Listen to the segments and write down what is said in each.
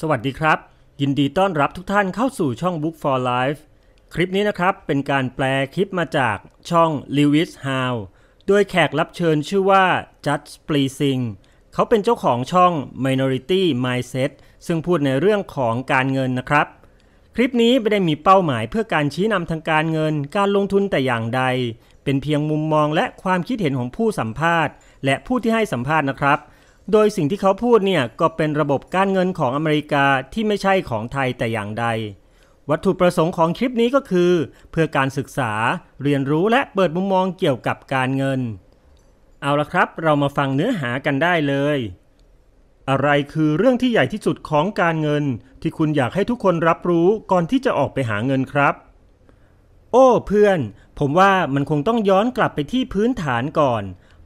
สวัสดีครับ ยินดีต้อนรับทุกท่านเข้าสู่ช่อง Book for Life คลิปนี้นะครับเป็นการแปลคลิปมาจากช่อง Lewis How โดยแขกรับเชิญชื่อว่า Judge Pleasing เขาเป็นเจ้าของช่อง Minority Mindset ซึ่งพูดในเรื่องของการเงินนะครับ คลิปนี้ไม่ได้มีเป้าหมายเพื่อการชี้นำทางการเงิน การลงทุนแต่อย่างใด เป็นเพียงมุมมองและความคิดเห็นของผู้สัมภาษณ์ และผู้ที่ให้สัมภาษณ์นะครับโดยสิ่งที่เขาพูดเนี่ยก็เป็นระบบการเงินของอเมริกาที่ไม่ใช่ของไทยแต่อย่างใด วัตถุประสงค์ของคลิปนี้ก็คือ เพื่อการศึกษาเรียนรู้และเปิดมุมมองเกี่ยวกับการเงิน เอาละครับเรามาฟังเนื้อหากันได้เลย อะไรคือเรื่องที่ใหญ่ที่สุดของการเงินที่คุณอยากให้ทุกคนรับรู้ก่อนที่จะออกไปหาเงินครับ โอ้เพื่อน ผมว่ามันคงต้องย้อนกลับไปที่พื้นฐานก่อน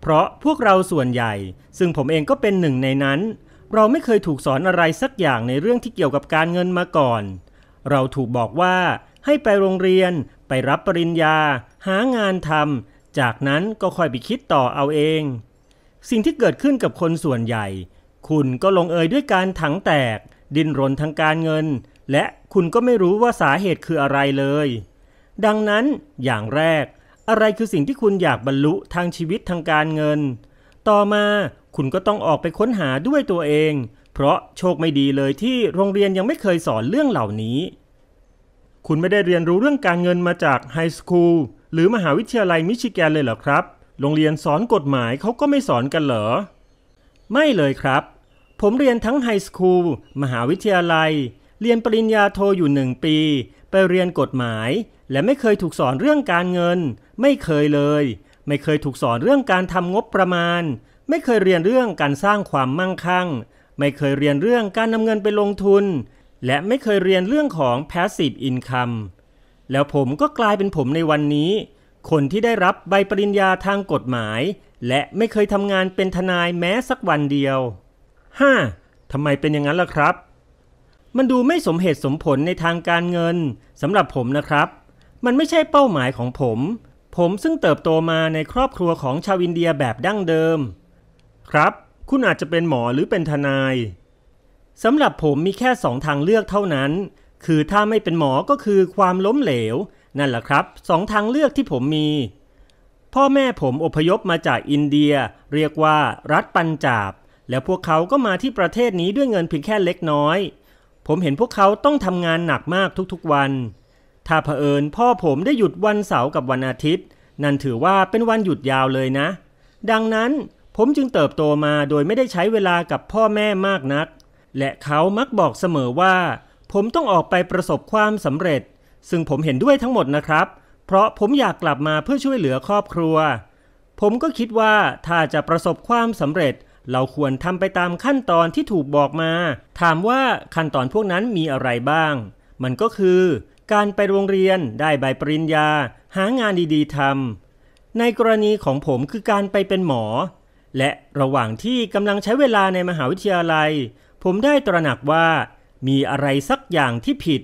เพราะพวกเราส่วนใหญ่ ซึ่งผมเองก็เป็นหนึ่งในนั้น เราไม่เคยถูกสอนอะไรสักอย่างในเรื่องที่เกี่ยวกับการเงินมาก่อน เราถูกบอกว่า ให้ไปโรงเรียนไปรับปริญญา หางานทำจากนั้นก็ค่อยไปคิดต่อเอาเอง สิ่งที่เกิดขึ้นกับคนส่วนใหญ่ คุณก็ลงเอยด้วยการถังแตก ดินรนทางการเงิน และคุณก็ไม่รู้ว่าสาเหตุคืออะไรเลย ดังนั้นอย่างแรกอะไรคือสิ่งที่คุณอยากบรรลุทางชีวิตทางการเงิน ต่อมาคุณก็ต้องออกไปค้นหาด้วยตัวเอง เพราะโชคไม่ดีเลยที่โรงเรียนยังไม่เคยสอนเรื่องเหล่านี้ คุณไม่ได้เรียนรู้เรื่องการเงินมาจากไฮสคูลหรือมหาวิทยาลัยมิชิแกนเลยเหรอครับ โรงเรียนสอนกฎหมายเขาก็ไม่สอนกันเหรอ ไม่เลยครับ ผมเรียนทั้งไฮสคูลมหาวิทยาลัย เรียนปริญญาโทอยู่หนึ่งปี ไปเรียนกฎหมาย และไม่เคยถูกสอนเรื่องการเงินไม่เคยเลย ไม่เคยถูกสอนเรื่องการทำงบประมาณ ไม่เคยเรียนเรื่องการสร้างความมั่งคั่ง ไม่เคยเรียนเรื่องการนำเงินไปลงทุน และไม่เคยเรียนเรื่องของ passive income แล้วผมก็กลายเป็นผมในวันนี้ คนที่ได้รับใบปริญญาทางกฎหมาย และไม่เคยทำงานเป็นทนายแม้สักวันเดียว 5. ทำไมเป็นอย่างนั้นล่ะครับ มันดูไม่สมเหตุสมผลในทางการเงินสำหรับผมนะครับ มันไม่ใช่เป้าหมายของผมผมซึ่งเติบโตมาในครอบครัวของชาวอินเดียแบบดั้งเดิม ครับคุณอาจจะเป็นหมอหรือเป็นทนายสำหรับผมมีแค่สองทางเลือกเท่านั้นคือถ้าไม่เป็นหมอก็คือความล้มเหลวนั่นแหละครับสองทางเลือกที่ผมมี พ่อแม่ผมอพยพมาจากอินเดีย เรียกว่า รัฐปัญจาบ แล้วพวกเขาก็มาที่ประเทศนี้ด้วยเงินเพียงแค่เล็กน้อย ผมเห็นพวกเขาต้องทำงานหนักมากทุกๆวันถ้าเผอิญพ่อผมได้หยุดวันเสาร์กับวันอาทิตย์ นั่นถือว่าเป็นวันหยุดยาวเลยนะ ดังนั้นผมจึงเติบโตมาโดยไม่ได้ใช้เวลากับพ่อแม่มากนัก และเขามักบอกเสมอว่า ผมต้องออกไปประสบความสำเร็จ ซึ่งผมเห็นด้วยทั้งหมดนะครับ เพราะผมอยากกลับมาเพื่อช่วยเหลือครอบครัว ผมก็คิดว่าถ้าจะประสบความสำเร็จ เราควรทำไปตามขั้นตอนที่ถูกบอกมา ถามว่าขั้นตอนพวกนั้นมีอะไรบ้าง มันก็คือการไปโรงเรียน ได้ใบปริญญา หางานดีๆทำ ในกรณีของผมคือการไปเป็นหมอ และระหว่างที่กำลังใช้เวลาในมหาวิทยาลัย ผมได้ตระหนักว่า มีอะไรสักอย่างที่ผิด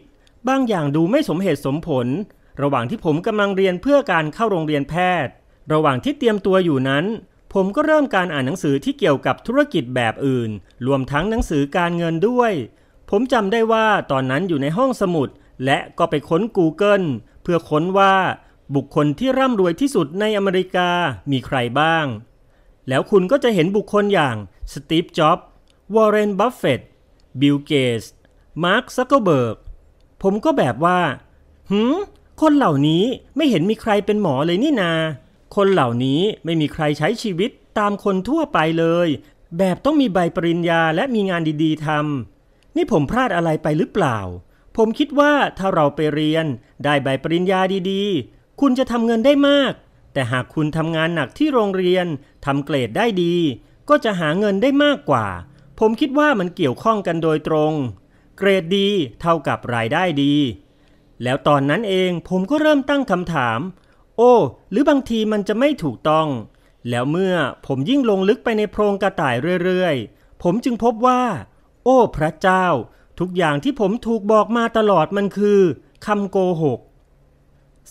บางอย่างดูไม่สมเหตุสมผล ระหว่างที่ผมกำลังเรียนเพื่อการเข้าโรงเรียนแพทย์ ระหว่างที่เตรียมตัวอยู่นั้น ผมก็เริ่มการอ่านหนังสือที่เกี่ยวกับธุรกิจแบบอื่น รวมทั้งหนังสือการเงินด้วย ผมจำได้ว่าตอนนั้นอยู่ในห้องสมุดและก็ไปค้น Google เพื่อค้นว่า บุคคลที่ร่ำรวยที่สุดในอเมริกามีใครบ้าง แล้วคุณก็จะเห็นบุคคลอย่างสตีฟ จ็อบส์ วอร์เรน บัฟเฟตต์บิล เกตส์มาร์คซักเกอร์เบิร์ก ผมก็แบบว่า หืม คนเหล่านี้ไม่เห็นมีใครเป็นหมอเลยนี่นา คนเหล่านี้ไม่มีใครใช้ชีวิตตามคนทั่วไปเลย แบบต้องมีใบปริญญาและมีงานดีๆทำ นี่ผมพลาดอะไรไปหรือเปล่าผมคิดว่าถ้าเราไปเรียน ได้ใบปริญญาดีๆ คุณจะทำเงินได้มาก แต่หากคุณทำงานหนักที่โรงเรียนทำเกรดได้ดี ก็จะหาเงินได้มากกว่า ผมคิดว่ามันเกี่ยวข้องกันโดยตรง เกรดดีเท่ากับรายได้ดี แล้วตอนนั้นเองผมก็เริ่มตั้งคำถาม โอ้ หรือบางทีมันจะไม่ถูกต้อง แล้วเมื่อผมยิ่งลงลึกไปในโพรงกระต่ายเรื่อย ๆ ผมจึงพบว่า โอ้พระเจ้าทุกอย่างที่ผมถูกบอกมาตลอดมันคือคำโกหก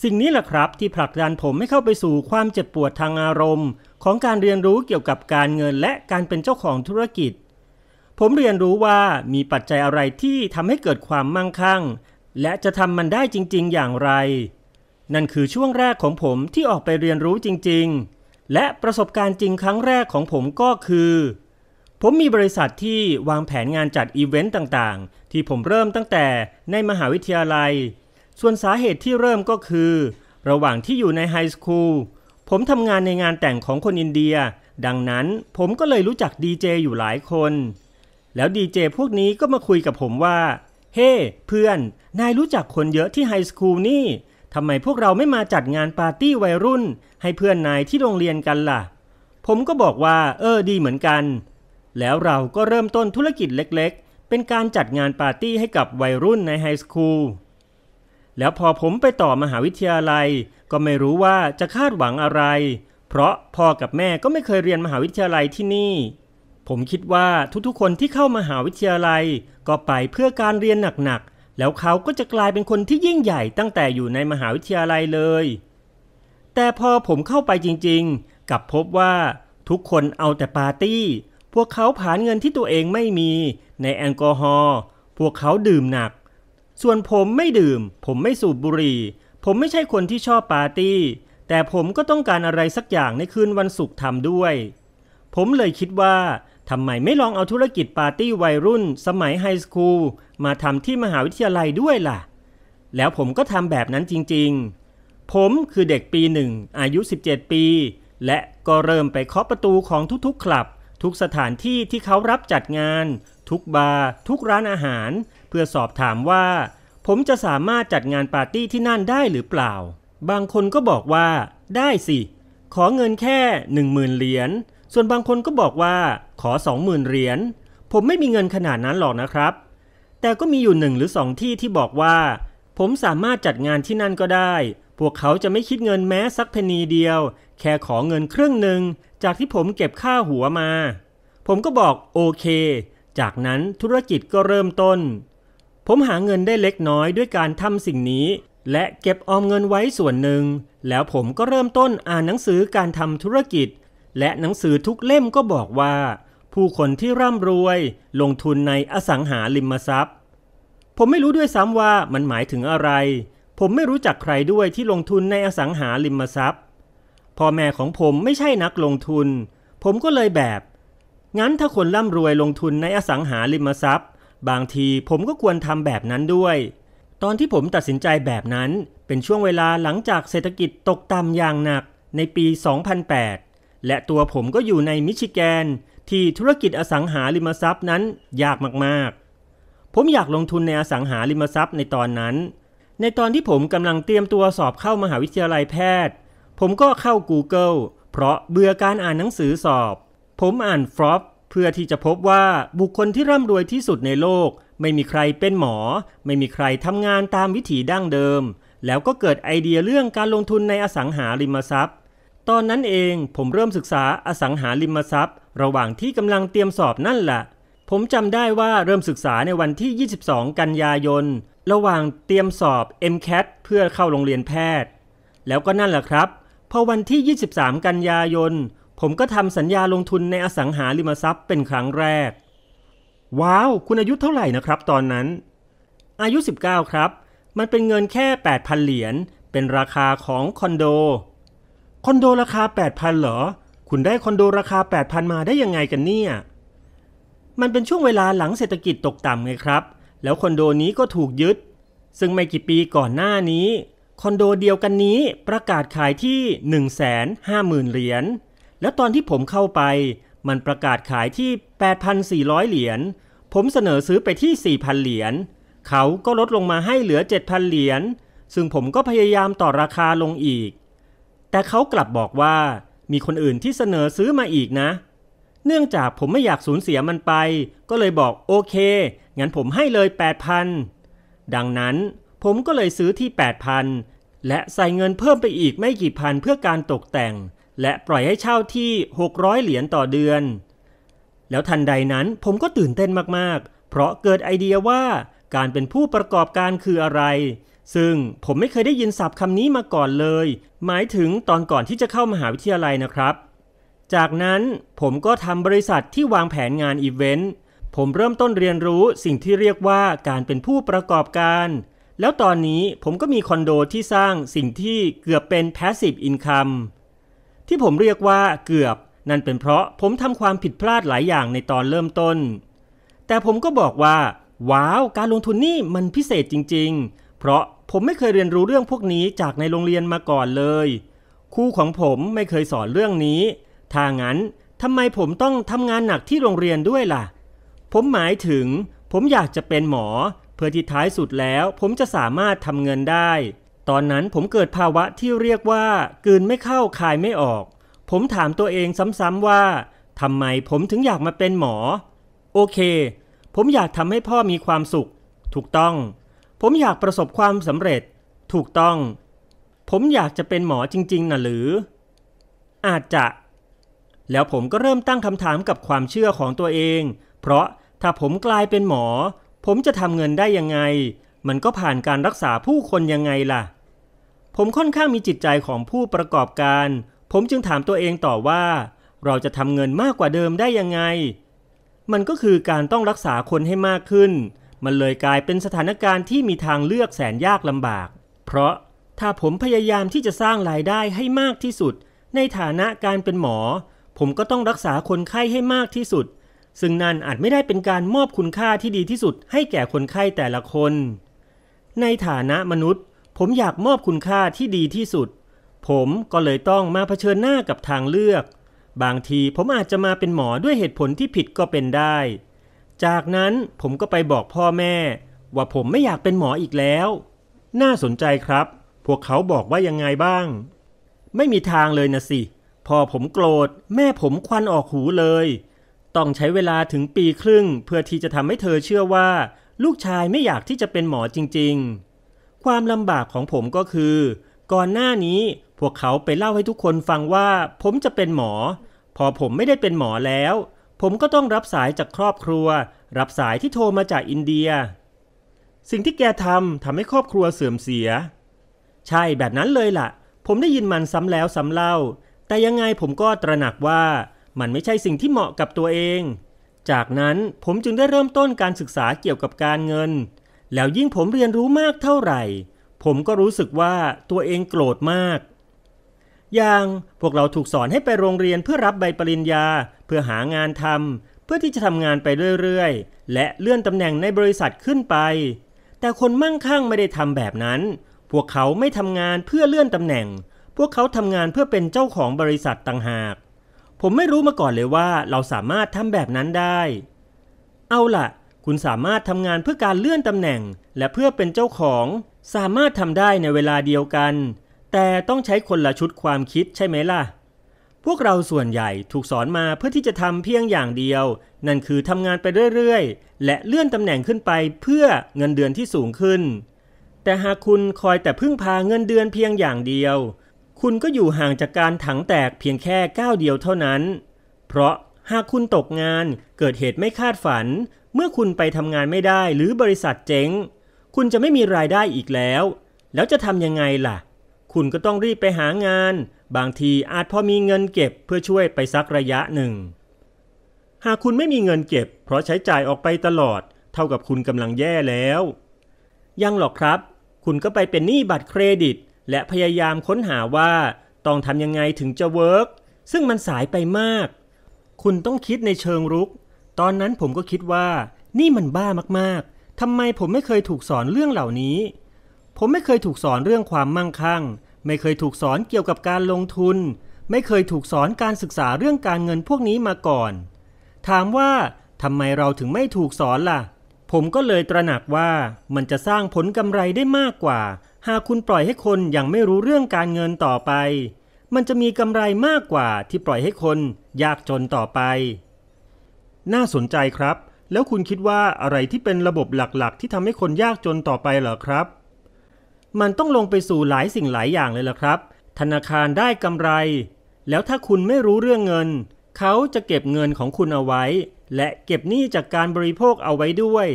สิ่งนี้แหละครับที่ผลักดันผมให้เข้าไปสู่ความเจ็บปวดทางอารมณ์ ของการเรียนรู้เกี่ยวกับการเงินและการเป็นเจ้าของธุรกิจ ผมเรียนรู้ว่ามีปัจจัยอะไรที่ทำให้เกิดความมั่งคั่ง และจะทำมันได้จริง ๆ อย่างไร นั่นคือช่วงแรกของผมที่ออกไปเรียนรู้จริง ๆ และประสบการณ์จริงครั้งแรกของผมก็คือผมมีบริษัทที่วางแผนงานจัดอีเวนต์ต่างๆ ที่ผมเริ่มตั้งแต่ในมหาวิทยาลัย ส่วนสาเหตุที่เริ่มก็คือ ระหว่างที่อยู่ในไฮสคูลผมทำงานในงานแต่งของคนอินเดีย ดังนั้นผมก็เลยรู้จักดีเจอยู่หลายคน แล้วดีเจพวกนี้ก็มาคุยกับผมว่า เฮ้เพื่อนนายรู้จักคนเยอะที่ไฮสคูลนี่ ทำไมพวกเราไม่มาจัดงานปาร์ตี้วัยรุ่น ให้เพื่อนนายที่โรงเรียนกันล่ะ ผมก็บอกว่าเออดีเหมือนกันแล้วเราก็เริ่มต้นธุรกิจเล็กๆ เป็นการจัดงานปาร์ตี้ให้กับวัยรุ่นในไฮสคูล แล้วพอผมไปต่อมหาวิทยาลัย ก็ไม่รู้ว่าจะคาดหวังอะไร เพราะพ่อกับแม่ก็ไม่เคยเรียนมหาวิทยาลัยที่นี่ ผมคิดว่าทุกๆ คนที่เข้ามหาวิทยาลัย ก็ไปเพื่อการเรียนหนัก ๆ แล้วเขาก็จะกลายเป็นคนที่ยิ่งใหญ่ตั้งแต่อยู่ในมหาวิทยาลัยเลย แต่พอผมเข้าไปจริงๆ กับพบว่า ทุกคนเอาแต่ปาร์ตี้พวกเขาผานเงินที่ตัวเองไม่มีในแอลกอฮอล์ พวกเขาดื่มหนัก ส่วนผมไม่ดื่ม ผมไม่สูบบุหรี่ ผมไม่ใช่คนที่ชอบปาร์ตี้ แต่ผมก็ต้องการอะไรสักอย่างในคืนวันศุกร์ทำด้วย ผมเลยคิดว่าทำไมไม่ลองเอาธุรกิจปาร์ตี้วัยรุ่นสมัยไฮสคูลมาทำที่มหาวิทยาลัยด้วยล่ะ แล้วผมก็ทำแบบนั้นจริงๆ ผมคือเด็กปีหนึ่งอายุ 17 ปี และก็เริ่มไปเคาะประตูของทุกๆ คลับทุกสถานที่ที่เขารับจัดงาน ทุกบาร์ทุกร้านอาหาร เพื่อสอบถามว่า ผมจะสามารถจัดงานปาร์ตี้ที่นั่นได้หรือเปล่า บางคนก็บอกว่าได้สิ ขอเงินแค่ 1 0,000เหรียญส่วนบางคนก็บอกว่าขอ 20,000เหรียญผมไม่มีเงินขนาดนั้นหรอกนะครับ แต่ก็มีอยู่หนึ่งหรือสองที่ที่บอกว่า ผมสามารถจัดงานที่นั่นก็ได้พวกเขาจะไม่คิดเงินแม้สักเพนีเดียว แค่ขอเงินครึ่งหนึ่ง จากที่ผมเก็บค่าหัวมา ผมก็บอกโอเค จากนั้นธุรกิจก็เริ่มต้น ผมหาเงินได้เล็กน้อยด้วยการทำสิ่งนี้ และเก็บออมเงินไว้ส่วนหนึ่ง แล้วผมก็เริ่มต้นอ่านหนังสือการทำธุรกิจ และหนังสือทุกเล่มก็บอกว่า ผู้คนที่ร่ำรวยลงทุนในอสังหาริมทรัพย์ ผมไม่รู้ด้วยซ้ำว่ามันหมายถึงอะไรผมไม่รู้จักใครด้วยที่ลงทุนในอสังหาริมทรัพย์พ่อแม่ของผมไม่ใช่นักลงทุน ผมก็เลยแบบ งั้นถ้าคนร่ำรวยลงทุนในอสังหาริมทรัพย์ บางทีผมก็ควรทำแบบนั้นด้วย ตอนที่ผมตัดสินใจแบบนั้น เป็นช่วงเวลาหลังจากเศรษฐกิจตกต่ำอย่างหนักในปี 2008 และตัวผมก็อยู่ในมิชิแกน ที่ธุรกิจอสังหาริมทรัพย์นั้นยากมากๆ ผมอยากลงทุนในอสังหาริมทรัพย์ในตอนนั้นในตอนที่ผมกำลังเตรียมตัวสอบเข้ามหาวิทยาลัยแพทย์ ผมก็เข้า Google เพราะเบื่อการอ่านหนังสือสอบ ผมอ่านฟรอปเพื่อที่จะพบว่าบุคคลที่ร่ำรวยที่สุดในโลก ไม่มีใครเป็นหมอ ไม่มีใครทำงานตามวิถีดั้งเดิม แล้วก็เกิดไอเดียเรื่องการลงทุนในอสังหาริมทรัพย์ ตอนนั้นเองผมเริ่มศึกษาอสังหาริมทรัพย์ ระหว่างที่กำลังเตรียมสอบนั่นแหละผมจำได้ว่าเริ่มศึกษาในวันที่ 22 กันยายน ระหว่างเตรียมสอบ MCAT เพื่อเข้าโรงเรียนแพทย์ แล้วก็นั่นแหละครับ พอวันที่ 23 กันยายน ผมก็ทำสัญญาลงทุนในอสังหาริมทรัพย์เป็นครั้งแรก ว้าว คุณอายุเท่าไหร่นะครับตอนนั้น อายุ 19 ครับ มันเป็นเงินแค่ 8,000 เหรียญ เป็นราคาของคอนโด คอนโดราคา 8,000 เหรอ คุณได้คอนโดราคา 8,000 มาได้ยังไงกันเนี่ยมันเป็นช่วงเวลาหลังเศรษฐกิจตกต่ำไงครับ แล้วคอนโดนี้ก็ถูกยึด ซึ่งไม่กี่ปีก่อนหน้านี้คอนโดเดียวกันนี้ประกาศขายที่1 5 0 0 0 0เหรียญ แล้วตอนที่ผมเข้าไป มันประกาศขายที่ 8,400 เหรียญ ผมเสนอซื้อไปที่4,000เหรียญ เขาก็ลดลงมาให้เหลือ 7,000เหรียญ ซึ่งผมก็พยายามต่อราคาลงอีก แต่เขากลับบอกว่ามีคนอื่นที่เสนอซื้อมาอีกนะเเนื่องจากผมไม่อยากสูญเสียมันไป ก็เลยบอกโอเค งั้นผมให้เลย 8,000 ดังนั้นผมก็เลยซื้อที่ 8,000 และใส่เงินเพิ่มไปอีกไม่กี่พันเพื่อการตกแต่ง และปล่อยให้เช่าที่ 600 เหรียญต่อเดือน แล้วทันใดนั้นผมก็ตื่นเต้นมาก ๆ เพราะเกิดไอเดียว่าการเป็นผู้ประกอบการคืออะไร ซึ่งผมไม่เคยได้ยินศัพท์คำนี้มาก่อนเลย หมายถึงตอนก่อนที่จะเข้ามหาวิทยาลัยนะครับจากนั้นผมก็ทำบริษัทที่วางแผนงานอีเวนต์ ผมเริ่มต้นเรียนรู้สิ่งที่เรียกว่าการเป็นผู้ประกอบการ แล้วตอนนี้ผมก็มีคอนโดที่สร้างสิ่งที่เกือบเป็น passive income ที่ผมเรียกว่าเกือบ นั่นเป็นเพราะผมทำความผิดพลาดหลายอย่างในตอนเริ่มต้น แต่ผมก็บอกว่า ว้าว การลงทุนนี่มันพิเศษจริง ๆ เพราะผมไม่เคยเรียนรู้เรื่องพวกนี้จากในโรงเรียนมาก่อนเลยครูของผมไม่เคยสอนเรื่องนี้ถ้างั้นทำไมผมต้องทำงานหนักที่โรงเรียนด้วยล่ะ ผมหมายถึง ผมอยากจะเป็นหมอ เพื่อที่ท้ายสุดแล้ว ผมจะสามารถทำเงินได้ ตอนนั้นผมเกิดภาวะที่เรียกว่า กืนไม่เข้าคายไม่ออก ผมถามตัวเองซ้ำๆว่า ทำไมผมถึงอยากมาเป็นหมอ โอเค ผมอยากทำให้พ่อมีความสุข ถูกต้อง ผมอยากประสบความสำเร็จ ถูกต้อง ผมอยากจะเป็นหมอจริง ๆนะหรือ อาจจะแล้วผมก็เริ่มตั้งคำถามกับความเชื่อของตัวเอง เพราะถ้าผมกลายเป็นหมอ ผมจะทำเงินได้ยังไง มันก็ผ่านการรักษาผู้คนยังไงล่ะ ผมค่อนข้างมีจิตใจของผู้ประกอบการ ผมจึงถามตัวเองต่อว่า เราจะทำเงินมากกว่าเดิมได้ยังไง มันก็คือการต้องรักษาคนให้มากขึ้น มันเลยกลายเป็นสถานการณ์ที่มีทางเลือกแสนยากลำบาก เพราะถ้าผมพยายามที่จะสร้างรายได้ให้มากที่สุด ในฐานะการเป็นหมอผมก็ต้องรักษาคนไข้ให้มากที่สุด ซึ่งนั่นอาจไม่ได้เป็นการมอบคุณค่าที่ดีที่สุด ให้แก่คนไข้แต่ละคน ในฐานะมนุษย์ ผมอยากมอบคุณค่าที่ดีที่สุด ผมก็เลยต้องมาเผชิญหน้ากับทางเลือก บางทีผมอาจจะมาเป็นหมอด้วยเหตุผลที่ผิดก็เป็นได้ จากนั้นผมก็ไปบอกพ่อแม่ ว่าผมไม่อยากเป็นหมออีกแล้ว น่าสนใจครับ พวกเขาบอกว่ายังไงบ้าง ไม่มีทางเลยนะสิพ่อผมโกรธ แม่ผมควันออกหูเลย ต้องใช้เวลาถึงปีครึ่ง เพื่อที่จะทำให้เธอเชื่อว่า ลูกชายไม่อยากที่จะเป็นหมอจริงๆ ความลำบากของผมก็คือ ก่อนหน้านี้พวกเขาไปเล่าให้ทุกคนฟังว่า ผมจะเป็นหมอ พอผมไม่ได้เป็นหมอแล้ว ผมก็ต้องรับสายจากครอบครัว รับสายที่โทรมาจากอินเดีย สิ่งที่แกทำทำให้ครอบครัวเสื่อมเสียใช่แบบนั้นเลยล่ะผมได้ยินมันซ้ำแล้วซ้ำเล่าแต่ยังไงผมก็ตระหนักว่ามันไม่ใช่สิ่งที่เหมาะกับตัวเอง จากนั้นผมจึงได้เริ่มต้นการศึกษาเกี่ยวกับการเงิน แล้วยิ่งผมเรียนรู้มากเท่าไหร่ ผมก็รู้สึกว่าตัวเองโกรธมาก อย่างพวกเราถูกสอนให้ไปโรงเรียนเพื่อรับใบปริญญา เพื่อหางานทำเพื่อที่จะทำงานไปเรื่อยๆ และเลื่อนตำแหน่งในบริษัทขึ้นไป แต่คนมั่งคั่งไม่ได้ทำแบบนั้น พวกเขาไม่ทำงานเพื่อเลื่อนตำแหน่งวกเขาทำงานเพื่อเป็นเจ้าของบริษัทต่างหาก ผมไม่รู้มาก่อนเลยว่าเราสามารถทำแบบนั้นได้ เอาล่ะ คุณสามารถทำงานเพื่อการเลื่อนตำแหน่งและเพื่อเป็นเจ้าของ สามารถทำได้ในเวลาเดียวกัน แต่ต้องใช้คนละชุดความคิดใช่ไหมล่ะ พวกเราส่วนใหญ่ถูกสอนมาเพื่อที่จะทำเพียงอย่างเดียว นั่นคือทำงานไปเรื่อยๆ และเลื่อนตำแหน่งขึ้นไปเพื่อเงินเดือนที่สูงขึ้น แต่หากคุณคอยแต่พึ่งพาเงินเดือนเพียงอย่างเดียวคุณก็อยู่ห่างจากการถังแตกเพียงแค่ก้าวเดียวเท่านั้น เพราะหากคุณตกงานเกิดเหตุไม่คาดฝัน เมื่อคุณไปทำงานไม่ได้หรือบริษัทเจ๊ง คุณจะไม่มีรายได้อีกแล้ว แล้วจะทำยังไงล่ะ คุณก็ต้องรีบไปหางาน บางทีอาจพอมีเงินเก็บเพื่อช่วยไปสักระยะหนึ่ง หากคุณไม่มีเงินเก็บ เพราะใช้จ่ายออกไปตลอด เท่ากับคุณกำลังแย่แล้วยังหรอกครับ คุณก็ไปเป็นหนี้บัตรเครดิตและพยายามค้นหาว่าต้องทำยังไงถึงจะเวิร์กซึ่งมันสายไปมาก คุณต้องคิดในเชิงรุกตอนนั้นผมก็คิดว่านี่มันบ้ามากๆทำไมผมไม่เคยถูกสอนเรื่องเหล่านี้ ผมไม่เคยถูกสอนเรื่องความมั่งคั่ง ไม่เคยถูกสอนเกี่ยวกับการลงทุน ไม่เคยถูกสอนการศึกษาเรื่องการเงินพวกนี้มาก่อน ถามว่าทำไมเราถึงไม่ถูกสอนล่ะ ผมก็เลยตระหนักว่า มันจะสร้างผลกำไรได้มากกว่าหากคุณปล่อยให้คนยังไม่รู้เรื่องการเงินต่อไป มันจะมีกำไรมากกว่าที่ปล่อยให้คนยากจนต่อไป น่าสนใจครับ แล้วคุณคิดว่าอะไรที่เป็นระบบหลักๆ ที่ทำให้คนยากจนต่อไปเหรอครับ มันต้องลงไปสู่หลายสิ่งหลายอย่างเลยล่ะครับ ธนาคารได้กำไร แล้วถ้าคุณไม่รู้เรื่องเงิน เขาจะเก็บเงินของคุณเอาไว้ และเก็บหนี้จากการบริโภคเอาไว้ด้วย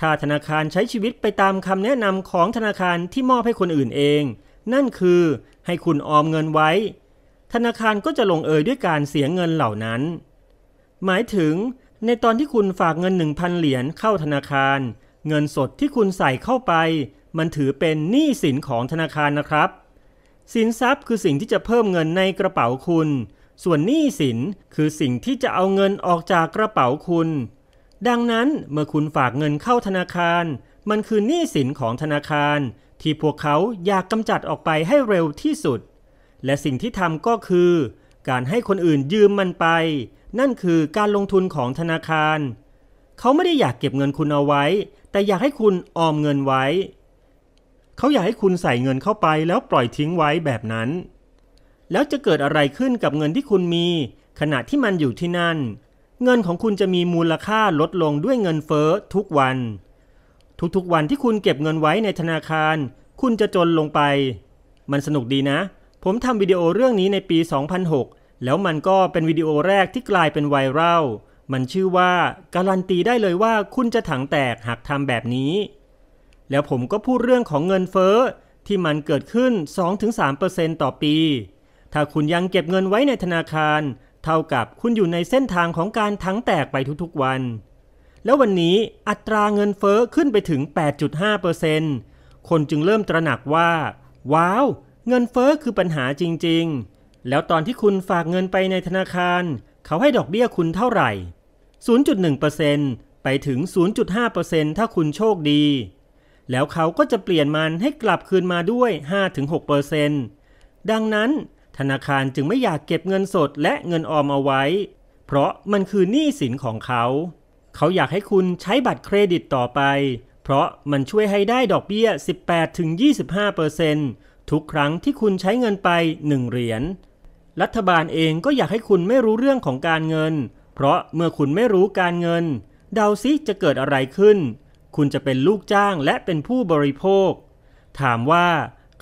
ถ้าธนาคารใช้ชีวิตไปตามคำแนะนำของธนาคารที่มอบให้คนอื่นเอง นั่นคือให้คุณออมเงินไว้ ธนาคารก็จะลงเอยด้วยการเสียเงินเหล่านั้น หมายถึง ในตอนที่คุณฝากเงิน1,000เหรียญเข้าธนาคาร เงินสดที่คุณใส่เข้าไป มันถือเป็นหนี้สินของธนาคารนะครับ สินทรัพย์คือสิ่งที่จะเพิ่มเงินในกระเป๋าคุณ ส่วนหนี้สินคือสิ่งที่จะเอาเงินออกจากกระเป๋าคุณดังนั้นเมื่อคุณฝากเงินเข้าธนาคาร มันคือหนี้สินของธนาคาร ที่พวกเขาอยากกำจัดออกไปให้เร็วที่สุด และสิ่งที่ทำก็คือการให้คนอื่นยืมมันไป นั่นคือการลงทุนของธนาคาร เขาไม่ได้อยากเก็บเงินคุณเอาไว้ แต่อยากให้คุณออมเงินไว้ เขาอยากให้คุณใส่เงินเข้าไปแล้วปล่อยทิ้งไว้แบบนั้น แล้วจะเกิดอะไรขึ้นกับเงินที่คุณมี ขณะที่มันอยู่ที่นั่นเงินของคุณจะมีมูลค่าลดลงด้วยเงินเฟอ้อทุกวัน ทุกๆวันที่คุณเก็บเงินไว้ในธนาคาร คุณจะจนลงไป มันสนุกดีนะ ผมทำวิดีโอเรื่องนี้ในปี 2006 แล้วมันก็เป็นวิดีโอแรกที่กลายเป็นไวรัล มันชื่อว่าการันตีได้เลยว่าคุณจะถังแตกหากทำแบบนี้ แล้วผมก็พูดเรื่องของเงินเฟอ้อที่มันเกิดขึ้น 2-3%ต่อปี ถ้าคุณยังเก็บเงินไว้ในธนาคารเท่ากับคุณอยู่ในเส้นทางของการทั้งแตกไปทุกๆวัน แล้ววันนี้อัตราเงินเฟอ้อขึ้นไปถึง 8.5%คนจึงเริ่มตระหนักว่า ว้าว เงินเฟอ้อคือปัญหาจริงๆ แล้วตอนที่คุณฝากเงินไปในธนาคาร เขาให้ดอกเบี้ยคุณเท่าไหร่ 0.1%ไปถึง 0.5%ถ้าคุณโชคดี แล้วเขาก็จะเปลี่ยนมันให้กลับคืนมาด้วย 5-6%ดังนั้นธนาคารจึงไม่อยากเก็บเงินสดและเงินออมเอาไว้ เพราะมันคือหนี้สินของเขา เขาอยากให้คุณใช้บัตรเครดิตต่อไป เพราะมันช่วยให้ได้ดอกเบี้ย18-25%ทุกครั้งที่คุณใช้เงินไป1เหรียญ รัฐบาลเองก็อยากให้คุณไม่รู้เรื่องของการเงิน เพราะเมื่อคุณไม่รู้การเงินเดาซิจะเกิดอะไรขึ้น คุณจะเป็นลูกจ้างและเป็นผู้บริโภค ถามว่า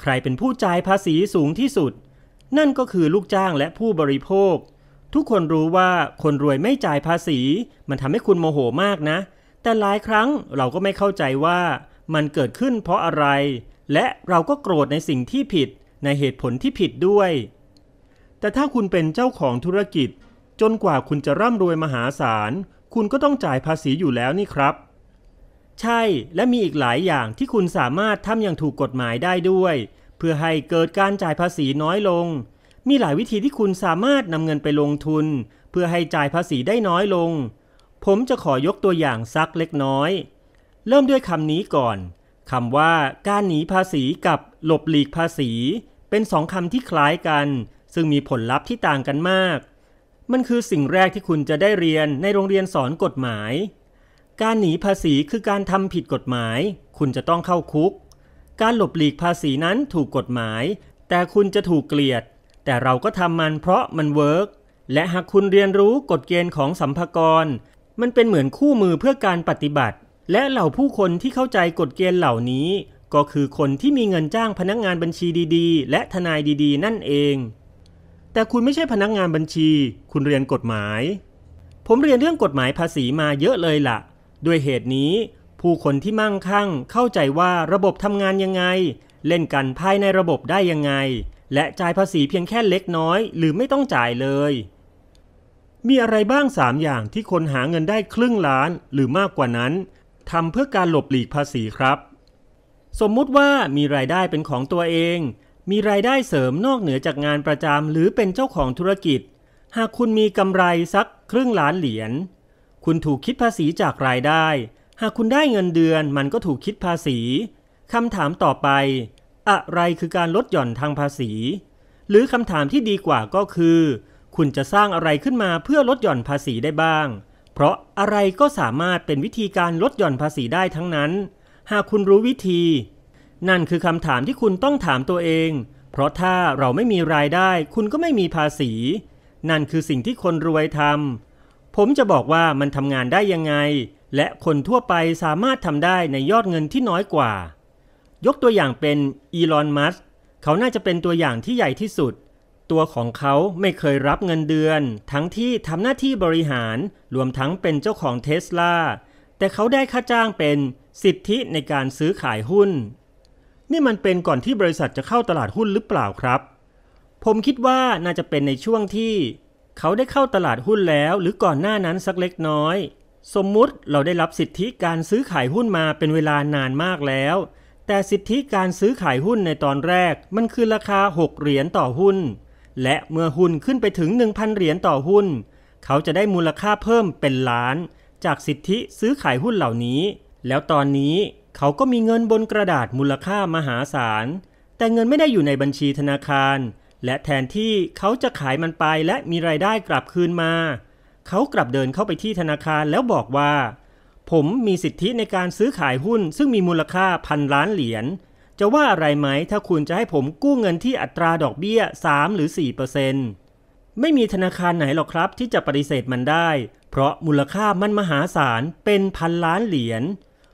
ใครเป็นผู้จ่ายภาษีสูงที่สุดนั่นก็คือลูกจ้างและผู้บริโภค ทุกคนรู้ว่า คนรวยไม่จ่ายภาษี มันทำให้คุณโมโหมากนะ แต่หลายครั้งเราก็ไม่เข้าใจว่ามันเกิดขึ้นเพราะอะไร และเราก็โกรธในสิ่งที่ผิดในเหตุผลที่ผิดด้วย แต่ถ้าคุณเป็นเจ้าของธุรกิจ จนกว่าคุณจะร่ำรวยมหาศาล คุณก็ต้องจ่ายภาษีอยู่แล้วนี่ครับ ใช่และมีอีกหลายอย่างที่คุณสามารถทำอย่างถูกกฎหมายได้ด้วยพื่อให้เกิดการจ่ายภาษีน้อยลง มีหลายวิธีที่คุณสามารถนำเงินไปลงทุน เพื่อให้จ่ายภาษีได้น้อยลง ผมจะขอยกตัวอย่างสักเล็กน้อย เริ่มด้วยคำนี้ก่อน คำว่าการหนีภาษีกับหลบหลีกภาษี เป็นสองคำที่คล้ายกัน ซึ่งมีผลลัพธ์ที่ต่างกันมาก มันคือสิ่งแรกที่คุณจะได้เรียนในโรงเรียนสอนกฎหมาย การหนีภาษีคือการทำผิดกฎหมาย คุณจะต้องเข้าคุกการ หลบหลีกภาษีนั้นถูกกฎหมาย แต่คุณจะถูกเกลียด แต่เราก็ทำมันเพราะมันเวิร์กและหากคุณเรียนรู้กฎเกณฑ์ของสัมภากร มันเป็นเหมือนคู่มือเพื่อการปฏิบัติ และเหล่าผู้คนที่เข้าใจกฎเกณฑ์เหล่านี้ ก็คือคนที่มีเงินจ้างพนักงงานบัญชีดี ๆ และทนายดีๆ นั่นเอง แต่คุณไม่ใช่พนักงงานบัญชี คุณเรียนกฎหมาย ผมเรียนเรื่องกฎหมายภาษีมาเยอะเลยละ่ะ ด้วยเหตุนี้ผู้คนที่มั่งคั่งเข้าใจว่าระบบทำงานยังไง เล่นกันภายในระบบได้ยังไง และจ่ายภาษีเพียงแค่เล็กน้อย หรือไม่ต้องจ่ายเลย มีอะไรบ้าง 3 อย่างที่คนหาเงินได้ครึ่งล้านหรือมากกว่านั้นทำเพื่อการหลบหลีกภาษีครับ สมมุติว่ามีรายได้เป็นของตัวเอง มีรายได้เสริมนอกเหนือจากงานประจำหรือเป็นเจ้าของธุรกิจ หากคุณมีกำไรสักครึ่งล้านเหรียญ คุณถูกคิดภาษีจากรายได้หากคุณได้เงินเดือนมันก็ถูกคิดภาษี คำถามต่อไป อะไรคือการลดหย่อนทางภาษี หรือคำถามที่ดีกว่าก็คือ คุณจะสร้างอะไรขึ้นมาเพื่อลดหย่อนภาษีได้บ้าง เพราะอะไรก็สามารถเป็นวิธีการลดหย่อนภาษีได้ทั้งนั้น หากคุณรู้วิธี นั่นคือคำถามที่คุณต้องถามตัวเอง เพราะถ้าเราไม่มีรายได้คุณก็ไม่มีภาษี นั่นคือสิ่งที่คนรวยทำ ผมจะบอกว่ามันทำงานได้ยังไงและคนทั่วไปสามารถทำได้ในยอดเงินที่น้อยกว่า ยกตัวอย่างเป็นอีลอน มัสเขาน่าจะเป็นตัวอย่างที่ใหญ่ที่สุด ตัวของเขาไม่เคยรับเงินเดือนทั้งที่ทำหน้าที่บริหารรวมทั้งเป็นเจ้าของเทสลา แต่เขาได้ค่าจ้างเป็นสิทธิในการซื้อขายหุ้น นี่มันเป็นก่อนที่บริษัทจะเข้าตลาดหุ้นหรือเปล่าครับ ผมคิดว่าน่าจะเป็นในช่วงที่ เขาได้เข้าตลาดหุ้นแล้ว หรือก่อนหน้านั้นสักเล็กน้อยสมมุติเราได้รับสิทธิการซื้อขายหุ้นมาเป็นเวลานานมากแล้ว แต่สิทธิการซื้อขายหุ้นในตอนแรกมันคือราคา 6เหรียญต่อหุ้น และเมื่อหุ้นขึ้นไปถึง 1,000เหรียญต่อหุ้น เขาจะได้มูลค่าเพิ่มเป็นล้าน จากสิทธิซื้อขายหุ้นเหล่านี้ แล้วตอนนี้เขาก็มีเงินบนกระดาษมูลค่ามหาศาล แต่เงินไม่ได้อยู่ในบัญชีธนาคาร และแทนที่เขาจะขายมันไปและมีรายได้กลับคืนมาเขากลับเดินเข้าไปที่ธนาคารแล้วบอกว่า ผมมีสิทธิในการซื้อขายหุ้นซึ่งมีมูลค่าพันล้านเหรียญจะว่าอะไรไหมถ้าคุณจะให้ผมกู้เงินที่อัตราดอกเบี้ย 3 หรือ4%เปอร์เซ็นต์ไม่มีธนาคารไหนหรอกครับที่จะปฏิเสธมันได้ เพราะมูลค่ามันมหาศาลเป็นพันล้านเหรียญ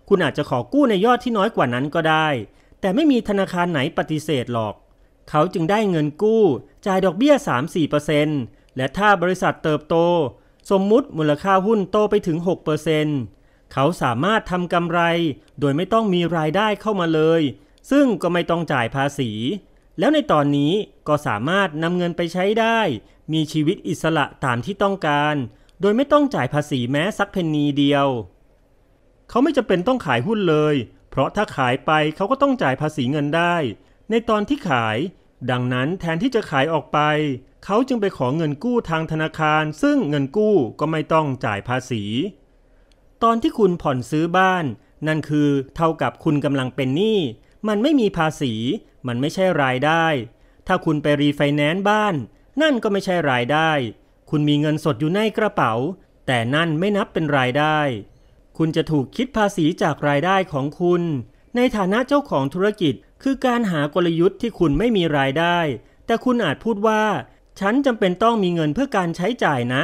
คุณอาจจะขอกู้ในยอดที่น้อยกว่านั้นก็ได้ แต่ไม่มีธนาคารไหนปฏิเสธหรอก เขาจึงได้เงินกู้จ่ายดอกเบี้ย3-4%และถ้าบริษัทเติบโตสมมุติมูลค่าหุ้นโตไปถึง6%เเขาสามารถทำกำไรโดยไม่ต้องมีรายได้เข้ามาเลย ซึ่งก็ไม่ต้องจ่ายภาษี แล้วในตอนนี้ก็สามารถนำเงินไปใช้ได้ มีชีวิตอิสระตามที่ต้องการ โดยไม่ต้องจ่ายภาษีแม้สักเพนนีเดียว เขาไม่จำเป็นต้องขายหุ้นเลย เพราะถ้าขายไปเขาก็ต้องจ่ายภาษีเงินได้ ในตอนที่ขาย ดังนั้นแทนที่จะขายออกไปเขาจึงไปขอเงินกู้ทางธนาคาร ซึ่งเงินกู้ก็ไม่ต้องจ่ายภาษี ตอนที่คุณผ่อนซื้อบ้าน นั่นคือเท่ากับคุณกำลังเป็นหนี้มันไม่มีภาษี มันไม่ใช่รายได้ ถ้าคุณไปรีไฟแนนซ์บ้าน นั่นก็ไม่ใช่รายได้ คุณมีเงินสดอยู่ในกระเป๋า แต่นั่นไม่นับเป็นรายได้ คุณจะถูกคิดภาษีจากรายได้ของคุณ ในฐานะเจ้าของธุรกิจ คือการหากลยุทธ์ที่คุณไม่มีรายได้ แต่คุณอาจพูดว่าฉันจำเป็นต้องมีเงินเพื่อการใช้จ่ายนะ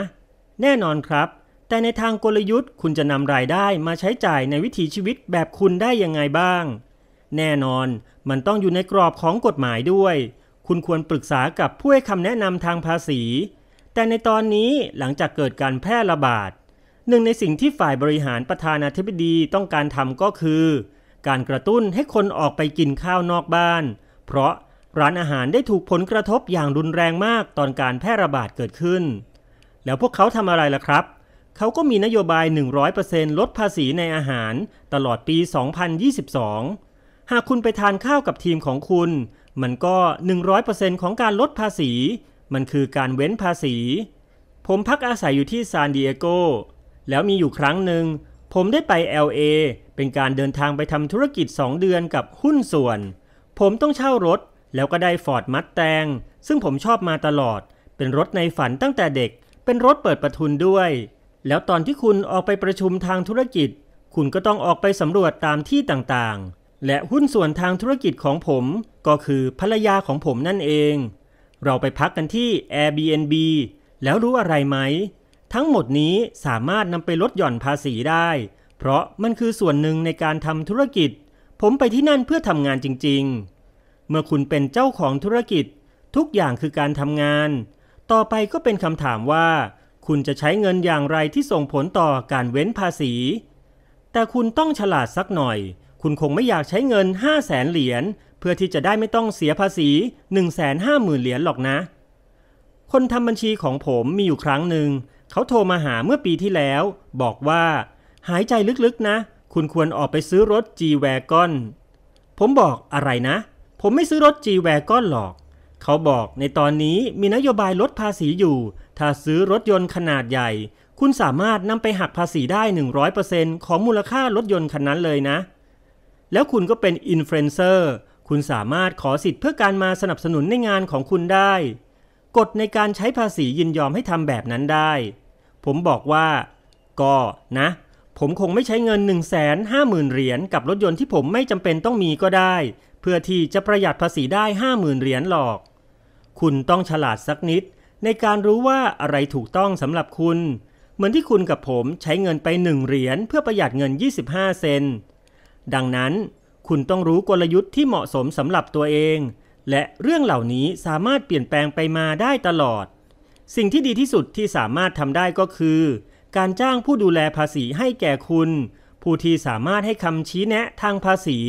แน่นอนครับ แต่ในทางกลยุทธ์คุณจะนำรายได้มาใช้จ่ายในวิถีชีวิตแบบคุณได้ยังไงบ้าง แน่นอนมันต้องอยู่ในกรอบของกฎหมายด้วย คุณควรปรึกษากับผู้ให้คำแนะนำทางภาษี แต่ในตอนนี้หลังจากเกิดการแพร่ระบาด หนึ่งในสิ่งที่ฝ่ายบริหารประธานาธิบดีต้องการทำก็คือ การกระตุ้นให้คนออกไปกินข้าวนอกบ้าน เพราะร้านอาหารได้ถูกผลกระทบอย่างรุนแรงมากตอนการแพร่ระบาดเกิดขึ้น แล้วพวกเขาทำอะไรล่ะครับ เขาก็มีนโยบาย 100%ลดภาษีในอาหารตลอดปี 2022 หากคุณไปทานข้าวกับทีมของคุณ มันก็ 100%ของการลดภาษี มันคือการเว้นภาษี ผมพักอาศัยอยู่ที่ซานดิเอโก แล้วมีอยู่ครั้งหนึ่งผมได้ไป LA เป็นการเดินทางไปทำธุรกิจ 2 เดือนกับหุ้นส่วน ผมต้องเช่ารถแล้วก็ได้ฟอร์ดมัดแตงซึ่งผมชอบมาตลอด เป็นรถในฝันตั้งแต่เด็กเป็นรถเปิดประทุนด้วย แล้วตอนที่คุณออกไปประชุมทางธุรกิจ คุณก็ต้องออกไปสำรวจตามที่ต่างๆ และหุ้นส่วนทางธุรกิจของผมก็คือภรรยาของผมนั่นเอง เราไปพักกันที่ Airbnb แล้วรู้อะไรไหม ทั้งหมดนี้สามารถนำไปลดหย่อนภาษีได้ เพราะมันคือส่วนหนึ่งในการทำธุรกิจ ผมไปที่นั่นเพื่อทำงานจริง ๆเมื่อคุณเป็นเจ้าของธุรกิจ ทุกอย่างคือการทำงาน ต่อไปก็เป็นคำถามว่า คุณจะใช้เงินอย่างไรที่ส่งผลต่อการเว้นภาษี แต่คุณต้องฉลาดสักหน่อย คุณคงไม่อยากใช้เงิน5 0 0แสนเหรียญเพื่อที่จะได้ไม่ต้องเสียภาษี 1 5 0 0 0 0 เหรียญหรอกนะ คนทำบัญชีของผมมีอยู่ครั้งหนึ่งเขาโทรมาหาเมื่อปีที่แล้ว บอกว่า หายใจลึกๆ นะ คุณควรออกไปซื้อรถ G-Wagon ผมบอกอะไรนะเผมไม่ซื้อรถ G-Wagon หรอก เขาบอกในตอนนี้มีนโยบายลดภาษีอยู่ ถ้าซื้อรถยนต์ขนาดใหญ่ คุณสามารถนำไปหักภาษีได้ 100%ของมูลค่ารถยนต์คันนั้นเลยนะ แล้วคุณก็เป็นอินฟลูเอนเซอร์ คุณสามารถขอสิทธิ์เพื่อการมาสนับสนุนในงานของคุณได้ กฎในการใช้ภาษียินยอมให้ทำแบบนั้นได้ ผมบอกว่าก็นะ ผมคงไม่ใช้เงิน1 5 0 0 0 0เหรียญกับรถยนต์ที่ผมไม่จำเป็นต้องมีก็ได้เพื่อที่จะประหยัดภาษีได้ 50,000เหรียญหรอก คุณต้องฉลาดสักนิด ในการรู้ว่าอะไรถูกต้องสำหรับคุณ เหมือนที่คุณกับผมใช้เงินไป1เหรียญเพื่อประหยัดเงิน25เซนดังนั้นคุณต้องรู้กลยุทธ์ที่เหมาะสมสำหรับตัวเอง และเรื่องเหล่านี้สามารถเปลี่ยนแปลงไปมาได้ตลอด สิ่งที่ดีที่สุดที่สามารถทำได้ก็คือ การจ้างผู้ดูแลภาษีให้แก่คุณ ผู้ที่สามารถให้คำชี้แนะทางภาษี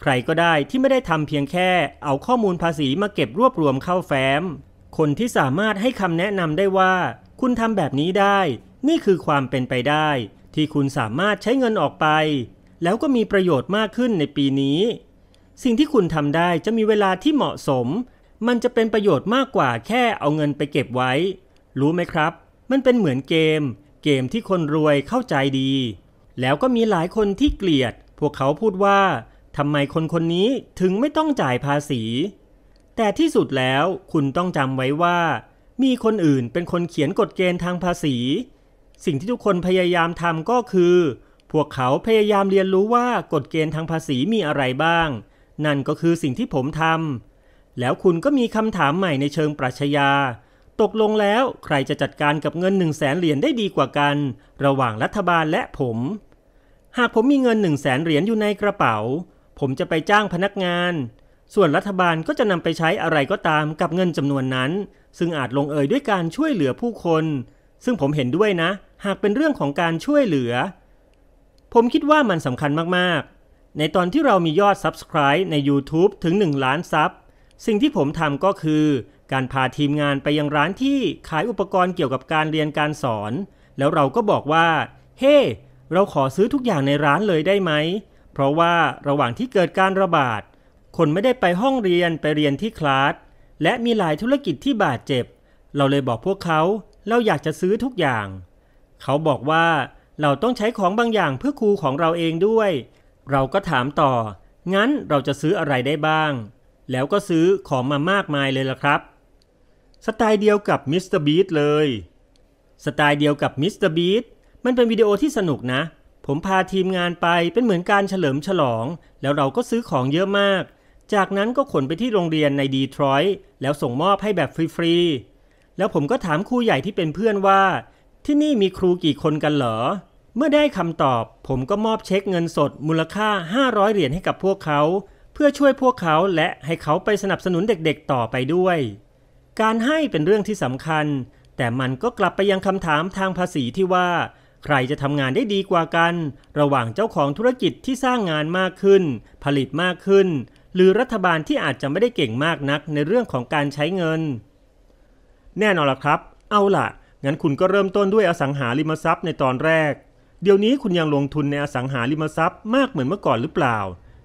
ใครก็ได้ที่ไม่ได้ทำเพียงแค่เอาข้อมูลภาษีมาเก็บรวบรวมเข้าแฟ้ม คนที่สามารถให้คำแนะนำได้ว่า คุณทำแบบนี้ได้ นี่คือความเป็นไปได้ ที่คุณสามารถใช้เงินออกไป แล้วก็มีประโยชน์มากขึ้นในปีนี้ สิ่งที่คุณทำได้จะมีเวลาที่เหมาะสม มันจะเป็นประโยชน์มากกว่าแค่เอาเงินไปเก็บไว้ รู้ไหมครับ มันเป็นเหมือนเกม เกมที่คนรวยเข้าใจดี แล้วก็มีหลายคนที่เกลียด พวกเขาพูดว่าทำไมคนคนนี้ถึงไม่ต้องจ่ายภาษี แต่ที่สุดแล้วคุณต้องจำไว้ว่า มีคนอื่นเป็นคนเขียนกฎเกณฑ์ทางภาษี สิ่งที่ทุกคนพยายามทำก็คือ พวกเขาพยายามเรียนรู้ว่ากฎเกณฑ์ทางภาษีมีอะไรบ้าง นั่นก็คือสิ่งที่ผมทำ แล้วคุณก็มีคำถามใหม่ในเชิงปรัชญา ตกลงแล้วใครจะจัดการกับเงิน1 0 0 0 0แสนเหรียญได้ดีกว่ากัน ระหว่างรัฐบาลและผม หากผมมีเงิน1 0 0 0 0แสนเหรียญอยู่ในกระเป๋าผมจะไปจ้างพนักงาน ส่วนรัฐบาลก็จะนำไปใช้อะไรก็ตามกับเงินจำนวนนั้น ซึ่งอาจลงเอยด้วยการช่วยเหลือผู้คน ซึ่งผมเห็นด้วยนะ หากเป็นเรื่องของการช่วยเหลือ ผมคิดว่ามันสำคัญมาก ๆ ในตอนที่เรามียอด Subscribe ใน YouTube ถึง 1 ล้านซับ สิ่งที่ผมทำก็คือการพาทีมงานไปยังร้านที่ขายอุปกรณ์เกี่ยวกับการเรียนการสอน แล้วเราก็บอกว่า เฮ้ hey, เราขอซื้อทุกอย่างในร้านเลยได้ไหมเพราะว่าระหว่างที่เกิดการระบาด คนไม่ได้ไปห้องเรียนไปเรียนที่คลาสและมีหลายธุรกิจที่บาดเจ็บ เราเลยบอกพวกเขาเราอยากจะซื้อทุกอย่าง เขาบอกว่าเราต้องใช้ของบางอย่างเพื่อครูของเราเองด้วย เราก็ถามต่อ งั้นเราจะซื้ออะไรได้บ้าง แล้วก็ซื้อของมามากมายเลยล่ะครับ สไตล์เดียวกับมิสเตอร์บีทเลย สไตล์เดียวกับมิสเตอร์บีทมันเป็นวิดีโอที่สนุกนะผมพาทีมงานไปเป็นเหมือนการเฉลิมฉลอง แล้วเราก็ซื้อของเยอะมาก จากนั้นก็ขนไปที่โรงเรียนในดีทรอยต์แล้วส่งมอบให้แบบฟรีๆแล้วผมก็ถามครูใหญ่ที่เป็นเพื่อนว่า ที่นี่มีครูกี่คนกันเหรอ เมื่อได้คำตอบ ผมก็มอบเช็คเงินสด มูลค่า 500 เหรียญให้กับพวกเขา เพื่อช่วยพวกเขาและให้เขาไปสนับสนุนเด็ก ๆต่อไปด้วย การให้เป็นเรื่องที่สำคัญ แต่มันก็กลับไปยังคำถามทางภาษีที่ว่าใครจะทำงานได้ดีกว่ากัน ระหว่างเจ้าของธุรกิจที่สร้างงานมากขึ้น ผลิตมากขึ้น หรือรัฐบาลที่อาจจะไม่ได้เก่งมากนักในเรื่องของการใช้เงิน แน่นอนละครับ เอาล่ะ งั้นคุณก็เริ่มต้นด้วยอสังหาริมทรัพย์ในตอนแรก เดี๋ยวนี้คุณยังลงทุนในอสังหาริมทรัพย์มากเหมือนเมื่อก่อนหรือเปล่า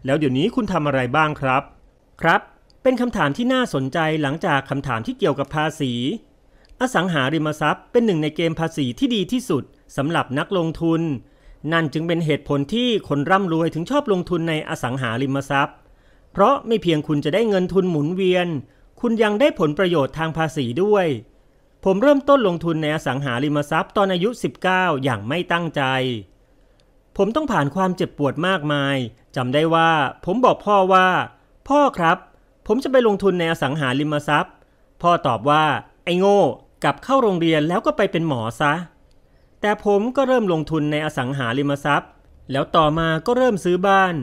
แล้วเดี๋ยวนี้คุณทำอะไรบ้างครับ ครับ เป็นคำถามที่น่าสนใจหลังจากคำถามที่เกี่ยวกับภาษี อสังหาริมทรัพย์เป็นหนึ่งในเกมภาษีที่ดีที่สุดสำหรับนักลงทุน นั่นจึงเป็นเหตุผลที่คนร่ำรวยถึงชอบลงทุนในอสังหาริมทรัพย์ เพราะไม่เพียงคุณจะได้เงินทุนหมุนเวียน คุณยังได้ผลประโยชน์ทางภาษีด้วย ผมเริ่มต้นลงทุนในอสังหาริมทรัพย์ ตอนอายุ 19 อย่างไม่ตั้งใจ ผมต้องผ่านความเจ็บปวดมากมายจำได้ว่า ผมบอกพ่อว่า พ่อครับ ผมจะไปลงทุนในอสังหาริมทรัพย์ พ่อตอบว่า ไอ้โง่กลับเข้าโรงเรียนแล้วก็ไปเป็นหมอซะแต่ผมก็เริ่มลงทุนในอสังหาริมทรัพย์ แล้วต่อมาก็เริ่มซื้อบ้าน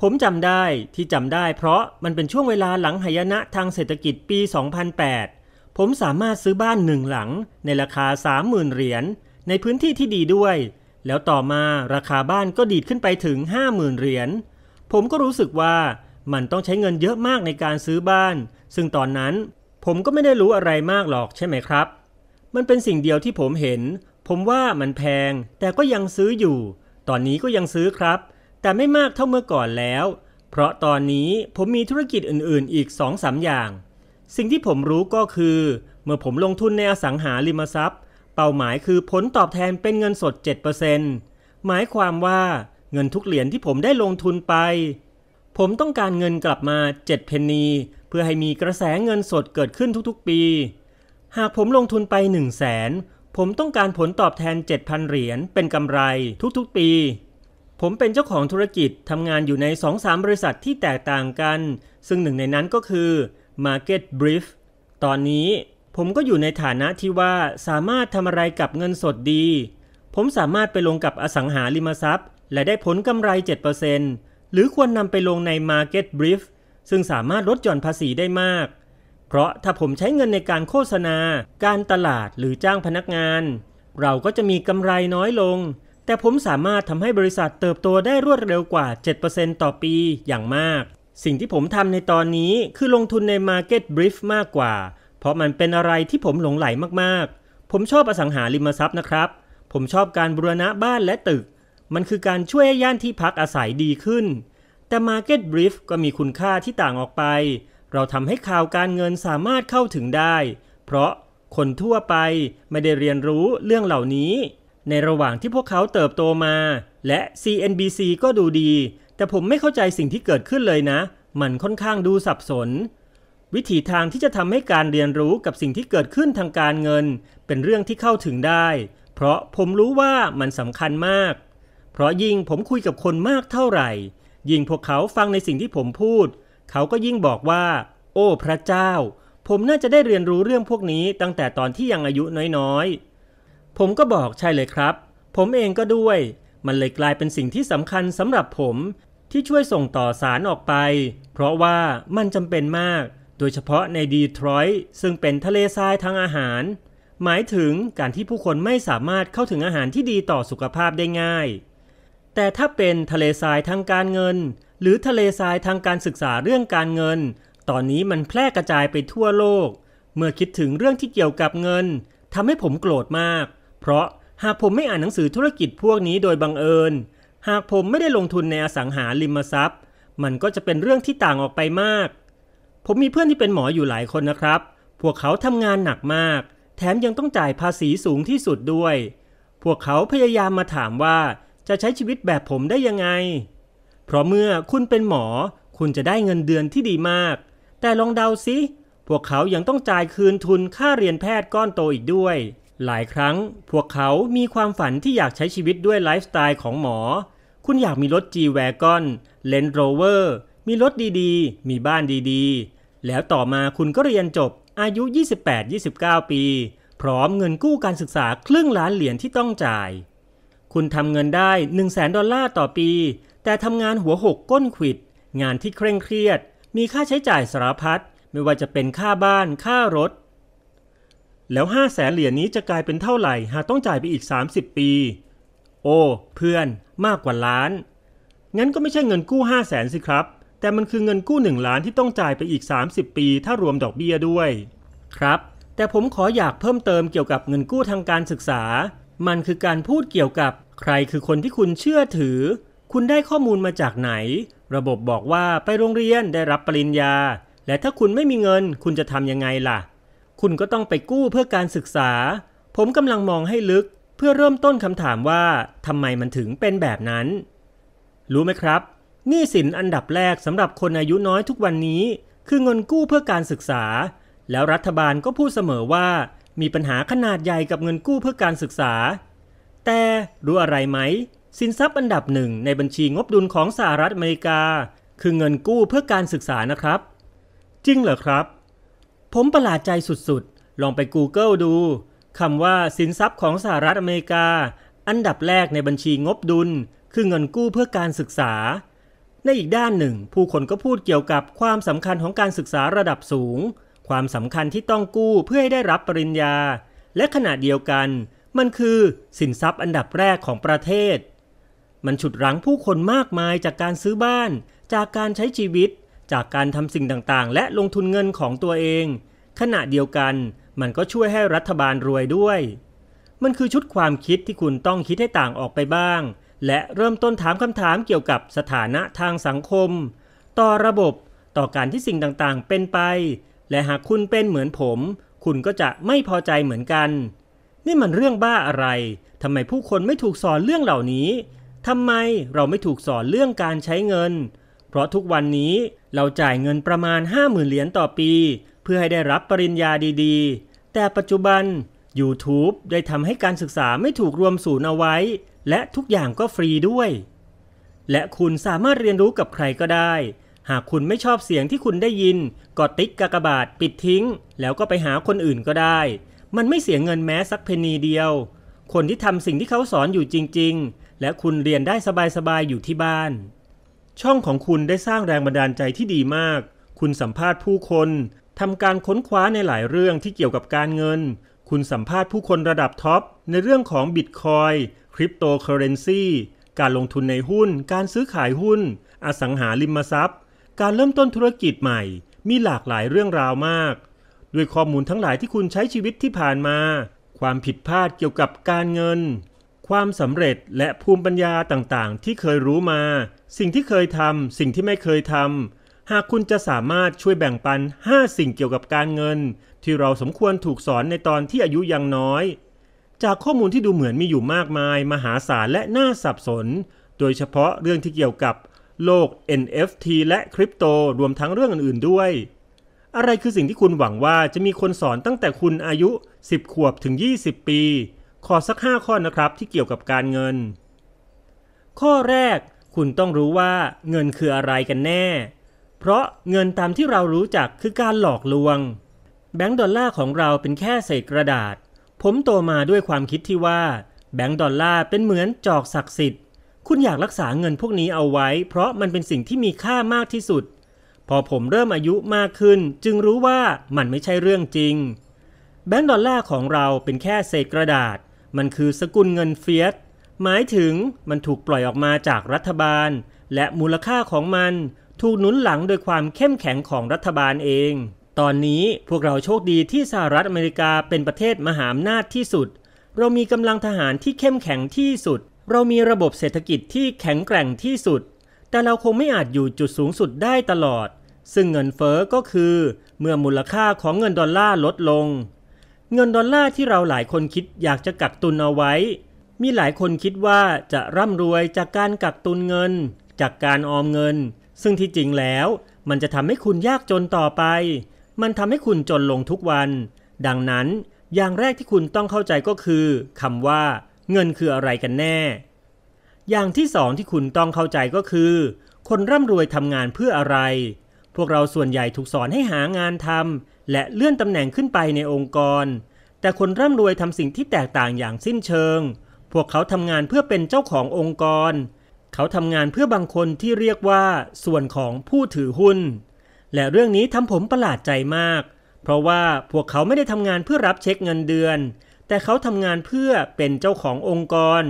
ผมจำได้ที่จำได้เพราะมันเป็นช่วงเวลาหลังหายนะทางเศรษฐกิจปี 2008 ผมสามารถซื้อบ้านหนึ่งหลังในราคา 30,000 เหรียญ ในพื้นที่ที่ดีด้วย แล้วต่อมาราคาบ้านก็ดีดขึ้นไปถึง 50,000 เหรียญ ผมก็รู้สึกว่ามันต้องใช้เงินเยอะมากในการซื้อบ้าน ซึ่งตอนนั้นผมก็ไม่ได้รู้อะไรมากหรอกใช่ไหมครับ มันเป็นสิ่งเดียวที่ผมเห็นผมว่ามันแพงแต่ก็ยังซื้ออยู่ ตอนนี้ก็ยังซื้อครับ แต่ไม่มากเท่าเมื่อก่อนแล้ว เพราะตอนนี้ผมมีธุรกิจอื่นๆอีก2อสาอย่าง สิ่งที่ผมรู้ก็คือ เมื่อผมลงทุนในอสังหาริมทรัพย์ เป้าหมาย คือผลตอบแทนเป็นเงินสด7%หมายความว่าเงินทุกเหรียญที่ผมได้ลงทุนไป ผมต้องการเงินกลับมา 7 เพนนี เพื่อให้มีกระแสเงินสดเกิดขึ้นทุกๆปี หากผมลงทุนไป 1 0 0 0 0แสนผมต้องการผลตอบแทน 7,000 เหรียญ เป็นกำไรทุกๆ ปี ผมเป็นเจ้าของธุรกิจทำงานอยู่ใน 2-3 บริษัทที่แตกต่างกัน ซึ่งหนึ่งในนั้นก็คือ Market Brief ตอนนี้ผมก็อยู่ในฐานะที่ว่าสามารถทำอะไรกับเงินสดดี ผมสามารถไปลงกับอสังหาริมทรัพย์ และได้ผลกำไร 7%หรือควรนำไปลงใน Market Brief ซึ่งสามารถลดหย่อนภาษีได้มากเพราะถ้าผมใช้เงินในการโฆษณา การตลาดหรือจ้างพนักงาน เราก็จะมีกำไรน้อยลง แต่ผมสามารถทำให้บริษัทเติบโตได้รวดเร็วกว่า 7%ต่อปีอย่างมาก สิ่งที่ผมทำในตอนนี้คือลงทุนใน Market Brief มากกว่า เพราะมันเป็นอะไรที่ผมหลงไหลมากๆ ผมชอบอสังหาริมทรัพย์นะครับ ผมชอบการบูรณะบ้านและตึก มันคือการช่วยให้ย่านที่พักอาศัยดีขึ้น แต่ Market Brief ก็มีคุณค่าที่ต่างออกไปเราทำให้ข่าวการเงินสามารถเข้าถึงได้ เพราะคนทั่วไปไม่ได้เรียนรู้เรื่องเหล่านี้ ในระหว่างที่พวกเขาเติบโตมา และ CNBC ก็ดูดี แต่ผมไม่เข้าใจสิ่งที่เกิดขึ้นเลยนะ มันค่อนข้างดูสับสน วิธีทางที่จะทำให้การเรียนรู้กับสิ่งที่เกิดขึ้นทางการเงิน เป็นเรื่องที่เข้าถึงได้ เพราะผมรู้ว่ามันสำคัญมาก เพราะยิ่งผมคุยกับคนมากเท่าไหร่ ยิ่งพวกเขาฟังในสิ่งที่ผมพูดเขาก็ยิ่งบอกว่า โอ้พระเจ้า ผมน่าจะได้เรียนรู้เรื่องพวกนี้ตั้งแต่ตอนที่ยังอายุน้อยๆ ผมก็บอกใช่เลยครับ ผมเองก็ด้วย มันเลยกลายเป็นสิ่งที่สำคัญสำหรับผมที่ช่วยส่งต่อสารออกไป เพราะว่ามันจำเป็นมาก โดยเฉพาะในดีทรอยต์ซึ่งเป็นทะเลทรายทางอาหาร หมายถึงการที่ผู้คนไม่สามารถเข้าถึงอาหารที่ดีต่อสุขภาพได้ง่าย แต่ถ้าเป็นทะเลทรายทางการเงินหรือทะเลทรายทางการศึกษาเรื่องการเงิน ตอนนี้มันแพร่กระจายไปทั่วโลก เมื่อคิดถึงเรื่องที่เกี่ยวกับเงิน ทำให้ผมโกรธมาก เพราะหากผมไม่อ่านหนังสือธุรกิจพวกนี้โดยบังเอิญ หากผมไม่ได้ลงทุนในอสังหาริมทรัพย์ มันก็จะเป็นเรื่องที่ต่างออกไปมาก ผมมีเพื่อนที่เป็นหมออยู่หลายคนนะครับ พวกเขาทำงานหนักมาก แถมยังต้องจ่ายภาษีสูงที่สุดด้วย พวกเขาพยายามมาถามว่าจะใช้ชีวิตแบบผมได้ยังไงเพราะเมื่อคุณเป็นหมอ คุณจะได้เงินเดือนที่ดีมาก แต่ลองเดาสิ พวกเขายังต้องจ่ายคืนทุนค่าเรียนแพทย์ก้อนโตอีกด้วย หลายครั้ง พวกเขามีความฝันที่อยากใช้ชีวิตด้วยไลฟ์สไตล์ของหมอ คุณอยากมีรถ G w a g o n l a n d Rover มีรถดีๆ มีบ้านดีๆ แล้วต่อมาคุณก็เรียนจบ อายุ 28-29 ปี พร้อมเงินกู้การศึกษาครึ่งล้านเหรียญที่ต้องจ่าย คุณทำเงินได้1 0 0 0 0 0ดอลลาร์ต่อปีแต่ทำงานหัวหกก้นขิด งานที่เคร่งเครียด มีค่าใช้จ่ายสารพัดไม่ว่าจะเป็นค่าบ้านค่ารถ แล้วห้าแสนเหรียญนี้จะกลายเป็นเท่าไหร่หากต้องจ่ายไปอีก 30 ปี โอ้เพื่อนมากกว่าล้านงั้นก็ไม่ใช่เงินกู้ห้าแสนสิครับแต่มันคือเงินกู้หนึ่งล้านที่ต้องจ่ายไปอีก30 ปี ถ้ารวมดอกเบี้ยด้วย ครับ แต่ผมขออยากเพิ่มเติมเกี่ยวกับเงินกู้ทางการศึกษา มันคือการพูดเกี่ยวกับใครคือคนที่คุณเชื่อถือคุณได้ข้อมูลมาจากไหน ระบบบอกว่าไปโรงเรียนได้รับปริญญา และถ้าคุณไม่มีเงินคุณจะทำยังไงล่ะ คุณก็ต้องไปกู้เพื่อการศึกษา ผมกำลังมองให้ลึกเพื่อเริ่มต้นคำถามว่าทำไมมันถึงเป็นแบบนั้น รู้ไหมครับ หนี้สินอันดับแรกสำหรับคนอายุน้อยทุกวันนี้คือเงินกู้เพื่อการศึกษา แล้วรัฐบาลก็พูดเสมอว่า มีปัญหาขนาดใหญ่กับเงินกู้เพื่อการศึกษา แต่รู้อะไรไหมสินทรัพย์อันดับหนึ่งในบัญชีงบดุลของสหรัฐอเมริกา คือเงินกู้เพื่อการศึกษานะครับ จริงเหรอครับ ผมประหลาดใจสุดๆ ลองไป Google ดูคำว่าสินทรัพย์ของสหรัฐอเมริกา อันดับแรกในบัญชีงบดุล คือเงินกู้เพื่อการศึกษา ในอีกด้านหนึ่ง ผู้คนก็พูดเกี่ยวกับความสำคัญของการศึกษาระดับสูง ความสำคัญที่ต้องกู้เพื่อให้ได้รับปริญญา และขณะเดียวกัน มันคือ สินทรัพย์อันดับแรกของประเทศมันฉุดรั้งผู้คนมากมายจากการซื้อบ้าน จากการใช้ชีวิต จากการทำสิ่งต่างๆ และลงทุนเงินของตัวเอง ขณะเดียวกัน มันก็ช่วยให้รัฐบาลรวยด้วย มันคือชุดความคิดที่คุณต้องคิดให้ต่างออกไปบ้าง และเริ่มต้นถามคำถามเกี่ยวกับสถานะทางสังคม ต่อระบบต่อการที่สิ่งต่างๆเป็นไป และหากคุณเป็นเหมือนผม คุณก็จะไม่พอใจเหมือนกัน นี่มันเรื่องบ้าอะไรทำไมผู้คนไม่ถูกสอนเรื่องเหล่านี้ทำไมเราไม่ถูกสอนเรื่องการใช้เงิน เพราะทุกวันนี้เราจ่ายเงินประมาณ50,000เหรียญต่อปี เพื่อให้ได้รับปริญญาดีๆ แต่ปัจจุบัน YouTube ได้ทำให้การศึกษาไม่ถูกรวมศูนย์เอาไว้ และทุกอย่างก็ฟรีด้วย และคุณสามารถเรียนรู้กับใครก็ได้ หากคุณไม่ชอบเสียงที่คุณได้ยิน ก็ติ๊กกากบาท ปิดทิ้งแล้วก็ไปหาคนอื่นก็ได้ มันไม่เสียเงินแม้สักเพนนีเดียว คนที่ทำสิ่งที่เขาสอนอยู่จริง ๆและคุณเรียนได้สบายๆ อยู่ที่บ้าน ช่องของคุณได้สร้างแรงบันดาลใจที่ดีมาก คุณสัมภาษณ์ผู้คน ทำการค้นคว้าในหลายเรื่องที่เกี่ยวกับการเงิน คุณสัมภาษณ์ผู้คนระดับท็อป ในเรื่องของบิตคอยคริปโตเคอเรนซีการลงทุนในหุ้น การซื้อขายหุ้น อสังหาริมทรัพย์ การเริ่มต้นธุรกิจใหม่ มีหลากหลายเรื่องราวมาก ด้วยข้อมูลทั้งหลายที่คุณใช้ชีวิตที่ผ่านมา ความผิดพลาดเกี่ยวกับการเงินความสำเร็จและภูมิปัญญาต่างๆ ที่เคยรู้มา สิ่งที่เคยทำสิ่งที่ไม่เคยทำหากคุณจะสามารถช่วยแบ่งปัน 5 สิ่งเกี่ยวกับการเงิน ที่เราสมควรถูกสอนในตอนที่อายุยังน้อย จากข้อมูลที่ดูเหมือนมีอยู่มากมาย มหาศาลและน่าสับสน โดยเฉพาะเรื่องที่เกี่ยวกับโลก NFT และคริปโต รวมทั้งเรื่องอื่นๆด้วย อะไรคือสิ่งที่คุณหวังว่าจะมีคนสอนตั้งแต่คุณอายุ 10ขวบถึง20ปีขอสัก5ข้อนะครับ ที่เกี่ยวกับการเงิน ข้อแรกคุณต้องรู้ว่าเงินคืออะไรกันแน่ เพราะเงินตามที่เรารู้จักคือการหลอกลวงแบงก์ดอลลาร์ของเราเป็นแค่เศษกระดาษ ผมโตมาด้วยความคิดที่ว่าแบงก์ดอลลาร์เป็นเหมือนจอกศักดิ์สิทธิ์ คุณอยากรักษาเงินพวกนี้เอาไว้ เพราะมันเป็นสิ่งที่มีค่ามากที่สุด พอผมเริ่มอายุมากขึ้น จึงรู้ว่ามันไม่ใช่เรื่องจริง แบงก์ดอลลาร์ของเราเป็นแค่เศษกระดาษมันคือสกุลเงินเฟียสหมายถึงมันถูกปล่อยออกมาจากรัฐบาล และมูลค่าของมัน ถูกหนุนหลังโดยความเข้มแข็งของรัฐบาลเอง ตอนนี้พวกเราโชคดีที่สหรัฐอเมริกาเป็นประเทศมหาอำนาจที่สุด เรามีกำลังทหารที่เข้มแข็งที่สุด เรามีระบบเศรษฐกิจที่แข็งแกร่งที่สุด แต่เราคงไม่อาจอยู่จุดสูงสุดได้ตลอด ซึ่งเงินเฟอ้อก็คือ เมื่อมูลค่าของเงินดอลลาร์ลดลงเงินดอลลาร์ที่เราหลายคนคิดอยากจะกักตุนเอาไว้ มีหลายคนคิดว่าจะร่ำรวยจากการกักตุนเงิน จากการออมเงิน ซึ่งที่จริงแล้วมันจะทำให้คุณยากจนต่อไป มันทำให้คุณจนลงทุกวัน ดังนั้นอย่างแรกที่คุณต้องเข้าใจก็คือคำว่าเงินคืออะไรกันแน่ อย่างที่สองที่คุณต้องเข้าใจก็คือคนร่ำรวยทำงานเพื่ออะไร พวกเราส่วนใหญ่ถูกสอนให้หางานทำและเลื่อนตำแหน่งขึ้นไปในองค์กร แต่คนร่ำรวยทำสิ่งที่แตกต่างอย่างสิ้นเชิง พวกเขาทำงานเพื่อเป็นเจ้าขององค์กร เขาทำงานเพื่อบางคนที่เรียกว่า ส่วนของผู้ถือหุ้น และเรื่องนี้ทำผมประหลาดใจมาก เพราะว่าพวกเขาไม่ได้ทำงานเพื่อรับเช็คเงินเดือน แต่เขาทำงานเพื่อเป็นเจ้าขององค์กร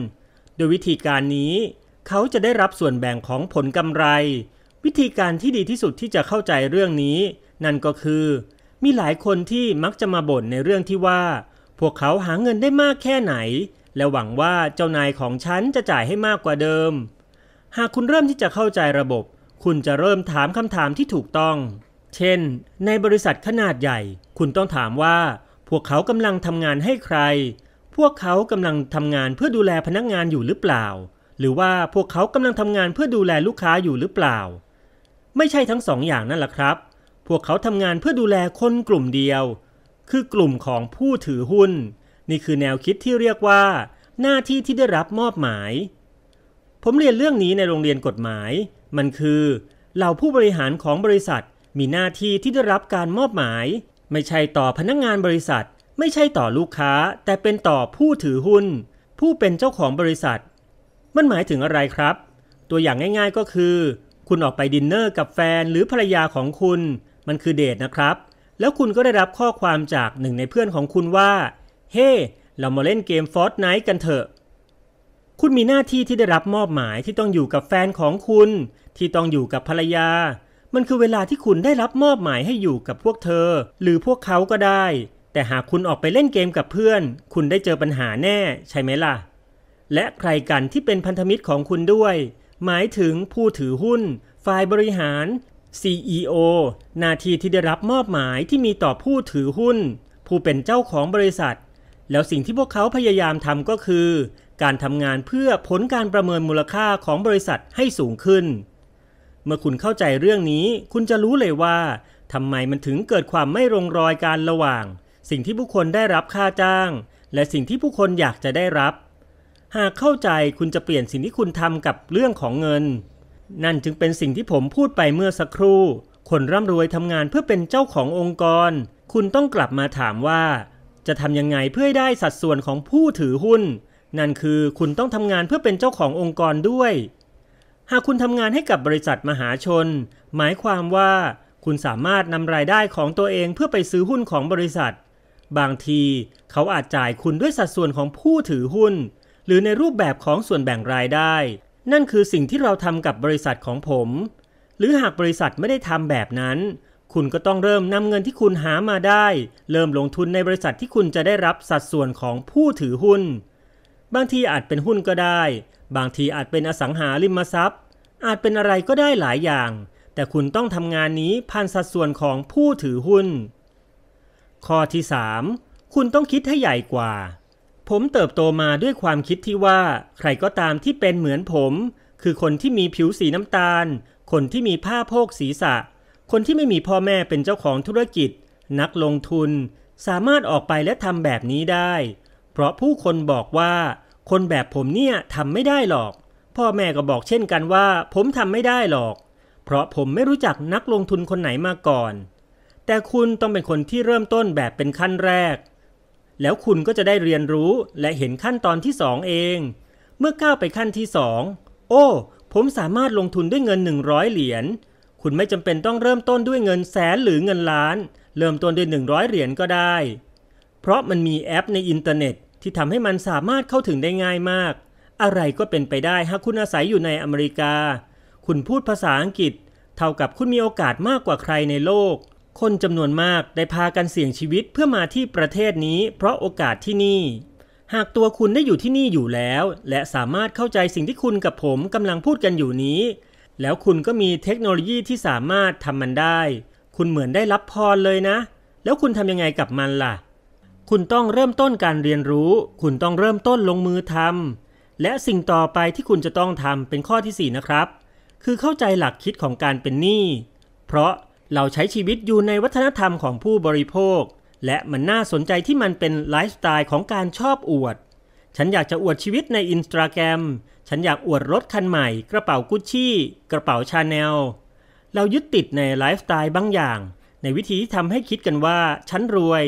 โดยวิธีการนี้ เขาจะได้รับส่วนแบ่งของผลกำไร วิธีการที่ดีที่สุดที่จะเข้าใจเรื่องนี้ นั่นก็คือมีหลายคนที่มักจะมาบ่นในเรื่องที่ว่า พวกเขาหาเงินได้มากแค่ไหน และหวังว่าเจ้านายของฉันจะจ่ายให้มากกว่าเดิม หากคุณเริ่มที่จะเข้าใจระบบ คุณจะเริ่มถามคำถามที่ถูกต้อง เช่นในบริษัทขนาดใหญ่ คุณต้องถามว่า พวกเขากำลังทำงานให้ใคร พวกเขากำลังทำงานเพื่อดูแลพนักงานอยู่หรือเปล่า หรือว่าพวกเขากำลังทำงานเพื่อดูแลลูกค้าอยู่หรือเปล่า ไม่ใช่ทั้งสองอย่างนั่นแหละครับพวกเขาทำงานเพื่อดูแลคนกลุ่มเดียว คือกลุ่มของผู้ถือหุ้น นี่คือแนวคิดที่เรียกว่า หน้าที่ที่ได้รับมอบหมาย ผมเรียนเรื่องนี้ในโรงเรียนกฎหมาย มันคือเหล่าผู้บริหารของบริษัท มีหน้าที่ที่ได้รับการมอบหมาย ไม่ใช่ต่อพนักงงานบริษัท ไม่ใช่ต่อลูกค้า แต่เป็นต่อผู้ถือหุ้น ผู้เป็นเจ้าของบริษัท มันหมายถึงอะไรครับ ตัวอย่างง่ายๆก็คือ คุณออกไปดินเนอร์กับแฟนหรือภรรยาของคุณมันคือเดทนะครับ แล้วคุณก็ได้รับข้อความจากหนึ่งในเพื่อนของคุณว่า เฮ้ hey, เรามาเล่นเกม Fortnite กันเถอะ คุณมีหน้าที่ที่ได้รับมอบหมายที่ต้องอยู่กับแฟนของคุณ ที่ต้องอยู่กับภรรยา มันคือเวลาที่คุณได้รับมอบหมายให้อยู่กับพวกเธอ หรือพวกเขาก็ได้ แต่หากคุณออกไปเล่นเกมกับเพื่อน คุณได้เจอปัญหาแน่ใช่ไหมล่ะ และใครกันที่เป็นพันธมิตรของคุณด้วย หมายถึงผู้ถือหุ้นฝ่ายบริหาร CEO น้าที่ที่ได้รับมอบหมายที่มีต่อผู้ถือหุ้น ผู้เป็นเจ้าของบริษัท แล้วสิ่งที่พวกเขาพยายามทำก็คือ การทำงานเพื่อผลการประเมินมูลค่าของบริษัทให้สูงขึ้น เมื่อคุณเข้าใจเรื่องนี้คุณจะรู้เลยว่าทำไมมันถึงเกิดความไม่ลงรอยการระหว่าง สิ่งที่ผู้คนได้รับค่าจ้าง และสิ่งที่ผู้คนอยากจะได้รับ หากเข้าใจคุณจะเปลี่ยนสิ่งที่คุณทำกับเรื่องของเงินนั่นจึงเป็นสิ่งที่ผมพูดไปเมื่อสักครู่ คนร่ำรวยทำงานเพื่อเป็นเจ้าขององค์กร คุณต้องกลับมาถามว่า จะทำยังไงเพื่อได้สัดส่วนของผู้ถือหุ้น นั่นคือคุณต้องทำงานเพื่อเป็นเจ้าขององค์กรด้วย หากคุณทำงานให้กับบริษัทมหาชน หมายความว่า คุณสามารถนำรายได้ของตัวเองเพื่อไปซื้อหุ้นของบริษัท บางที เขาอาจจ่ายคุณด้วยสัดส่วนของผู้ถือหุ้น หรือในรูปแบบของส่วนแบ่งรายได้นั่นคือสิ่งที่เราทำกับบริษัทของผม หรือหากบริษัทไม่ได้ทำแบบนั้น คุณก็ต้องเริ่มนำเงินที่คุณหามาได้ เริ่มลงทุนในบริษัทที่คุณจะได้รับสัดส่วนของผู้ถือหุ้น บางทีอาจเป็นหุ้นก็ได้ บางทีอาจเป็นอสังหาริมทรัพย์ อาจเป็นอะไรก็ได้หลายอย่าง แต่คุณต้องทำงานนี้ผ่านสัดส่วนของผู้ถือหุ้น ข้อที่3คุณต้องคิดให้ใหญ่กว่าผมเติบโตมาด้วยความคิดที่ว่าใครก็ตามที่เป็นเหมือนผม คือคนที่มีผิวสีน้ำตาล คนที่มีผ้าโพกศีรษะ คนที่ไม่มีพ่อแม่เป็นเจ้าของธุรกิจ นักลงทุน สามารถออกไปและทำแบบนี้ได้ เพราะผู้คนบอกว่า คนแบบผมเนี่ยทำไม่ได้หรอก พ่อแม่ก็บอกเช่นกันว่า ผมทำไม่ได้หรอก เพราะผมไม่รู้จักนักลงทุนคนไหนมาก่อน แต่คุณต้องเป็นคนที่เริ่มต้นแบบเป็นขั้นแรกแล้วคุณก็จะได้เรียนรู้และเห็นขั้นตอนที่ 2 เอง เมื่อก้าวไปขั้นที่ 2 โอ้ ผมสามารถลงทุนด้วยเงิน 100 เหรียญ คุณไม่จำเป็นต้องเริ่มต้นด้วยเงินแสนหรือเงินล้าน เริ่มต้นด้วย 100 เหรียญก็ได้ เพราะมันมีแอปในอินเทอร์เน็ต ที่ทำให้มันสามารถเข้าถึงได้ง่ายมาก อะไรก็เป็นไปได้หากคุณอาศัยอยู่ในอเมริกา คุณพูดภาษาอังกฤษ เท่ากับคุณมีโอกาสมากกว่าใครในโลกคนจำนวนมากได้พากันเสี่ยงชีวิตเพื่อมาที่ประเทศนี้ เพราะโอกาสที่นี่ หากตัวคุณได้อยู่ที่นี่อยู่แล้ว และสามารถเข้าใจสิ่งที่คุณกับผมกำลังพูดกันอยู่นี้ แล้วคุณก็มีเทคโนโลยีที่สามารถทำมันได้ คุณเหมือนได้รับพรเลยนะ แล้วคุณทำยังไงกับมันล่ะคุณต้องเริ่มต้นการเรียนรู้ คุณต้องเริ่มต้นลงมือทำและสิ่งต่อไปที่คุณจะต้องทำเป็นข้อที่4นะครับคือเข้าใจหลักคิดของการเป็นหนี้เพราะเราใช้ชีวิตอยู่ในวัฒนธรรมของผู้บริโภค และมันน่าสนใจที่มันเป็นไลฟ์สไตล์ของการชอบอวด ฉันอยากจะอวดชีวิตในอินสตาแกรม ฉันอยากอวดรถคันใหม่ กระเป๋ากุชชี่กระเป๋าชาแนลเรายึดติดในไลฟ์สไตล์บางอย่าง ในวิธีที่ทำให้คิดกันว่าฉันรวย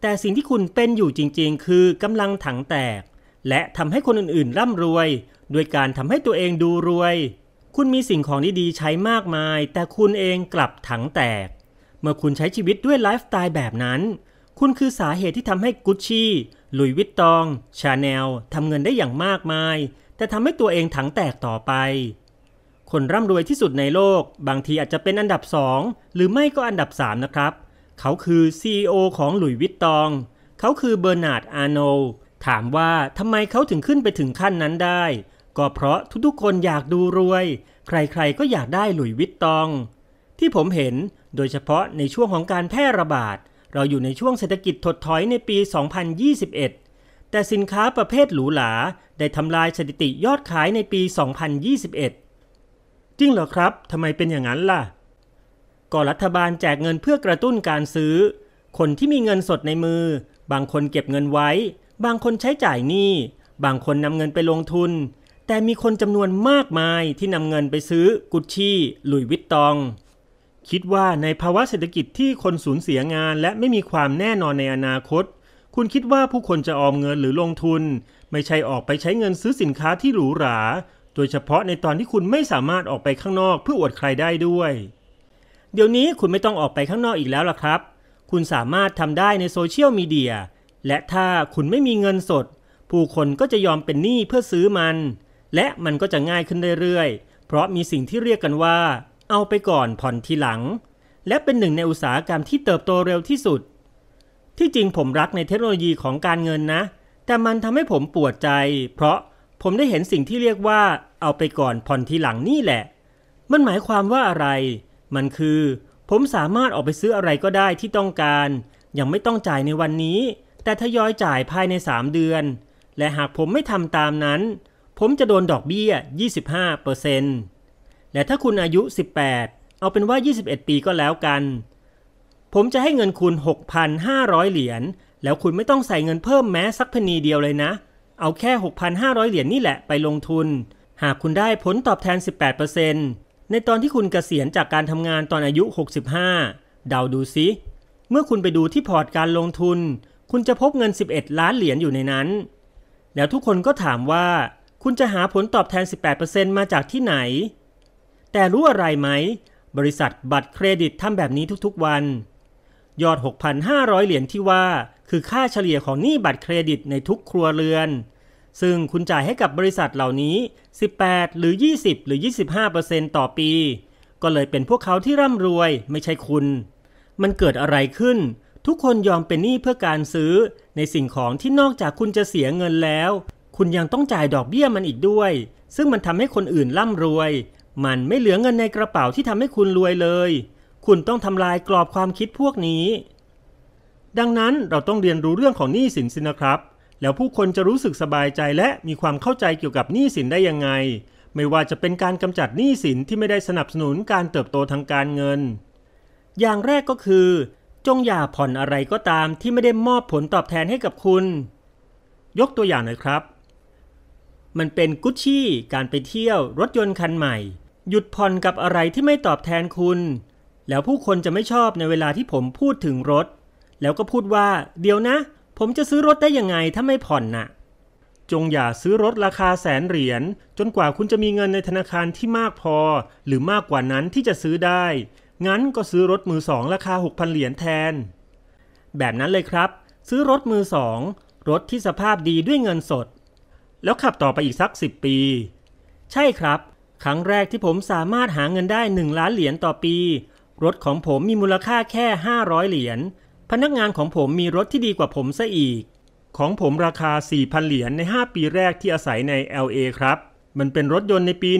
แต่สิ่งที่คุณเป็นอยู่จริงๆ คือกำลังถังแตก และทำให้คนอื่นๆร่ำรวย โดยการทำให้ตัวเองดูรวยคุณมีสิ่งของดีๆ ใช้มากมาย แต่คุณเองกลับถังแตก เมื่อคุณใช้ชีวิตด้วยไลฟ์สไตล์แบบนั้น คุณคือสาเหตุที่ทำให้กุชชี่ลุยวิตตอง ชาแนลทำเงินได้อย่างมากมาย แต่ทำให้ตัวเองถังแตกต่อไป คนร่ำรวยที่สุดในโลก บางทีอาจจะเป็นอันดับ 2 หรือไม่ก็อันดับ 3 นะครับ เขาคือ CEO ของหลุยวิตตอง เขาคือเบอร์นาร์ดอาโนถามว่าทำไมเขาถึงขึ้นไปถึงขั้นนั้นได้ก็เพราะทุกๆคนอยากดูรวย ใครๆก็อยากได้หลุยวิตตอง ที่ผมเห็น โดยเฉพาะในช่วงของการแพร่ระบาด เราอยู่ในช่วงเศรษฐกิจถดถอยในปี 2021 แต่สินค้าประเภทหรูหราได้ทำลายสถิติยอดขายในปี 2021 จริงเหรอครับ ทำไมเป็นอย่างนั้นล่ะ ก็รัฐบาลแจกเงินเพื่อกระตุ้นการซื้อ คนที่มีเงินสดในมือ บางคนเก็บเงินไว้ บางคนใช้จ่ายหนี้บางคนนำเงินไปลงทุนแต่มีคนจำนวนมากมายที่นำเงินไปซื้อกุชชี่ หลุยวิตตอง คิดว่าในภาวะเศรษฐกิจที่คนสูญเสียงาน และไม่มีความแน่นอนในอนาคต คุณคิดว่าผู้คนจะออมเงินหรือลงทุน ไม่ใช่ออกไปใช้เงินซื้อสินค้าที่หรูหรา โดยเฉพาะในตอนที่คุณไม่สามารถออกไปข้างนอกเพื่ออวดใครได้ด้วย เดี๋ยวนี้คุณไม่ต้องออกไปข้างนอกอีกแล้วล่ะครับ คุณสามารถทำได้ในโซเชียลมีเดีย และถ้าคุณไม่มีเงินสด ผู้คนก็จะยอมเป็นหนี้เพื่อซื้อมันและมันก็จะง่ายขึ้นเรื่อยๆ เพราะมีสิ่งที่เรียกกันว่า เอาไปก่อนผ่อนทีหลัง และเป็นหนึ่งในอุตสาหกรรมที่เติบโตเร็วที่สุด ที่จริงผมรักในเทคโนโลยีของการเงินนะ แต่มันทำให้ผมปวดใจ เพราะผมได้เห็นสิ่งที่เรียกว่า เอาไปก่อนผ่อนทีหลังนี่แหละ มันหมายความว่าอะไร มันคือ ผมสามารถออกไปซื้ออะไรก็ได้ที่ต้องการ ยังไม่ต้องจ่ายในวันนี้ แต่ทยอยจ่ายภายใน3เดือน และหากผมไม่ทำตามนั้นผมจะโดนดอกเบี้ย 25%และถ้าคุณอายุ 18 เอาเป็นว่า 21 ปีก็แล้วกัน ผมจะให้เงินคุณ 6,500 เหรียญ แล้วคุณไม่ต้องใส่เงินเพิ่มแม้สักพนีเดียวเลยนะ เอาแค่ 6,500 เหรียญนี่แหละไปลงทุน หากคุณได้ผลตอบแทน 18%ในตอนที่คุณเกษียณจากการทำงานตอนอายุ 65 เดาดูซิ เมื่อคุณไปดูที่พอร์ตการลงทุน คุณจะพบเงิน 11 ล้านเหรียญอยู่ในนั้น แล้วทุกคนก็ถามว่าคุณจะหาผลตอบแทน 18%มาจากที่ไหน แต่รู้อะไรไหม บริษัทบัตรเครดิตทำแบบนี้ทุกๆวัน ยอด 6,500 เหรียญที่ว่า คือค่าเฉลี่ยของหนี้บัตรเครดิตในทุกครัวเรือน ซึ่งคุณจ่ายให้กับบริษัทเหล่านี้ 18 หรือ 20 หรือ 25%ต่อปี ก็เลยเป็นพวกเขาที่ร่ำรวยไม่ใช่คุณ มันเกิดอะไรขึ้น ทุกคนยอมเป็นหนี้เพื่อการซื้อ ในสิ่งของที่นอกจากคุณจะเสียเงินแล้วคุณยังต้องจ่ายดอกเบี้ยมันอีกด้วย ซึ่งมันทำให้คนอื่นร่ำรวย มันไม่เหลือเงินในกระเป๋าที่ทำให้คุณรวยเลย คุณต้องทำลายกรอบความคิดพวกนี้ ดังนั้นเราต้องเรียนรู้เรื่องของหนี้สินสินะครับ แล้วผู้คนจะรู้สึกสบายใจและมีความเข้าใจเกี่ยวกับหนี้สินได้ยังไง ไม่ว่าจะเป็นการกำจัดหนี้สินที่ไม่ได้สนับสนุนการเติบโตทางการเงิน อย่างแรกก็คือ จงอย่าผ่อนอะไรก็ตามที่ไม่ได้มอบผลตอบแทนให้กับคุณ ยกตัวอย่างหน่อยครับมันเป็นกุชชี่การไปเที่ยว รถยนต์คันใหม่ หยุดผ่อนกับอะไรที่ไม่ตอบแทนคุณ แล้วผู้คนจะไม่ชอบในเวลาที่ผมพูดถึงรถ แล้วก็พูดว่า เดี๋ยวนะ ผมจะซื้อรถได้ยังไงถ้าไม่ผ่อนนะ่ะจงอย่าซื้อรถราคาแสนเหรียญจนกว่าคุณจะมีเงินในธนาคารที่มากพอ หรือมากกว่านั้นที่จะซื้อได้ งั้นก็ซื้อรถมือสอง ราคา6,000เหรียญแทนแบบนั้นเลยครับ ซื้อรถมือสอง รถที่สภาพดีด้วยเงินสดแล้วขับต่อไปอีกสัก 10 ปี ใช่ครับ ครั้งแรกที่ผมสามารถหาเงินได้1 ล้านเหรียญต่อปี รถของผมมีมูลค่าแค่ 500 เหรียญ พนักงานของผมมีรถที่ดีกว่าผมซะอีก ของผมราคา 4,000 เหรียญใน 5 ปีแรกที่อาศัยใน LA ครับ มันเป็นรถยนต์ในปี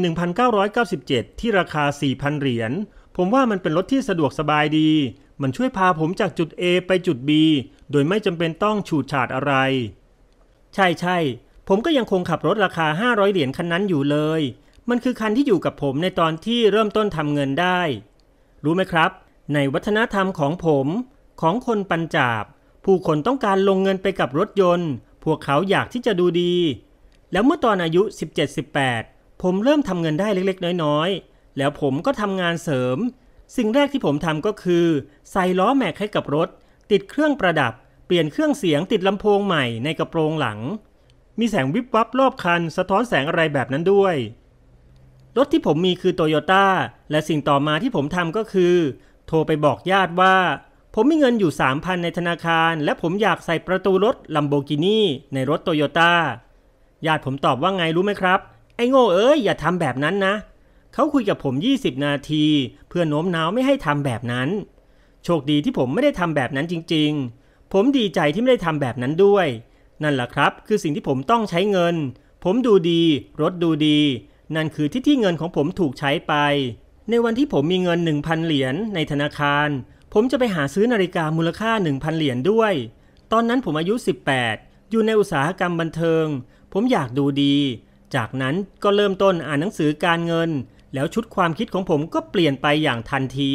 1997 ที่ราคา 4,000 เหรียญ ผมว่ามันเป็นรถที่สะดวกสบายดี มันช่วยพาผมจากจุด A ไปจุด B โดยไม่จำเป็นต้องฉูดฉาดอะไร ใช่ใช่ผม ก็ยังคงขับรถราคา 500 เหรียญคันนั้นอยู่เลย มันคือคันที่อยู่กับผมในตอนที่เริ่มต้นทำเงินได้ รู้ไหมครับ ในวัฒนธรรมของผมของคนปัญจาบ ผู้คนต้องการลงเงินไปกับรถยนต์ พวกเขาอยากที่จะดูดี แล้วเมื่อตอนอายุ 17-18ผมเริ่มทำเงินได้เล็ก ๆ น้อยๆแล้วผมก็ทำงานเสริม สิ่งแรกที่ผมทำก็คือใส่ล้อแม็กให้กับรถ ติดเครื่องประดับเปลี่ยนเครื่องเสียง ติดลำโพงใหม่ในกระโปรงหลังมีแสงวิบวับรอบคัน สะท้อนแสงอะไรแบบนั้นด้วย รถที่ผมมีคือโตโยต้า และสิ่งต่อมาที่ผมทำก็คือ โทรไปบอกญาติว่า ผมมีเงินอยู่ 3,000 ในธนาคาร และผมอยากใส่ประตูรถลัมโบกินีในรถโตโยต้าญาติผมตอบว่าไงรู้ไหมครับ ไอ้โง่เอ้ย อย่าทำแบบนั้นนะ เขาคุยกับผม 20 นาที เพื่อโน้มน้าวไม่ให้ทำแบบนั้น โชคดีที่ผมไม่ได้ทำแบบนั้นจริง ๆ ผมดีใจที่ไม่ได้ทำแบบนั้นด้วยนั่นแหละครับคือสิ่งที่ผมต้องใช้เงิน ผมดูดีรถดูดี นั่นคือที่ที่เงินของผมถูกใช้ไป ในวันที่ผมมีเงิน 1,000 เหรียญในธนาคาร ผมจะไปหาซื้อนาฬิกามูลค่า 1,000 เหรียญด้วย ตอนนั้นผมอายุ 18 อยู่ในอุตสาหกรรมบันเทิง ผมอยากดูดี จากนั้นก็เริ่มต้นอ่านหนังสือการเงิน แล้วชุดความคิดของผมก็เปลี่ยนไปอย่างทันที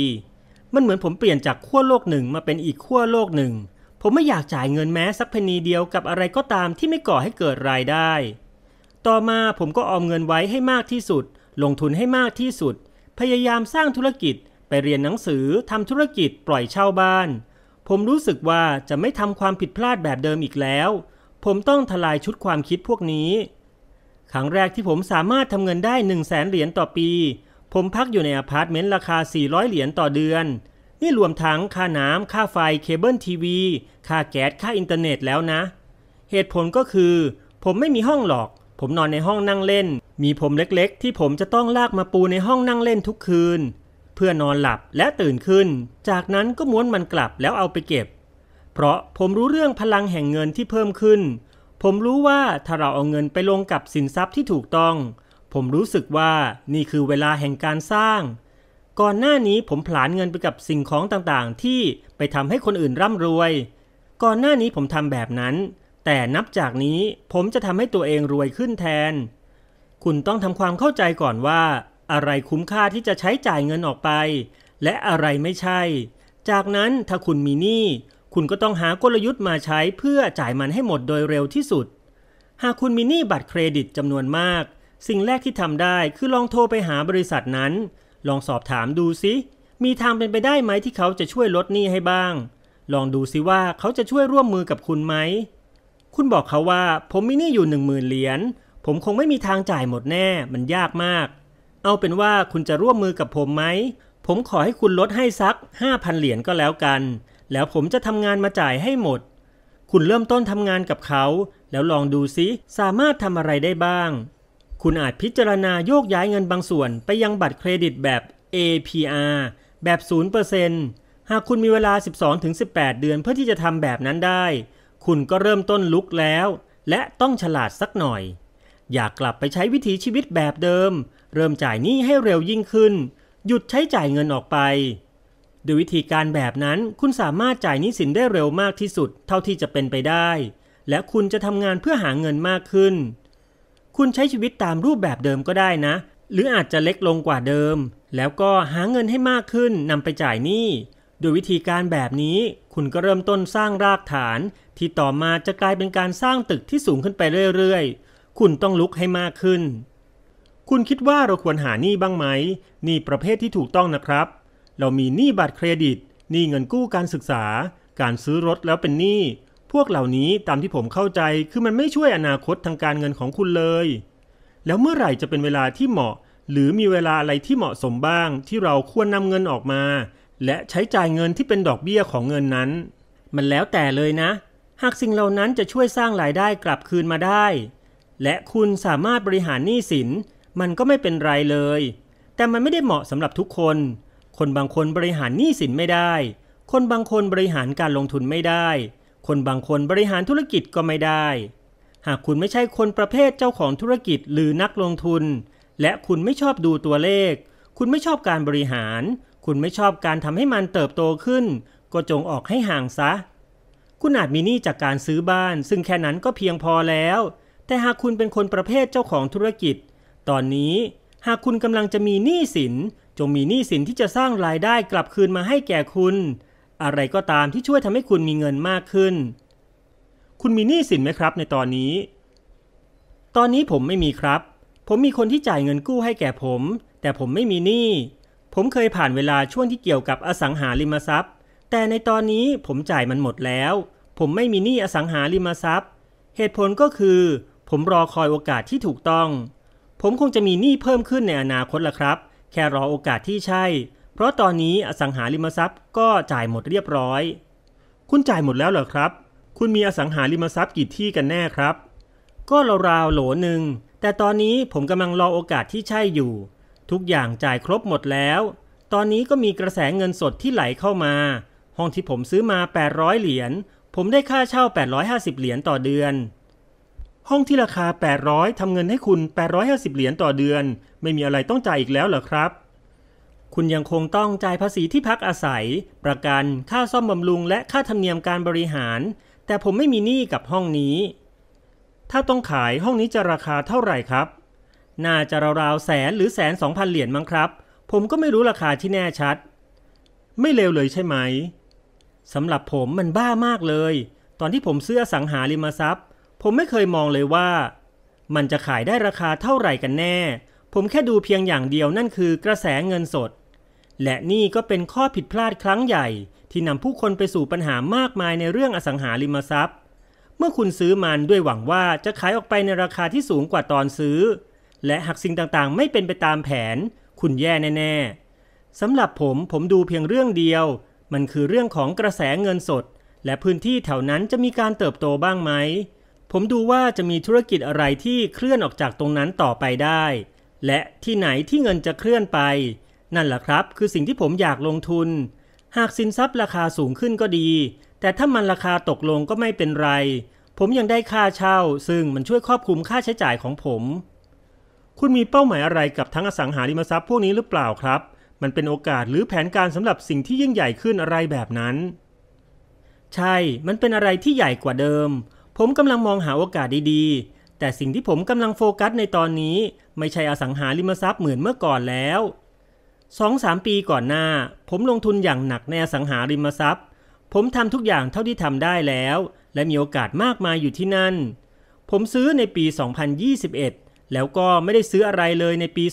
มันเหมือนผมเปลี่ยนจากขั้วโลกหนึ่งมาเป็นอีกขั้วโลกหนึ่งผมไม่อยากจ่ายเงินแม้สักเพนีเดียวกับอะไรก็ตามที่ไม่ก่อให้เกิดรายได้ ต่อมาผมก็ออมเงินไว้ให้มากที่สุด ลงทุนให้มากที่สุด พยายามสร้างธุรกิจ ไปเรียนหนังสือทำธุรกิจปล่อยเช่าบ้าน ผมรู้สึกว่าจะไม่ทำความผิดพลาดแบบเดิมอีกแล้ว ผมต้องทลายชุดความคิดพวกนี้ครั้งแรกที่ผมสามารถทำเงินได้1 0 0 0 0นเหรียญต่อปีผมพักอยู่ในอพาร์ตเมนต์ราคา 400 เหรียญต่อเดือนนี่รวมทั้งค่าน้ำค่าไฟเคเบิลทีวีค่าแก๊สค่าอินเทอร์เน็ตแล้วนะ เหตุผลก็คือ ผมไม่มีห้องหรอก ผมนอนในห้องนั่งเล่น มีผมเล็กๆที่ผมจะต้องลากมาปูในห้องนั่งเล่นทุกคืน เพื่อนอนหลับและตื่นขึ้น จากนั้นก็ม้วนมันกลับแล้วเอาไปเก็บ เพราะผมรู้เรื่องพลังแห่งเงินที่เพิ่มขึ้น ผมรู้ว่าถ้าเราเอาเงินไปลงกับสินทรัพย์ที่ถูกต้อง ผมรู้สึกว่านี่คือเวลาแห่งการสร้างก่อนหน้านี้ผมผลาญเงินไปกับสิ่งของต่างๆ ที่ไปทำให้คนอื่นร่ำรวย ก่อนหน้านี้ผมทำแบบนั้น แต่นับจากนี้ผมจะทำให้ตัวเองรวยขึ้นแทน คุณต้องทำความเข้าใจก่อนว่า อะไรคุ้มค่าที่จะใช้จ่ายเงินออกไป และอะไรไม่ใช่ จากนั้นถ้าคุณมีหนี้ คุณก็ต้องหากลยุทธ์มาใช้เพื่อจ่ายมันให้หมดโดยเร็วที่สุด หากคุณมีหนี้บัตรเครดิตจำนวนมาก สิ่งแรกที่ทำได้คือลองโทรไปหาบริษัทนั้นลองสอบถามดูซิมีทางเป็นไปได้ไหมที่เขาจะช่วยลดหนี้ให้บ้าง ลองดูซิว่าเขาจะช่วยร่วมมือกับคุณไหม คุณบอกเขาว่าผมมีหนี้อยู่หนึ่งหมื่นเหรียญ ผมคงไม่มีทางจ่ายหมดแน่ มันยากมาก เอาเป็นว่าคุณจะร่วมมือกับผมไหม ผมขอให้คุณลดให้สัก 5,000เหรียญก็แล้วกัน แล้วผมจะทำงานมาจ่ายให้หมด คุณเริ่มต้นทำงานกับเขา แล้วลองดูซิสามารถทำอะไรได้บ้างคุณอาจพิจารณาโยกย้ายเงินบางส่วนไปยังบัตรเครดิตแบบ APR แบบ 0%หากคุณมีเวลา 12-18 เดือนเพื่อที่จะทำแบบนั้นได้ คุณก็เริ่มต้นลุกแล้ว และต้องฉลาดสักหน่อย อย่ากลับไปใช้วิถีชีวิตแบบเดิม เริ่มจ่ายหนี้ให้เร็วยิ่งขึ้น หยุดใช้จ่ายเงินออกไป โดยวิธีการแบบนั้น คุณสามารถจ่ายหนี้สินได้เร็วมากที่สุด เท่าที่จะเป็นไปได้ และคุณจะทำงานเพื่อหาเงินมากขึ้นคุณใช้ชีวิตตามรูปแบบเดิมก็ได้นะ หรืออาจจะเล็กลงกว่าเดิม แล้วก็หาเงินให้มากขึ้นนำไปจ่ายหนี้ โดยวิธีการแบบนี้ คุณก็เริ่มต้นสร้างรากฐาน ที่ต่อมาจะกลายเป็นการสร้างตึกที่สูงขึ้นไปเรื่อยๆ คุณต้องลุกให้มากขึ้น คุณคิดว่าเราควรหาหนี้บ้างไหมหนี้ประเภทที่ถูกต้องนะครับ เรามีหนี้บัตรเครดิต หนี้เงินกู้การศึกษา การซื้อรถแล้วเป็นหนี้พวกเหล่านี้ตามที่ผมเข้าใจคือมันไม่ช่วยอนาคตทางการเงินของคุณเลย แล้วเมื่อไหร่จะเป็นเวลาที่เหมาะ หรือมีเวลาอะไรที่เหมาะสมบ้าง ที่เราควรนำเงินออกมา และใช้จ่ายเงินที่เป็นดอกเบี้ยของเงินนั้น มันแล้วแต่เลยนะ หากสิ่งเหล่านั้นจะช่วยสร้างรายได้กลับคืนมาได้ และคุณสามารถบริหารหนี้สิน มันก็ไม่เป็นไรเลย แต่มันไม่ได้เหมาะสำหรับทุกคน คนบางคนบริหารหนี้สินไม่ได้ คนบางคนบริหารการลงทุนไม่ได้คนบางคนบริหารธุรกิจก็ไม่ได้ หากคุณไม่ใช่คนประเภทเจ้าของธุรกิจหรือนักลงทุน และคุณไม่ชอบดูตัวเลข คุณไม่ชอบการบริหาร คุณไม่ชอบการทำให้มันเติบโตขึ้น ก็จงออกให้ห่างซะ คุณอาจมีหนี้จากการซื้อบ้าน ซึ่งแค่นั้นก็เพียงพอแล้ว แต่หากคุณเป็นคนประเภทเจ้าของธุรกิจ ตอนนี้หากคุณกำลังจะมีหนี้สิน จงมีหนี้สินที่จะสร้างรายได้กลับคืนมาให้แก่คุณอะไรก็ตามที่ช่วยทำให้คุณมีเงินมากขึ้น คุณมีหนี้สินไหมครับในตอนนี้ ตอนนี้ผมไม่มีครับ ผมมีคนที่จ่ายเงินกู้ให้แก่ผม แต่ผมไม่มีหนี้ ผมเคยผ่านเวลาช่วงที่เกี่ยวกับอสังหาริมทรัพย์ แต่ในตอนนี้ผมจ่ายมันหมดแล้ว ผมไม่มีหนี้อสังหาริมทรัพย์ เหตุผลก็คือ ผมรอคอยโอกาสที่ถูกต้อง ผมคงจะมีหนี้เพิ่มขึ้นในอนาคตละครับ แค่รอโอกาสที่ใช่เพราะตอนนี้อสังหาริมทรัพย์ก็จ่ายหมดเรียบร้อย คุณจ่ายหมดแล้วเหรอครับ คุณมีอสังหาริมทรัพย์กี่ที่กันแน่ครับ ก็ราวๆโหลหนึ่ง แต่ตอนนี้ผมกำลังรอโอกาสที่ใช่อยู่ ทุกอย่างจ่ายครบหมดแล้ว ตอนนี้ก็มีกระแสเงินสดที่ไหลเข้ามา ห้องที่ผมซื้อมา800เหรียญ ผมได้ค่าเช่า 850 เหรียญต่อเดือน ห้องที่ราคา800ทำเงินให้คุณ850เหรียญต่อเดือน ไม่มีอะไรต้องจ่ายอีกแล้วเหรอครับคุณยังคงต้องจ่ายภาษีที่พักอาศัย ประกัน ค่าซ่อมบำรุง และค่าธรรมเนียมการบริหาร แต่ผมไม่มีหนี้กับห้องนี้ ถ้าต้องขายห้องนี้จะราคาเท่าไหร่ครับ น่าจะราวๆแสนหรือแสนสองพันเหรียญมั้งครับ ผมก็ไม่รู้ราคาที่แน่ชัด ไม่เลวเลยใช่ไหม สำหรับผมมันบ้ามากเลย ตอนที่ผมซื้อสังหาริมทรัพย์ ผมไม่เคยมองเลยว่า มันจะขายได้ราคาเท่าไหร่กันแน่ ผมแค่ดูเพียงอย่างเดียวนั่นคือกระแสเงินสดและนี่ก็เป็นข้อผิดพลาดครั้งใหญ่ ที่นำผู้คนไปสู่ปัญหามากมายในเรื่องอสังหาริมทรัพย์ เมื่อคุณซื้อมันด้วยหวังว่าจะขายออกไปในราคาที่สูงกว่าตอนซื้อ และหากสิ่งต่างๆ ไม่เป็นไปตามแผน คุณแย่แน่ๆสำหรับผมผมดูเพียงเรื่องเดียว มันคือเรื่องของกระแสเงินสด และพื้นที่แถวนั้นจะมีการเติบโตบ้างไหม ผมดูว่าจะมีธุรกิจอะไรที่เคลื่อนออกจากตรงนั้นต่อไปได้ และที่ไหนที่เงินจะเคลื่อนไปนั่นแหละครับ คือสิ่งที่ผมอยากลงทุน หากสินทรัพย์ราคาสูงขึ้นก็ดี แต่ถ้ามันราคาตกลงก็ไม่เป็นไร ผมยังได้ค่าเช่า ซึ่งมันช่วยครอบคลุมค่าใช้จ่ายของผม คุณมีเป้าหมายอะไรกับทั้งอสังหาริมทรัพย์พวกนี้หรือเปล่าครับ มันเป็นโอกาสหรือแผนการสำหรับสิ่งที่ยิ่งใหญ่ขึ้นอะไรแบบนั้น ใช่ มันเป็นอะไรที่ใหญ่กว่าเดิม ผมกำลังมองหาโอกาสดีๆ แต่สิ่งที่ผมกำลังโฟกัสในตอนนี้ ไม่ใช่อสังหาริมทรัพย์เหมือนเมื่อก่อนแล้วสสองามปีก่อนหน้า ผมลงทุนอย่างหนัก ในอสังหาริมทรัพย์ ผมทำทุกอย่างเท่าที่ทำได้แล้ว และมีโอกาสมากมายอยู่ที่นั่น ผมซื้อในปี 2021 แล้วก็ไม่ได้ซื้ออะไรเลยในปี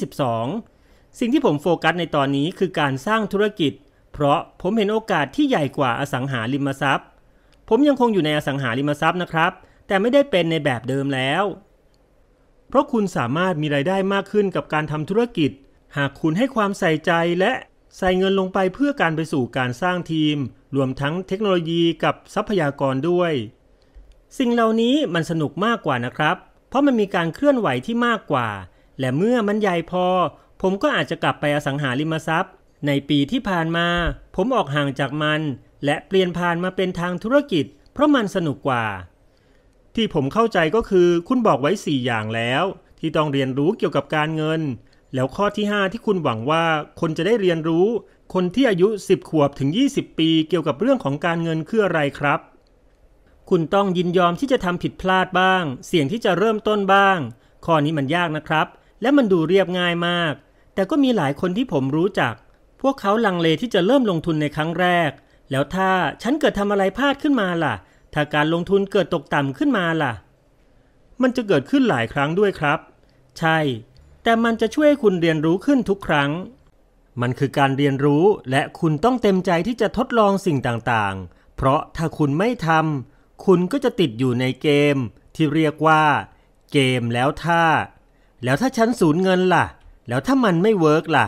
2022 สิ่งที่ผมโฟกัสในตอนนี้คือการสร้างธุรกิจ เพราะผมเห็นโอกาสที่ใหญ่กว่าอสังหาริมทรัพย์ ผมยังคงอยู่ในอสังหาริมทรัพย์นะครับ แต่ไม่ได้เป็นในแบบเดิมแล้ว เพราะคุณสามารถมีรายได้มากขึ้นกับการทำธุรกิจหากคุณให้ความใส่ใจและใส่เงินลงไปเพื่อการไปสู่การสร้างทีม รวมทั้งเทคโนโลยีกับทรัพยากรด้วย สิ่งเหล่านี้มันสนุกมากกว่านะครับ เพราะมันมีการเคลื่อนไหวที่มากกว่า และเมื่อมันใหญ่พอผมก็อาจจะกลับไปอสังหาริมทรัพย์ ในปีที่ผ่านมา ผมออกห่างจากมัน และเปลี่ยนผ่านมาเป็นทางธุรกิจ เพราะมันสนุกกว่า ที่ผมเข้าใจก็คือ คุณบอกไว้4อย่างแล้ว ที่ต้องเรียนรู้เกี่ยวกับการเงินแล้วข้อที่ 5 ที่คุณหวังว่า คนจะได้เรียนรู้ คนที่อายุ 10 ขวบถึง 20 ปี เกี่ยวกับเรื่องของการเงินคืออะไรครับ คุณต้องยินยอมที่จะทำผิดพลาดบ้าง เสี่ยงที่จะเริ่มต้นบ้าง ข้อนี้มันยากนะครับ และมันดูเรียบง่ายมาก แต่ก็มีหลายคนที่ผมรู้จัก พวกเขาลังเลที่จะเริ่มลงทุนในครั้งแรก แล้วถ้าฉันเกิดทำอะไรพลาดขึ้นมาล่ะ ถ้าการลงทุนเกิดตกต่ำขึ้นมาล่ะ มันจะเกิดขึ้นหลายครั้งด้วยครับ ใช่แต่มันจะช่วยคุณเรียนรู้ขึ้นทุกครั้ง มันคือการเรียนรู้และคุณต้องเต็มใจที่จะทดลองสิ่งต่างๆ เพราะถ้าคุณไม่ทำ คุณก็จะติดอยู่ในเกม ที่เรียกว่าเกมแล้วถ้า แล้วถ้าฉันสูญเงินล่ะ แล้วถ้ามันไม่เวิร์กล่ะ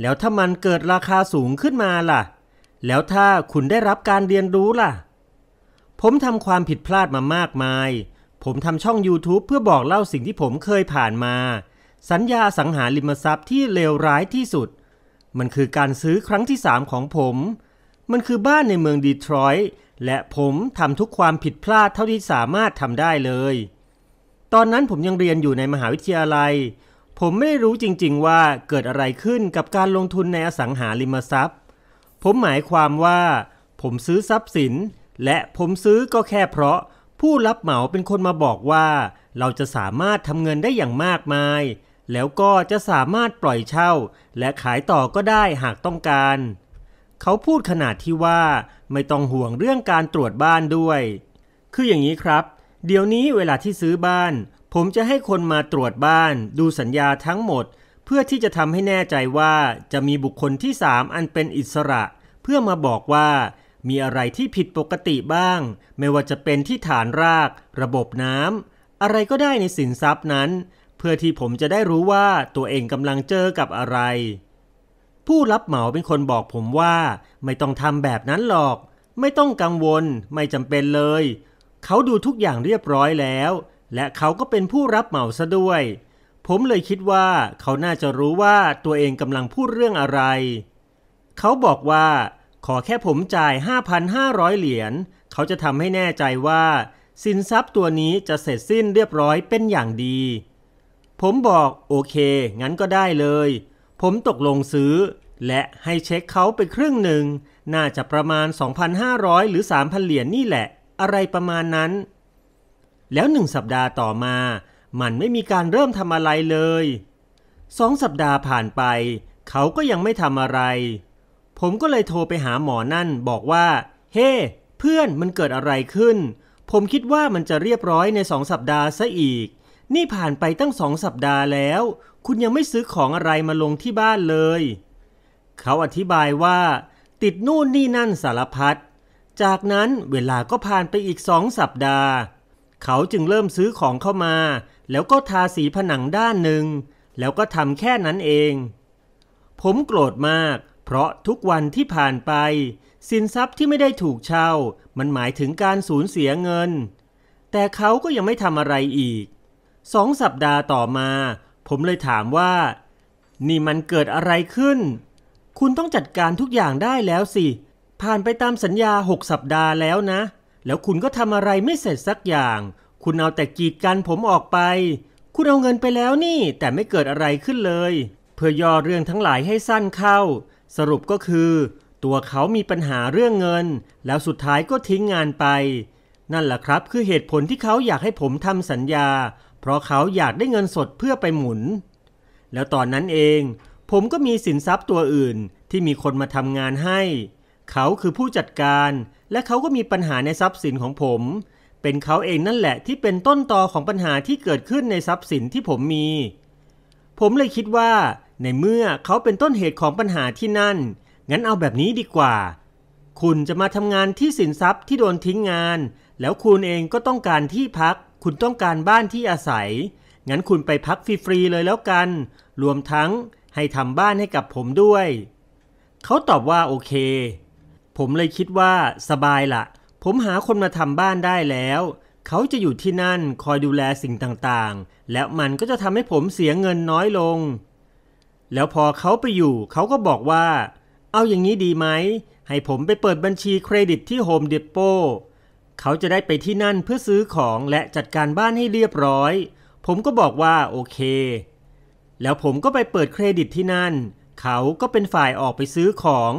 แล้วถ้ามันเกิดราคาสูงขึ้นมาล่ะ แล้วถ้าคุณได้รับการเรียนรู้ล่ะ ผมทำความผิดพลาดมามากมาย ผมทำช่อง YouTube เพื่อบอกเล่าสิ่งที่ผมเคยผ่านมาสัญญาสังหาริมทรัพย์ที่เลวร้ายที่สุด มันคือการซื้อครั้งที่ 3 ของผม มันคือบ้านในเมืองดีทรอยต์และผมทำทุกความผิดพลาดเท่าที่สามารถทำได้เลย ตอนนั้นผมยังเรียนอยู่ในมหาวิทยาลัย ผมไม่รู้จริงๆว่าเกิดอะไรขึ้นกับการลงทุนในอสังหาริมทรัพย์ ผมหมายความว่า ผมซื้อทรัพย์สิน และผมซื้อก็แค่เพราะ ผู้รับเหมาเป็นคนมาบอกว่า เราจะสามารถทำเงินได้อย่างมากมายแล้วก็จะสามารถปล่อยเช่า และขายต่อก็ได้หากต้องการ เขาพูดขนาดที่ว่า ไม่ต้องห่วงเรื่องการตรวจบ้านด้วย คืออย่างนี้ครับ เดี๋ยวนี้เวลาที่ซื้อบ้าน ผมจะให้คนมาตรวจบ้าน ดูสัญญาทั้งหมด เพื่อที่จะทำให้แน่ใจว่า จะมีบุคคลที่สามอันเป็นอิสระ เพื่อมาบอกว่า มีอะไรที่ผิดปกติบ้าง ไม่ว่าจะเป็นที่ฐานราก ระบบน้ำอะไรก็ได้ในสินทรัพย์นั้นเพื่อที่ผมจะได้รู้ว่าตัวเองกำลังเจอกับอะไร ผู้รับเหมาเป็นคนบอกผมว่าไม่ต้องทำแบบนั้นหรอก ไม่ต้องกังวลไม่จำเป็นเลย เขาดูทุกอย่างเรียบร้อยแล้ว และเขาก็เป็นผู้รับเหมาซะด้วย ผมเลยคิดว่าเขาน่าจะรู้ว่าตัวเองกำลังพูดเรื่องอะไร เขาบอกว่า ขอแค่ผมจ่าย 5,500 เหรียญ เขาจะทำให้แน่ใจว่า สินทรัพย์ตัวนี้จะเสร็จสิ้นเรียบร้อยเป็นอย่างดีผมบอกโอเค งั้นก็ได้เลย ผมตกลงซื้อ และให้เช็คเขาไปครึ่งหนึ่ง น่าจะประมาณ 2,500 หรือ 3,000 เหรียญนี่แหละ อะไรประมาณนั้น แล้วหนึ่งสัปดาห์ต่อมา มันไม่มีการเริ่มทำอะไรเลยสองสัปดาห์ผ่านไป เขาก็ยังไม่ทำอะไร ผมก็เลยโทรไปหาหมอนั่นบอกว่า เฮ้ hey, เพื่อนมันเกิดอะไรขึ้น ผมคิดว่ามันจะเรียบร้อยในสองสัปดาห์ซะอีกนี่ผ่านไปตั้งสองสัปดาห์แล้ว คุณยังไม่ซื้อของอะไรมาลงที่บ้านเลย เขาอธิบายว่า ติดนู่นนี่นั่นสารพัด จากนั้นเวลาก็ผ่านไปอีกสองสัปดาห์ เขาจึงเริ่มซื้อของเข้ามา แล้วก็ทาสีผนังด้านหนึ่ง แล้วก็ทำแค่นั้นเอง ผมโกรธมาก เพราะทุกวันที่ผ่านไป สินทรัพย์ที่ไม่ได้ถูกเช่า มันหมายถึงการสูญเสียเงิน แต่เขาก็ยังไม่ทำอะไรอีกสองสัปดาห์ต่อมา ผมเลยถามว่า นี่มันเกิดอะไรขึ้น คุณต้องจัดการทุกอย่างได้แล้วสิ ผ่านไปตามสัญญาหกสัปดาห์แล้วนะ แล้วคุณก็ทำอะไรไม่เสร็จสักอย่าง คุณเอาแต่กีดกันผมออกไป คุณเอาเงินไปแล้วนี่แต่ไม่เกิดอะไรขึ้นเลย เพื่อย่อเรื่องทั้งหลายให้สั้นเข้า สรุปก็คือ ตัวเขามีปัญหาเรื่องเงิน แล้วสุดท้ายก็ทิ้งงานไป นั่นแหละครับ คือเหตุผลที่เขาอยากให้ผมทำสัญญาเพราะเขาอยากได้เงินสดเพื่อไปหมุน แล้วตอนนั้นเอง ผมก็มีสินทรัพย์ตัวอื่น ที่มีคนมาทำงานให้ เขาคือผู้จัดการ และเขาก็มีปัญหาในทรัพย์สินของผม เป็นเขาเองนั่นแหละที่เป็นต้นตอของปัญหาที่เกิดขึ้นในทรัพย์สินที่ผมมี ผมเลยคิดว่า ในเมื่อเขาเป็นต้นเหตุของปัญหาที่นั่น งั้นเอาแบบนี้ดีกว่า คุณจะมาทำงานที่สินทรัพย์ที่โดนทิ้งงาน แล้วคุณเองก็ต้องการที่พักคุณต้องการบ้านที่อาศัย งั้นคุณไปพักฟรีๆเลยแล้วกัน รวมทั้งให้ทำบ้านให้กับผมด้วย เขาตอบว่าโอเค ผมเลยคิดว่า สบายละ ผมหาคนมาทำบ้านได้แล้ว เขาจะอยู่ที่นั่นคอยดูแลสิ่งต่างๆ และมันก็จะทำให้ผมเสียเงินน้อยลง แล้วพอเขาไปอยู่ เขาก็บอกว่า เอาอย่างนี้ดีไหม ให้ผมไปเปิดบัญชีเครดิตที่โฮมเดปโปเขาจะได้ไปที่นั่นเพื่อซื้อของและจัดการบ้านให้เรียบร้อย ผมก็บอกว่าโอเค แล้วผมก็ไปเปิดเครดิตที่นั่น เขาก็เป็นฝ่ายออกไปซื้อของ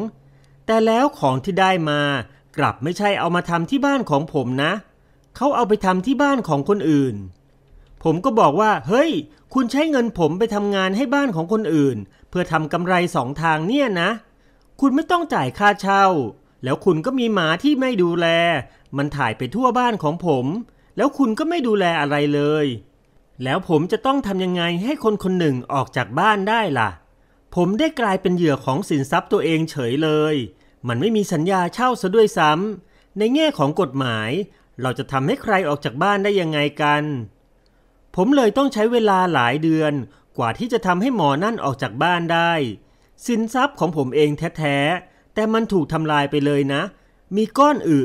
แต่แล้วของที่ได้มา กลับไม่ใช่เอามาทำที่บ้านของผมนะ เขาเอาไปทำที่บ้านของคนอื่น ผมก็บอกว่า เฮ้ย คุณใช้เงินผมไปทำงานให้บ้านของคนอื่น เพื่อทำกำไรสองทางเนี่ยนะ คุณไม่ต้องจ่ายค่าเช่าแล้วคุณก็มีหมาที่ไม่ดูแล มันถ่ายไปทั่วบ้านของผม แล้วคุณก็ไม่ดูแลอะไรเลย แล้วผมจะต้องทำยังไงให้คนคนหนึ่งออกจากบ้านได้ล่ะ ผมได้กลายเป็นเหยื่อของสินทรัพย์ตัวเองเฉยเลย มันไม่มีสัญญาเช่าซะด้วยซ้ำ ในแง่ของกฎหมาย เราจะทำให้ใครออกจากบ้านได้ยังไงกัน ผมเลยต้องใช้เวลาหลายเดือนกว่าที่จะทำให้หมอนั่นออกจากบ้านได้ สินทรัพย์ของผมเองแท้ๆแต่มันถูกทำลายไปเลยนะ มีก้อนอึ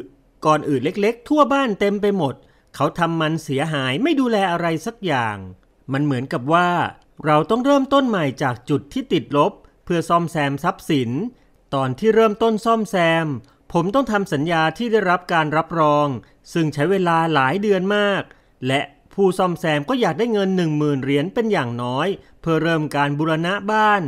ก้อนอึเล็กๆ ทั่วบ้านเต็มไปหมด เขาทำมันเสียหายไม่ดูแลอะไรสักอย่าง มันเหมือนกับว่า เราต้องเริ่มต้นใหม่จากจุดที่ติดลบ เพื่อซ่อมแซมทรัพย์สิน ตอนที่เริ่มต้นซ่อมแซม ผมต้องทำสัญญาที่ได้รับการรับรอง ซึ่งใช้เวลาหลายเดือนมาก และผู้ซ่อมแซมก็อยากได้เงินหนึ่งหมื่นเหรียญเป็นอย่างน้อยเพื่อเริ่มการบูรณะบ้าน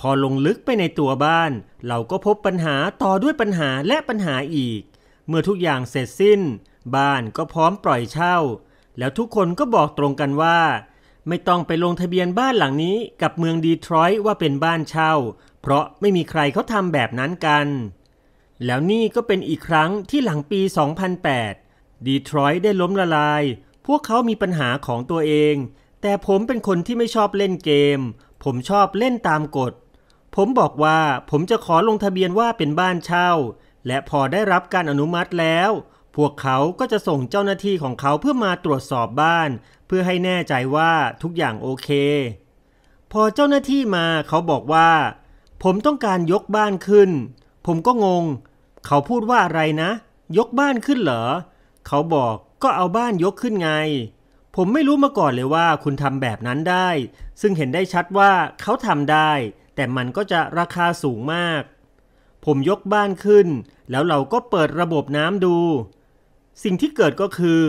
พอลงลึกไปในตัวบ้าน เราก็พบปัญหาต่อด้วยปัญหาและปัญหาอีก เมื่อทุกอย่างเสร็จสิ้น บ้านก็พร้อมปล่อยเช่า แล้วทุกคนก็บอกตรงกันว่า ไม่ต้องไปลงทะเบียนบ้านหลังนี้กับเมืองดีทรอยต์ว่าเป็นบ้านเช่าเพราะไม่มีใครเขาทำแบบนั้นกัน แล้วนี่ก็เป็นอีกครั้งที่หลังปี 2008 ดีทรอยต์ได้ล้มละลาย พวกเขามีปัญหาของตัวเอง แต่ผมเป็นคนที่ไม่ชอบเล่นเกม ผมชอบเล่นตามกฎผมบอกว่าผมจะขอลงทะเบียนว่าเป็นบ้านเช่า และพอได้รับการอนุมัติแล้ว พวกเขาก็จะส่งเจ้าหน้าที่ของเขาเพื่อมาตรวจสอบบ้าน เพื่อให้แน่ใจว่าทุกอย่างโอเค พอเจ้าหน้าที่มาเขาบอกว่า ผมต้องการยกบ้านขึ้น ผมก็งง เขาพูดว่าอะไรนะ ยกบ้านขึ้นเหรอเขาบอกก็เอาบ้านยกขึ้นไง ผมไม่รู้มาก่อนเลยว่าคุณทำแบบนั้นได้ ซึ่งเห็นได้ชัดว่าเขาทำได้แต่มันก็จะราคาสูงมาก ผมยกบ้านขึ้น แล้วเราก็เปิดระบบน้ำดู สิ่งที่เกิดก็คือ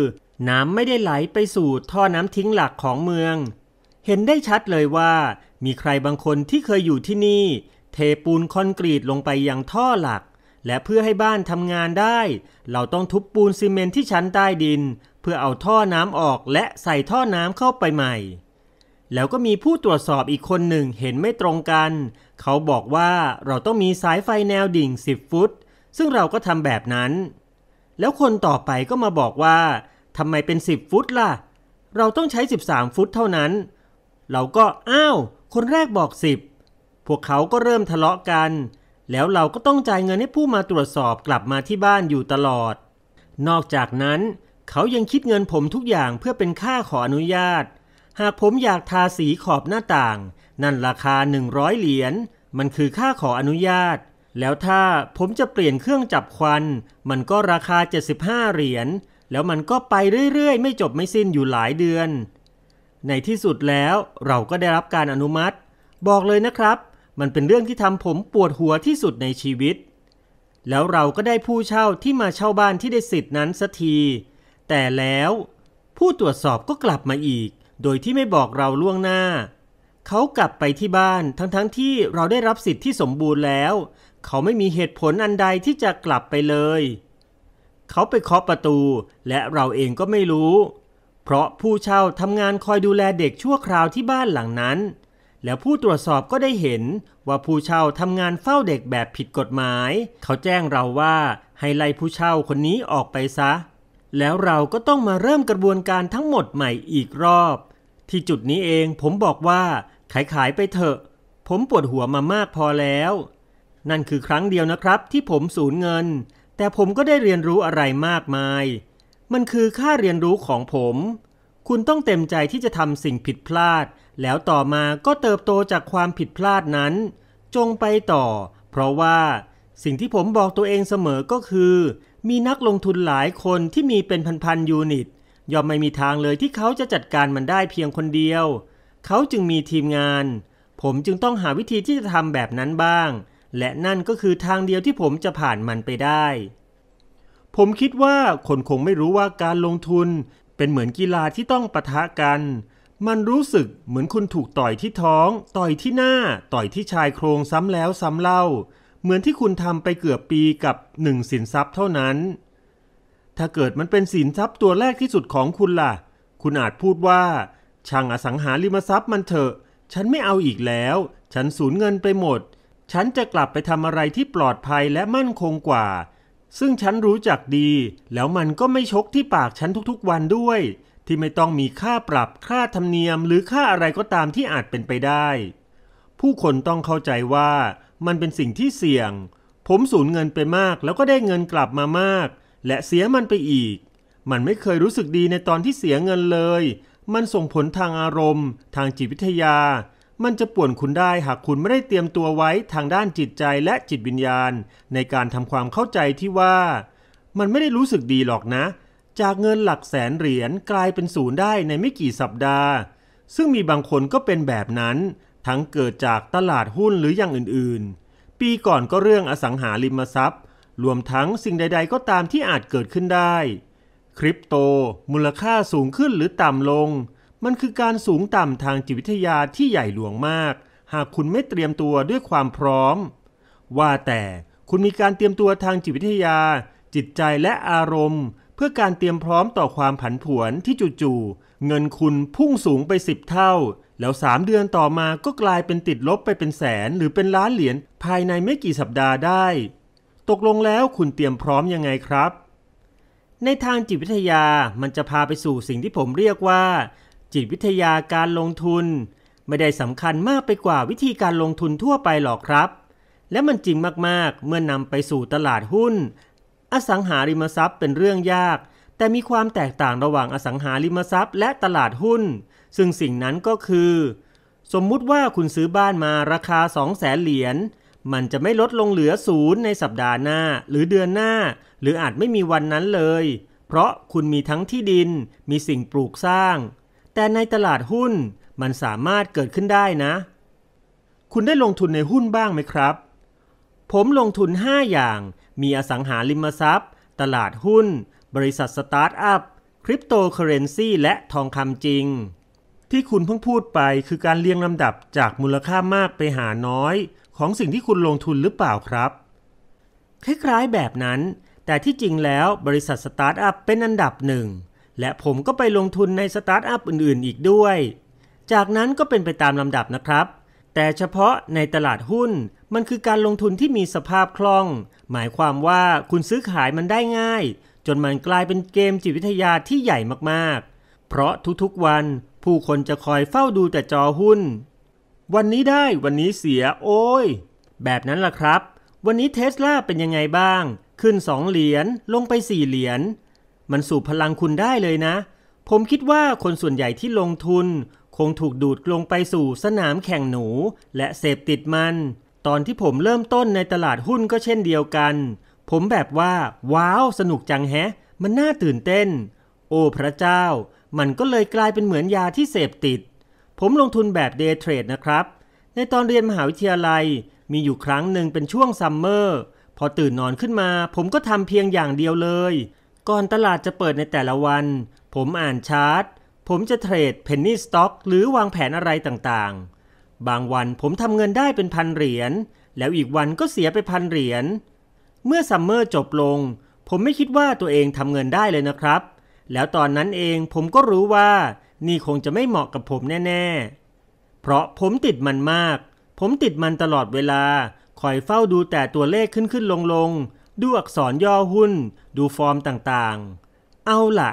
น้ำไม่ได้ไหลไปสู่ท่อน้ำทิ้งหลักของเมือง เห็นได้ชัดเลยว่า มีใครบางคนที่เคยอยู่ที่นี่ เทปูนคอนกรีตลงไปยังท่อหลัก และเพื่อให้บ้านทำงานได้ เราต้องทุบปูนซีเมนที่ชั้นใต้ดิน เพื่อเอาท่อน้ำออกและใส่ท่อน้ำเข้าไปใหม่แล้วก็มีผู้ตรวจสอบอีกคนหนึ่งเห็นไม่ตรงกัน เขาบอกว่าเราต้องมีสายไฟแนวดิ่ง10 ฟุต ซึ่งเราก็ทำแบบนั้น แล้วคนต่อไปก็มาบอกว่าทำไมเป็น 10 ฟุตล่ะ เราต้องใช้ 13ฟุตเท่านั้น เราก็อ้าว คนแรกบอก 10 พวกเขาก็เริ่มทะเลาะกัน แล้วเราก็ต้องจ่ายเงินให้ผู้มาตรวจสอบกลับมาที่บ้านอยู่ตลอด นอกจากนั้น เขายังคิดเงินผมทุกอย่างเพื่อเป็นค่าขออนุญาตหากผมอยากทาสีขอบหน้าต่างนั่นราคา 100 เหรียญมันคือค่าขออนุญาต แล้วถ้าผมจะเปลี่ยนเครื่องจับควัน มันก็ราคา 75 เหรียญแล้วมันก็ไปเรื่อยๆ ไม่จบไม่สิ้นอยู่หลายเดือน ในที่สุดแล้วเราก็ได้รับการอนุมัติ บอกเลยนะครับ มันเป็นเรื่องที่ทำผมปวดหัวที่สุดในชีวิต แล้วเราก็ได้ผู้เช่าที่มาเช่าบ้านที่ได้สิทธินั้นสักที แต่แล้วผู้ตรวจสอบก็กลับมาอีกโดยที่ไม่บอกเราล่วงหน้า เขากลับไปที่บ้านทั้งๆทที่เราได้รับสิทธิ์ที่สมบูรณ์แล้ว เขาไม่มีเหตุผลอันใดที่จะกลับไปเลย เขาไปเคาะประตูและเราเองก็ไม่รู้ เพราะผู้เช่าทำงานคอยดูแลเด็กชั่วคราวที่บ้านหลังนั้น แล้วผู้ตรวจสอบก็ได้เห็นว่าผู้เช่าทำงานเฝ้าเด็กแบบผิดกฎหมาย เขาแจ้งเราว่า ให้ไล่ผู้เช่าคนนี้ออกไปซะเแล้วเราก็ต้องมาเริ่มกระบวนการทั้งหมดใหม่อีกรอบ ที่จุดนี้เองผมบอกว่า ขายขายไปเถอะ ผมปวดหัวมามากพอแล้ว นั่นคือครั้งเดียวนะครับ ที่ผมสูญเงิน แต่ผมก็ได้เรียนรู้อะไรมากมาย มันคือค่าเรียนรู้ของผม คุณต้องเต็มใจที่จะทำสิ่งผิดพลาด แล้วต่อมาก็เติบโตจากความผิดพลาดนั้น จงไปต่อ เพราะว่า สิ่งที่ผมบอกตัวเองเสมอก็คือมีนักลงทุนหลายคนที่มีเป็นพันๆยูนิตย่อมไม่มีทางเลยที่เขาจะจัดการมันได้เพียงคนเดียว เขาจึงมีทีมงาน ผมจึงต้องหาวิธีที่จะทำแบบนั้นบ้าง และนั่นก็คือทางเดียวที่ผมจะผ่านมันไปได้ ผมคิดว่าคนคงไม่รู้ว่าการลงทุนเป็นเหมือนกีฬาที่ต้องปะทะกัน มันรู้สึกเหมือนคุณถูกต่อยที่ท้อง ต่อยที่หน้าต่อยที่ชายโครงซ้ำแล้วซ้ำเล่าเหมือนที่คุณทำไปเกือบปีกับหนึ่งสินทรัพย์เท่านั้น ถ้าเกิดมันเป็นสินทรัพย์ตัวแรกที่สุดของคุณล่ะ คุณอาจพูดว่า ช่างอสังหาริมทรัพย์มันเถอะ ฉันไม่เอาอีกแล้ว ฉันสูญเงินไปหมด ฉันจะกลับไปทำอะไรที่ปลอดภัยและมั่นคงกว่า ซึ่งฉันรู้จักดี แล้วมันก็ไม่ชกที่ปากฉันทุกๆวันด้วย ที่ไม่ต้องมีค่าปรับ ค่าธรรมเนียม หรือค่าอะไรก็ตามที่อาจเป็นไปได้ ผู้คนต้องเข้าใจว่ามันเป็นสิ่งที่เสี่ยง ผมสูญเงินไปมากแล้วก็ได้เงินกลับมามาก และเสียมันไปอีก มันไม่เคยรู้สึกดีในตอนที่เสียเงินเลย มันส่งผลทางอารมณ์ ทางจิตวิทยา มันจะป่วนคุณได้หากคุณไม่ได้เตรียมตัวไว้ทางด้านจิตใจและจิตวิญญาณในการทำความเข้าใจที่ว่า มันไม่ได้รู้สึกดีหรอกนะ จากเงินหลักแสนเหรียญกลายเป็นศูนย์ได้ในไม่กี่สัปดาห์ ซึ่งมีบางคนก็เป็นแบบนั้นทั้งเกิดจากตลาดหุ้นหรืออย่างอื่นๆ ปีก่อนก็เรื่องอสังหาริมทรัพย์ รวมทั้งสิ่งใดๆ ก็ตามที่อาจเกิดขึ้นได้ คริปโต มูลค่าสูงขึ้นหรือต่ำลง มันคือการสูงต่ำทางจิตวิทยาที่ใหญ่หลวงมาก หากคุณไม่เตรียมตัวด้วยความพร้อม ว่าแต่คุณมีการเตรียมตัวทางจิตวิทยา จิตใจและอารมณ์ เพื่อการเตรียมพร้อมต่อความผันผวนที่จู่ๆ เงินคุณพุ่งสูงไปสิบเท่าแล้ว3เดือนต่อมาก็กลายเป็นติดลบไปเป็นแสน หรือเป็นล้านเหรียญภายในไม่กี่สัปดาห์ได้ ตกลงแล้วคุณเตรียมพร้อมยังไงครับ ในทางจิตวิทยามันจะพาไปสู่สิ่งที่ผมเรียกว่า จิตวิทยาการลงทุน ไม่ได้สำคัญมากไปกว่าวิธีการลงทุนทั่วไปหรอกครับ และมันจริงมากๆเมื่อนนำไปสู่ตลาดหุ้น อสังหาริมทรัพย์เป็นเรื่องยาก แต่มีความแตกต่างระหว่างอสังหาริมทรัพย์และตลาดหุ้นซึ่งสิ่งนั้นก็คือ สมมุติว่าคุณซื้อบ้านมาราคา2 0 0แสนเหรียญมันจะไม่ลดลงเหลือศูนย์ในสัปดาห์หน้า หรือเดือนหน้า หรืออาจไม่มีวันนั้นเลย เพราะคุณมีทั้งที่ดินมีสิ่งปลูกสร้าง แต่ในตลาดหุ้นมันสามารถเกิดขึ้นได้นะ คุณได้ลงทุนในหุ้นบ้างไหมครับ ผมลงทุน 5 อย่างมีอสังหาริมทรัพย์ ตลาดหุ้น บริษัทสตาร์ทอัพคริปโตเคอเรนซีและทองคำจริงที่คุณเพิ่งพูดไปคือการเรียงลำดับจากมูลค่ามากไปหาน้อย ของสิ่งที่คุณลงทุนหรือเปล่าครับ คล้ายๆแบบนั้น แต่ที่จริงแล้วบริษัทสตาร์ทอัพเป็นอันดับหนึ่ง และผมก็ไปลงทุนในสตาร์ทอัพอื่นๆอีกด้วย จากนั้นก็เป็นไปตามลำดับนะครับ แต่เฉพาะในตลาดหุ้น มันคือการลงทุนที่มีสภาพคล่อง หมายความว่าคุณซื้อขายมันได้ง่าย จนมันกลายเป็นเกมจิตวิทยาที่ใหญ่มากๆ เพราะทุกๆวันผู้คนจะคอยเฝ้าดูแต่จอหุ้น วันนี้ได้ วันนี้เสีย โอ้ย แบบนั้นล่ะครับ วันนี้เทสลาเป็นยังไงบ้าง ขึ้นสองเหรียญ ลงไปสี่เหรียญ มันสูบพลังคุณได้เลยนะ ผมคิดว่าคนส่วนใหญ่ที่ลงทุน คงถูกดูดลงไปสู่สนามแข่งหนูและเสพติดมัน ตอนที่ผมเริ่มต้นในตลาดหุ้นก็เช่นเดียวกัน ผมแบบว่า ว้าว สนุกจังแฮะ มันน่าตื่นเต้น โอ้พระเจ้ามันก็เลยกลายเป็นเหมือนยาที่เสพติด ผมลงทุนแบบเดย์เทรดนะครับ ในตอนเรียนมหาวิทยาลัย มีอยู่ครั้งหนึ่งเป็นช่วงซัมเมอร์พอตื่นนอนขึ้นมา ผมก็ทำเพียงอย่างเดียวเลย ก่อนตลาดจะเปิดในแต่ละวัน ผมอ่านชาร์ตผมจะเทรดเพนนีสต็อกหรือวางแผนอะไรต่างๆ บางวันผมทำเงินได้เป็นพันเหรียญ แล้วอีกวันก็เสียไปพันเหรียญเมื่อซัมเมอร์จบลงผมไม่คิดว่าตัวเองทำเงินได้เลยนะครับแล้วตอนนั้นเองผมก็รู้ว่านี่คงจะไม่เหมาะกับผมแน่ๆ เพราะผมติดมันมาก ผมติดมันตลอดเวลา คอยเฝ้าดูแต่ตัวเลขขึ้นขึ้นลงลงดูอักษรย่อหุ้น ดูฟอร์มต่างๆ เอาละ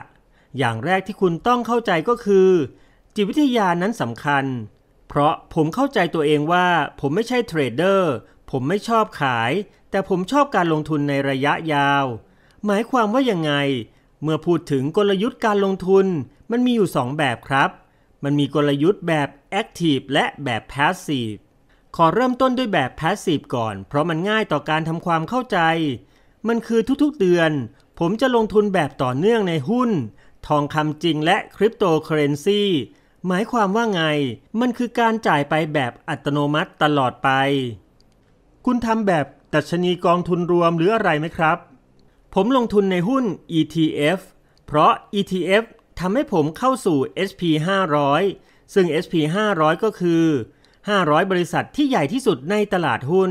อย่างแรกที่คุณต้องเข้าใจก็คือ จิตวิทยานั้นสำคัญ เพราะผมเข้าใจตัวเองว่า ผมไม่ใช่เทรดเดอร์ผมไม่ชอบขาย แต่ผมชอบการลงทุนในระยะยาว หมายความว่ายังไงเมื่อพูดถึงกลยุทธ์การลงทุน มันมีอยู่ 2 แบบครับ มันมีกลยุทธ์แบบ Active และแบบ Passive ขอเริ่มต้นด้วยแบบ Passive ก่อน เพราะมันง่ายต่อการทำความเข้าใจ มันคือทุกๆเดือน ผมจะลงทุนแบบต่อเนื่องในหุ้น ทองคำจริงและคริปโตเคอเรนซี หมายความว่าไง มันคือการจ่ายไปแบบอัตโนมัติตลอดไป คุณทำแบบดัชนีกองทุนรวมหรืออะไรไหมครับผมลงทุนในหุ้น ETF เพราะ ETF ทำให้ผมเข้าสู่ SP 500 ซึ่ง SP 500 ก็คือ 500 บริษัทที่ใหญ่ที่สุดในตลาดหุ้น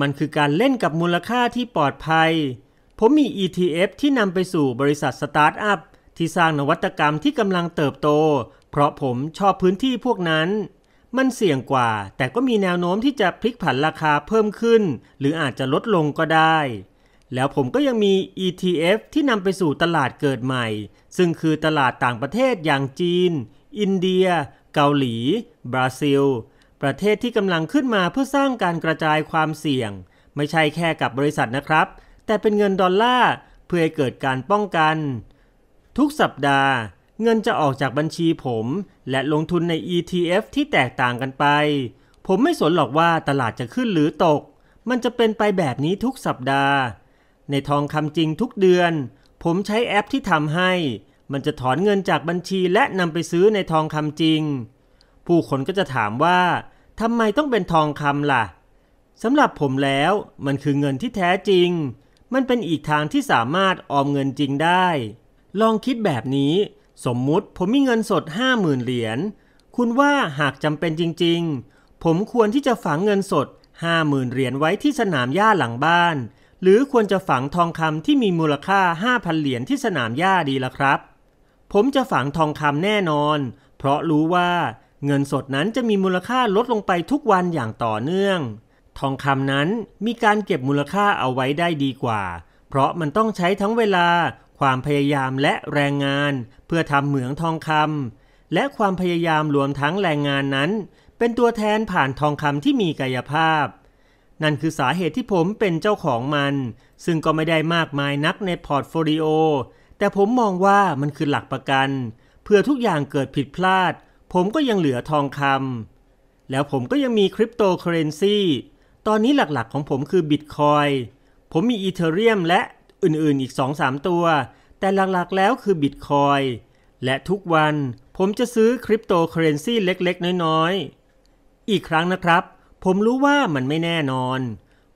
มันคือการเล่นกับมูลค่าที่ปลอดภัย ผมมี ETF ที่นำไปสู่บริษัทสตาร์ทอัพที่สร้างนวัตกรรมที่กำลังเติบโต เพราะผมชอบพื้นที่พวกนั้น มันเสี่ยงกว่า แต่ก็มีแนวโน้มที่จะพลิกผันราคาเพิ่มขึ้น หรืออาจจะลดลงก็ได้แล้วผมก็ยังมี ETF ที่นำไปสู่ตลาดเกิดใหม่ ซึ่งคือตลาดต่างประเทศอย่างจีน อินเดีย เกาหลี บราซิล ประเทศที่กำลังขึ้นมาเพื่อสร้างการกระจายความเสี่ยง ไม่ใช่แค่กับบริษัทนะครับ แต่เป็นเงินดอลลาร์เพื่อให้เกิดการป้องกัน ทุกสัปดาห์ เงินจะออกจากบัญชีผมและลงทุนใน ETF ที่แตกต่างกันไป ผมไม่สนหรอกว่าตลาดจะขึ้นหรือตก มันจะเป็นไปแบบนี้ทุกสัปดาห์ในทองคำจริงทุกเดือน ผมใช้แอปที่ทำให้ มันจะถอนเงินจากบัญชีและนำไปซื้อในทองคำจริง ผู้คนก็จะถามว่าทำไมต้องเป็นทองคำล่ะสำหรับผมแล้วมันคือเงินที่แท้จริง มันเป็นอีกทางที่สามารถออมเงินจริงได้ ลองคิดแบบนี้ สมมุติผมมีเงินสด50,000เหรียญคุณว่าหากจำเป็นจริง ๆ ผมควรที่จะฝังเงินสด50,000เหรียญไว้ที่สนามหญ้าหลังบ้านหรือควรจะฝังทองคำที่มีมูลค่า5,000เหรียญที่สนามหญ้าดีละครับ ผมจะฝังทองคำแน่นอน เพราะรู้ว่า เงินสดนั้นจะมีมูลค่าลดลงไปทุกวันอย่างต่อเนื่อง ทองคำนั้นมีการเก็บมูลค่าเอาไว้ได้ดีกว่า เพราะมันต้องใช้ทั้งเวลา ความพยายามและแรงงานเพื่อทำเหมืองทองคำ และความพยายามรวมทั้งแรงงานนั้น เป็นตัวแทนผ่านทองคำที่มีกายภาพนั่นคือสาเหตุที่ผมเป็นเจ้าของมัน ซึ่งก็ไม่ได้มากมายนักในพอร์ตโฟลิโอแต่ผมมองว่ามันคือหลักประกัน เพื่อทุกอย่างเกิดผิดพลาด ผมก็ยังเหลือทองคำแล้วผมก็ยังมีคริปโตเคอเรนซีตอนนี้หลักๆ ของผมคือบิตคอยผมมีอีเธอเรียม และอื่นๆอีก 2-3 ตัว แต่หลักๆแล้วคือบิตคอยและทุกวันผมจะซื้อคริปโตเคอเรนซีเล็กๆ น้อยๆ อีกครั้งนะครับผมรู้ว่ามันไม่แน่นอน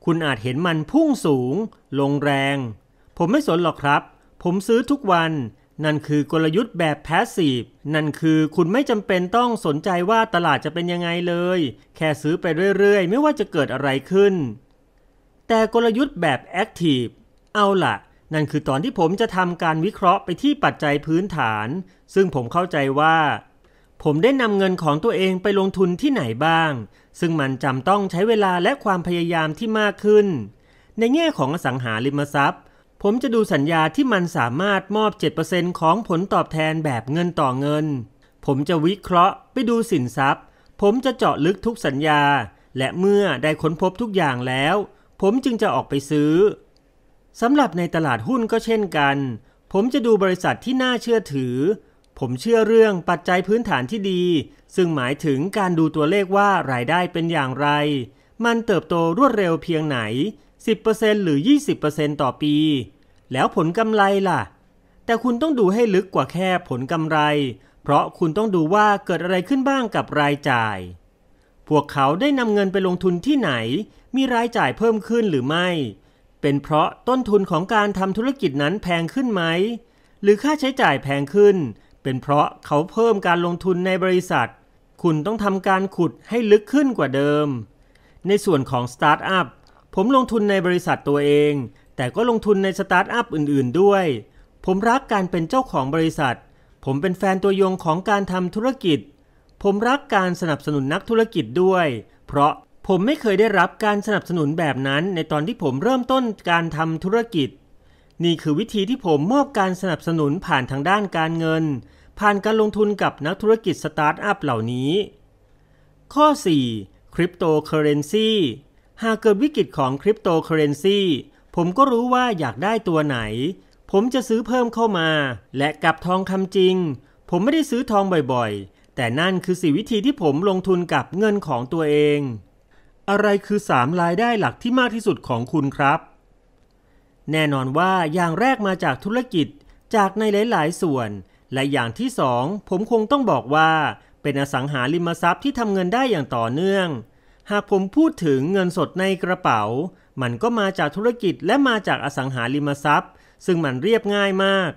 คุณอาจเห็นมันพุ่งสูง ลงแรง ผมไม่สนหรอกครับ ผมซื้อทุกวัน นั่นคือกลยุทธ์แบบแพสซีฟ นั่นคือคุณไม่จำเป็นต้องสนใจว่าตลาดจะเป็นยังไงเลย แค่ซื้อไปเรื่อย ๆ ไม่ว่าจะเกิดอะไรขึ้น แต่กลยุทธ์แบบแอคทีฟ เอาละ่ะ นั่นคือตอนที่ผมจะทำการวิเคราะห์ไปที่ปัจจัยพื้นฐาน ซึ่งผมเข้าใจว่า ผมได้นำเงินของตัวเองไปลงทุนที่ไหนบ้างซึ่งมันจำต้องใช้เวลาและความพยายามที่มากขึ้น ในแง่ของอสังหาริมทรัพย์ ผมจะดูสัญญาที่มันสามารถมอบ 7%ของผลตอบแทนแบบเงินต่อเงิน ผมจะวิเคราะห์ไปดูสินทรัพย์ ผมจะเจาะลึกทุกสัญญา และเมื่อได้ค้นพบทุกอย่างแล้ว ผมจึงจะออกไปซื้อ สำหรับในตลาดหุ้นก็เช่นกัน ผมจะดูบริษัทที่น่าเชื่อถือผมเชื่อเรื่องปัจจัยพื้นฐานที่ดี ซึ่งหมายถึงการดูตัวเลขว่ารายได้เป็นอย่างไร มันเติบโตรวดเร็วเพียงไหน 10%หรือ 20%ต่อปี แล้วผลกำไรล่ะ แต่คุณต้องดูให้ลึกกว่าแค่ผลกำไร เพราะคุณต้องดูว่าเกิดอะไรขึ้นบ้างกับรายจ่าย พวกเขาได้นำเงินไปลงทุนที่ไหน มีรายจ่ายเพิ่มขึ้นหรือไม่ เป็นเพราะต้นทุนของการทำธุรกิจนั้นแพงขึ้นไหม หรือค่าใช้จ่ายแพงขึ้นเป็นเพราะเขาเพิ่มการลงทุนในบริษัท คุณต้องทำการขุดให้ลึกขึ้นกว่าเดิม ในส่วนของสตาร์ทอัพ ผมลงทุนในบริษัทตัวเอง แต่ก็ลงทุนในสตาร์ทอัพอื่นๆด้วย ผมรักการเป็นเจ้าของบริษัท ผมเป็นแฟนตัวยงของการทำธุรกิจ ผมรักการสนับสนุนนักธุรกิจด้วย เพราะผมไม่เคยได้รับการสนับสนุนแบบนั้นในตอนที่ผมเริ่มต้นการทำธุรกิจ นี่คือวิธีที่ผมมอบการสนับสนุนผ่านทางด้านการเงินผ่านการลงทุนกับนักธุรกิจสตาร์ทอัพเหล่านี้ ข้อ 4. คริปโตเคอเรนซีหากเกิดวิกฤตของคริปโตเคอเรนซีผมก็รู้ว่าอยากได้ตัวไหน ผมจะซื้อเพิ่มเข้ามา และกับทองคำจริง ผมไม่ได้ซื้อทองบ่อยๆ แต่นั่นคือสี่วิธีที่ผมลงทุนกับเงินของตัวเอง อะไรคือ3รายได้หลักที่มากที่สุดของคุณครับ แน่นอนว่าอย่างแรกมาจากธุรกิจจากในหลาย ๆ ส่วนและอย่างที่สองผมคงต้องบอกว่าเป็นอสังหาริมทรัพย์ที่ทำเงินได้อย่างต่อเนื่อง หากผมพูดถึงเงินสดในกระเป๋า มันก็มาจากธุรกิจและมาจากอสังหาริมทรัพย์ ซึ่งมันเรียบง่ายมาก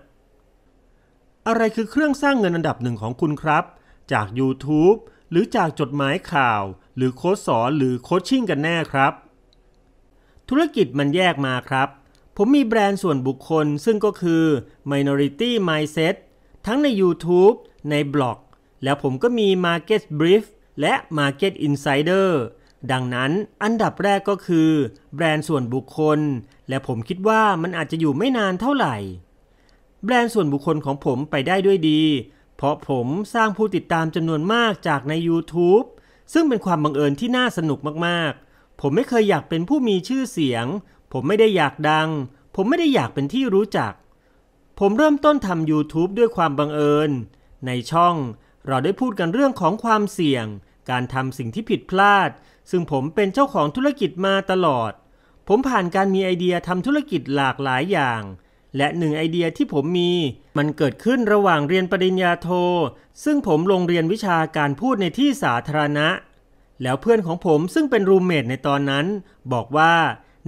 อะไรคือเครื่องสร้างเงินอันดับหนึ่งของคุณครับ จาก YouTube หรือจากจดหมายข่าว หรือโค้ดสอนหรือโคชชิ่งกันแน่ครับ ธุรกิจมันแยกมาครับ ผมมีแบรนด์ส่วนบุคคลซึ่งก็คือ Minority Mindset ทั้งใน YouTube ในบล็อก แล้วผมก็มี Market Brief และ Market Insider ดังนั้นอันดับแรกก็คือแบรนด์ส่วนบุคคล และผมคิดว่ามันอาจจะอยู่ไม่นานเท่าไหร่ แบรนด์ส่วนบุคคลของผมไปได้ด้วยดี เพราะผมสร้างผู้ติดตามจำนวนมากจากใน YouTube ซึ่งเป็นความบังเอิญที่น่าสนุกมากๆ ผมไม่เคยอยากเป็นผู้มีชื่อเสียง ผมไม่ได้อยากดัง ผมไม่ได้อยากเป็นที่รู้จักผมเริ่มต้นทำ YouTube ด้วยความบังเอิญ ในช่องเราได้พูดกันเรื่องของความเสี่ยง การทำสิ่งที่ผิดพลาด ซึ่งผมเป็นเจ้าของธุรกิจมาตลอด ผมผ่านการมีไอเดียทำธุรกิจหลากหลายอย่าง และหนึ่งไอเดียที่ผมมีมันเกิดขึ้นระหว่างเรียนปริญญาโท ซึ่งผมลงเรียนวิชาการพูดในที่สาธารณะ แล้วเพื่อนของผมซึ่งเป็นรูมเมทในตอนนั้น บอกว่า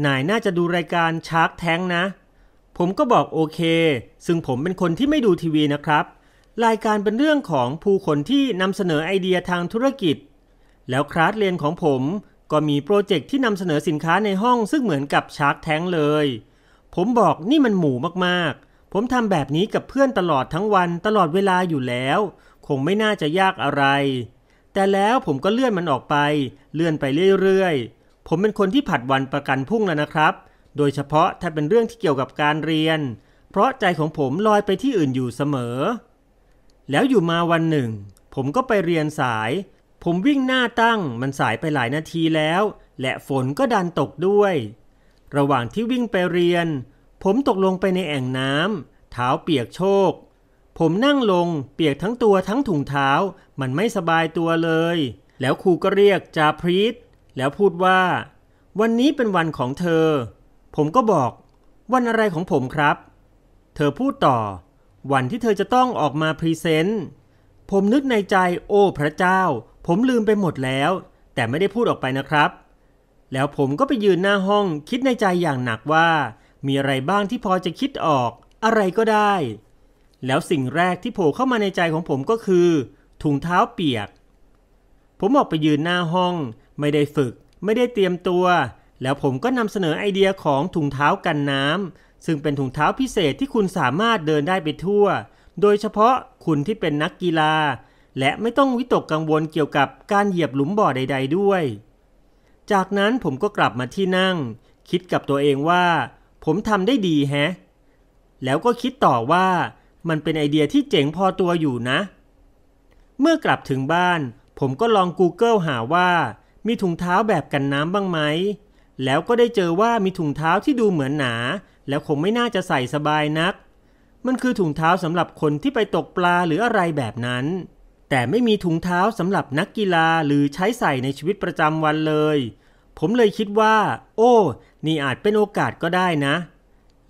นายน่าจะดูรายการชาร์กแท้งนะผมก็บอกโอเค ซึ่งผมเป็นคนที่ไม่ดูทีวีนะครับ รายการเป็นเรื่องของผู้คนที่นำเสนอไอเดียทางธุรกิจ แล้วคลาสเรียนของผมก็มีโปรเจกต์ที่นำเสนอสินค้าในห้องซึ่งเหมือนกับชาร์กแท้งเลย ผมบอกนี่มันหมู่มากๆ ผมทำแบบนี้กับเพื่อนตลอดทั้งวันตลอดเวลาอยู่แล้ว คงไม่น่าจะยากอะไร แต่แล้วผมก็เลื่อนมันออกไป เลื่อนไปเรื่อยๆ ผมเป็นคนที่ผัดวันประกันพุ่งแล้วนะครับโดยเฉพาะถ้าเป็นเรื่องที่เกี่ยวกับการเรียน เพราะใจของผมลอยไปที่อื่นอยู่เสมอ แล้วอยู่มาวันหนึ่ง ผมก็ไปเรียนสาย ผมวิ่งหน้าตั้งมันสายไปหลายนาทีแล้ว และฝนก็ดันตกด้วย ระหว่างที่วิ่งไปเรียน ผมตกลงไปในแอ่งน้ำเท้าเปียกโชก ผมนั่งลง เปียกทั้งตัวทั้งถุงเท้า มันไม่สบายตัวเลย แล้วครูก็เรียกจาพรีตแล้วพูดว่า วันนี้เป็นวันของเธอผมก็บอกวันอะไรของผมครับ เธอพูดต่อ วันที่เธอจะต้องออกมาพรีเซนต์ ผมนึกในใจโอ้พระเจ้า ผมลืมไปหมดแล้ว แต่ไม่ได้พูดออกไปนะครับ แล้วผมก็ไปยืนหน้าห้องคิดในใจอย่างหนักว่า มีอะไรบ้างที่พอจะคิดออกอะไรก็ได้ แล้วสิ่งแรกที่โผล่เข้ามาในใจของผมก็คือ ถุงเท้าเปียก ผมออกไปยืนหน้าห้องไม่ได้ฝึกไม่ได้เตรียมตัวแล้วผมก็นำเสนอไอเดียของถุงเท้ากันน้ำซึ่งเป็นถุงเท้าพิเศษที่คุณสามารถเดินได้ไปทั่ว โดยเฉพาะคุณที่เป็นนักกีฬา และไม่ต้องวิตกกังวลเกี่ยวกับการเหยียบหลุมบ่อใด ๆ ด้วย จากนั้นผมก็กลับมาที่นั่ง คิดกับตัวเองว่า ผมทำได้ดีแฮะแล้วก็คิดต่อว่า มันเป็นไอเดียที่เจ๋งพอตัวอยู่นะ เมื่อกลับถึงบ้าน ผมก็ลอง Google หาว่า มีถุงเท้าแบบกันน้ำบ้างไหมแล้วก็ได้เจอว่ามีถุงเท้าที่ดูเหมือนหนา แล้วคงไม่น่าจะใส่สบายนัก มันคือถุงเท้าสำหรับคนที่ไปตกปลาหรืออะไรแบบนั้น แต่ไม่มีถุงเท้าสำหรับนักกีฬาหรือใช้ใส่ในชีวิตประจำวันเลย ผมเลยคิดว่า โอ้ นี่อาจเป็นโอกาสก็ได้นะ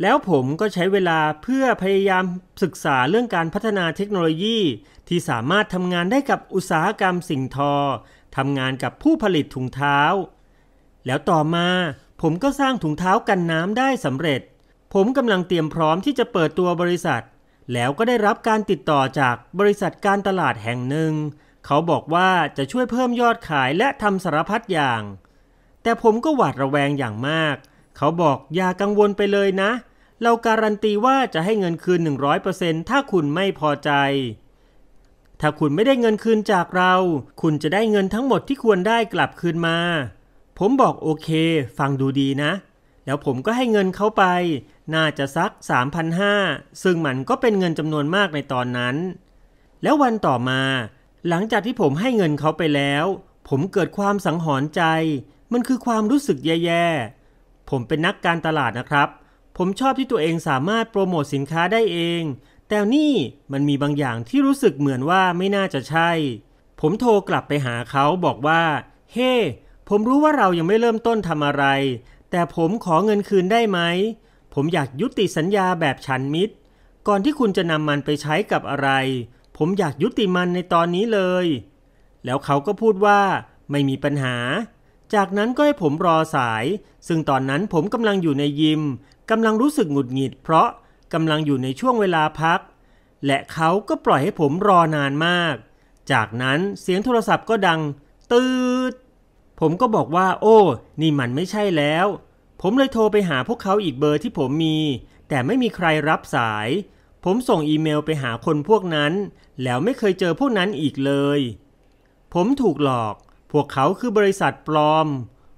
แล้วผมก็ใช้เวลาเพื่อพยายามศึกษาเรื่องการพัฒนาเทคโนโลยี ที่สามารถทำงานได้กับอุตสาหกรรมสิ่งทอทำงานกับผู้ผลิตถุงเท้าแล้วต่อมาผมก็สร้างถุงเท้ากันน้ำได้สำเร็จ ผมกำลังเตรียมพร้อมที่จะเปิดตัวบริษัท แล้วก็ได้รับการติดต่อจากบริษัทการตลาดแห่งหนึ่ง เขาบอกว่าจะช่วยเพิ่มยอดขายและทำสารพัดอย่าง แต่ผมก็หวาดระแวงอย่างมาก เขาบอกอย่ากังวลไปเลยนะ เราการันตีว่าจะให้เงินคืน 100%ถ้าคุณไม่พอใจ ถ้าคุณไม่ได้เงินคืนจากเรา คุณจะได้เงินทั้งหมดที่ควรได้กลับคืนมาผมบอกโอเคฟังดูดีนะ แล้วผมก็ให้เงินเขาไป น่าจะซัก 3,500 ซึ่งมันก็เป็นเงินจำนวนมากในตอนนั้น แล้ววันต่อมา หลังจากที่ผมให้เงินเขาไปแล้ว ผมเกิดความสังหรณ์ใจ มันคือความรู้สึกแย่ๆ ผมเป็นนักการตลาดนะครับ ผมชอบที่ตัวเองสามารถโปรโมทสินค้าได้เอง แต่นี่มันมีบางอย่างที่รู้สึกเหมือนว่าไม่น่าจะใช่ ผมโทรกลับไปหาเขาบอกว่า เฮ้ hey, ผมรู้ว่าเรายังไม่เริ่มต้นทำอะไร แต่ผมขอเงินคืนได้ไหม ผมอยากยุติสัญญาแบบฉันมิตรก่อนที่คุณจะนำมันไปใช้กับอะไร ผมอยากยุติมันในตอนนี้เลย แล้วเขาก็พูดว่าไม่มีปัญหา จากนั้นก็ให้ผมรอสาย ซึ่งตอนนั้นผมกำลังอยู่ในยิม กำลังรู้สึกหงุดหงิดเพราะกำลังอยู่ในช่วงเวลาพัก และเขาก็ปล่อยให้ผมรอนานมาก จากนั้นเสียงโทรศัพท์ก็ดังตืดผมก็บอกว่าโอ้ นี่มันไม่ใช่แล้ว ผมเลยโทรไปหาพวกเขาอีกเบอร์ที่ผมมี แต่ไม่มีใครรับสาย ผมส่งอีเมลไปหาคนพวกนั้น แล้วไม่เคยเจอพวกนั้นอีกเลย ผมถูกหลอก พวกเขาคือบริษัทปลอม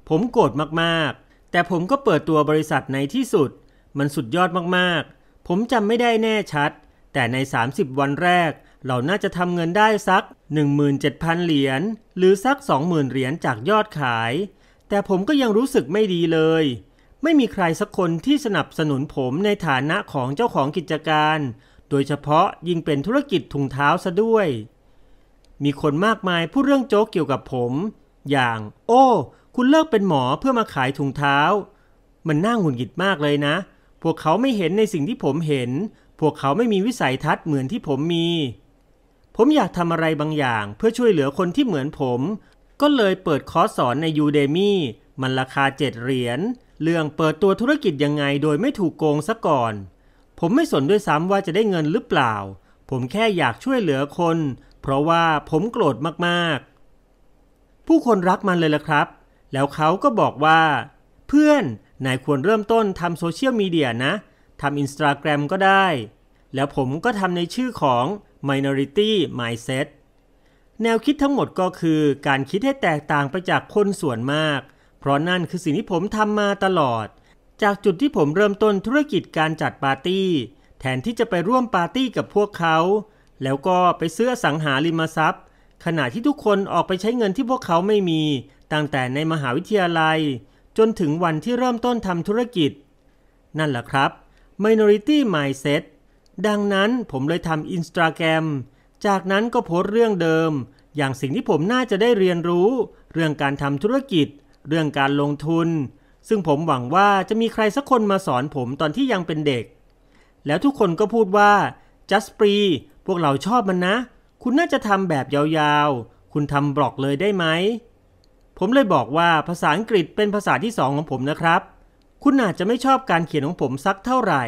ผมโกรธมากๆ แต่ผมก็เปิดตัวบริษัทในที่สุด มันสุดยอดมากๆ ผมจำไม่ได้แน่ชัด แต่ใน 30 วันแรกเราน่าจะทำเงินได้สัก 17,000 เหรียญหรือสัก 20,000 เหรียญจากยอดขาย แต่ผมก็ยังรู้สึกไม่ดีเลย ไม่มีใครสักคนที่สนับสนุนผมในฐานะของเจ้าของกิจการ โดยเฉพาะยิ่งเป็นธุรกิจถุงเท้าซะด้วย มีคนมากมายพูดเรื่องโจ๊กเกี่ยวกับผม อย่าง โอ้ คุณเลิกเป็นหมอเพื่อมาขายถุงเท้า มันน่าหงุดหงิดมากเลยนะ พวกเขาไม่เห็นในสิ่งที่ผมเห็น พวกเขาไม่มีวิสัยทัศน์เหมือนที่ผมมีผมอยากทำอะไรบางอย่าง เพื่อช่วยเหลือคนที่เหมือนผม ก็เลยเปิดคอร์สสอนใน Udemy มันราคา 7 เหรียญ เรื่องเปิดตัวธุรกิจยังไงโดยไม่ถูกโกงซะก่อน ผมไม่สนด้วยซ้ำว่าจะได้เงินหรือเปล่า ผมแค่อยากช่วยเหลือคน เพราะว่าผมโกรธมากๆ ผู้คนรักมันเลยละครับ แล้วเขาก็บอกว่า เพื่อนนายควรเริ่มต้นทำโซเชียลมีเดียนะทำอินสตาแกรมก็ได้แล้วผมก็ทำในชื่อของ Minority Mindset แนวคิดทั้งหมดก็คือการคิดให้แตกต่างไปจากคนส่วนมาก เพราะนั่นคือสิ่งที่ผมทำมาตลอด จากจุดที่ผมเริ่มต้นธุรกิจการจัดปาร์ตี้แทนที่จะไปร่วมปาร์ตี้กับพวกเขา แล้วก็ไปซื้อสังหาริมทรัพย์ ขณะที่ทุกคนออกไปใช้เงินที่พวกเขาไม่มี ตั้งแต่ในมหาวิทยาลัย จนถึงวันที่เริ่มต้นทำธุรกิจ นั่นแหละครับ Minority Mindset ดังนั้นผมเลยทำอินสตาแกรม จากนั้นก็โพสเรื่องเดิม อย่างสิ่งที่ผมน่าจะได้เรียนรู้ เรื่องการทำธุรกิจ เรื่องการลงทุน ซึ่งผมหวังว่าจะมีใครสักคนมาสอนผมตอนที่ยังเป็นเด็ก แล้วทุกคนก็พูดว่าจัสปรีพวกเราชอบมันนะ คุณน่าจะทำแบบยาวๆ คุณทำบล็อกเลยได้ไหม ผมเลยบอกว่าภาษาอังกฤษเป็นภาษาที่สองของผมนะครับ คุณอาจจะไม่ชอบการเขียนของผมสักเท่าไหร่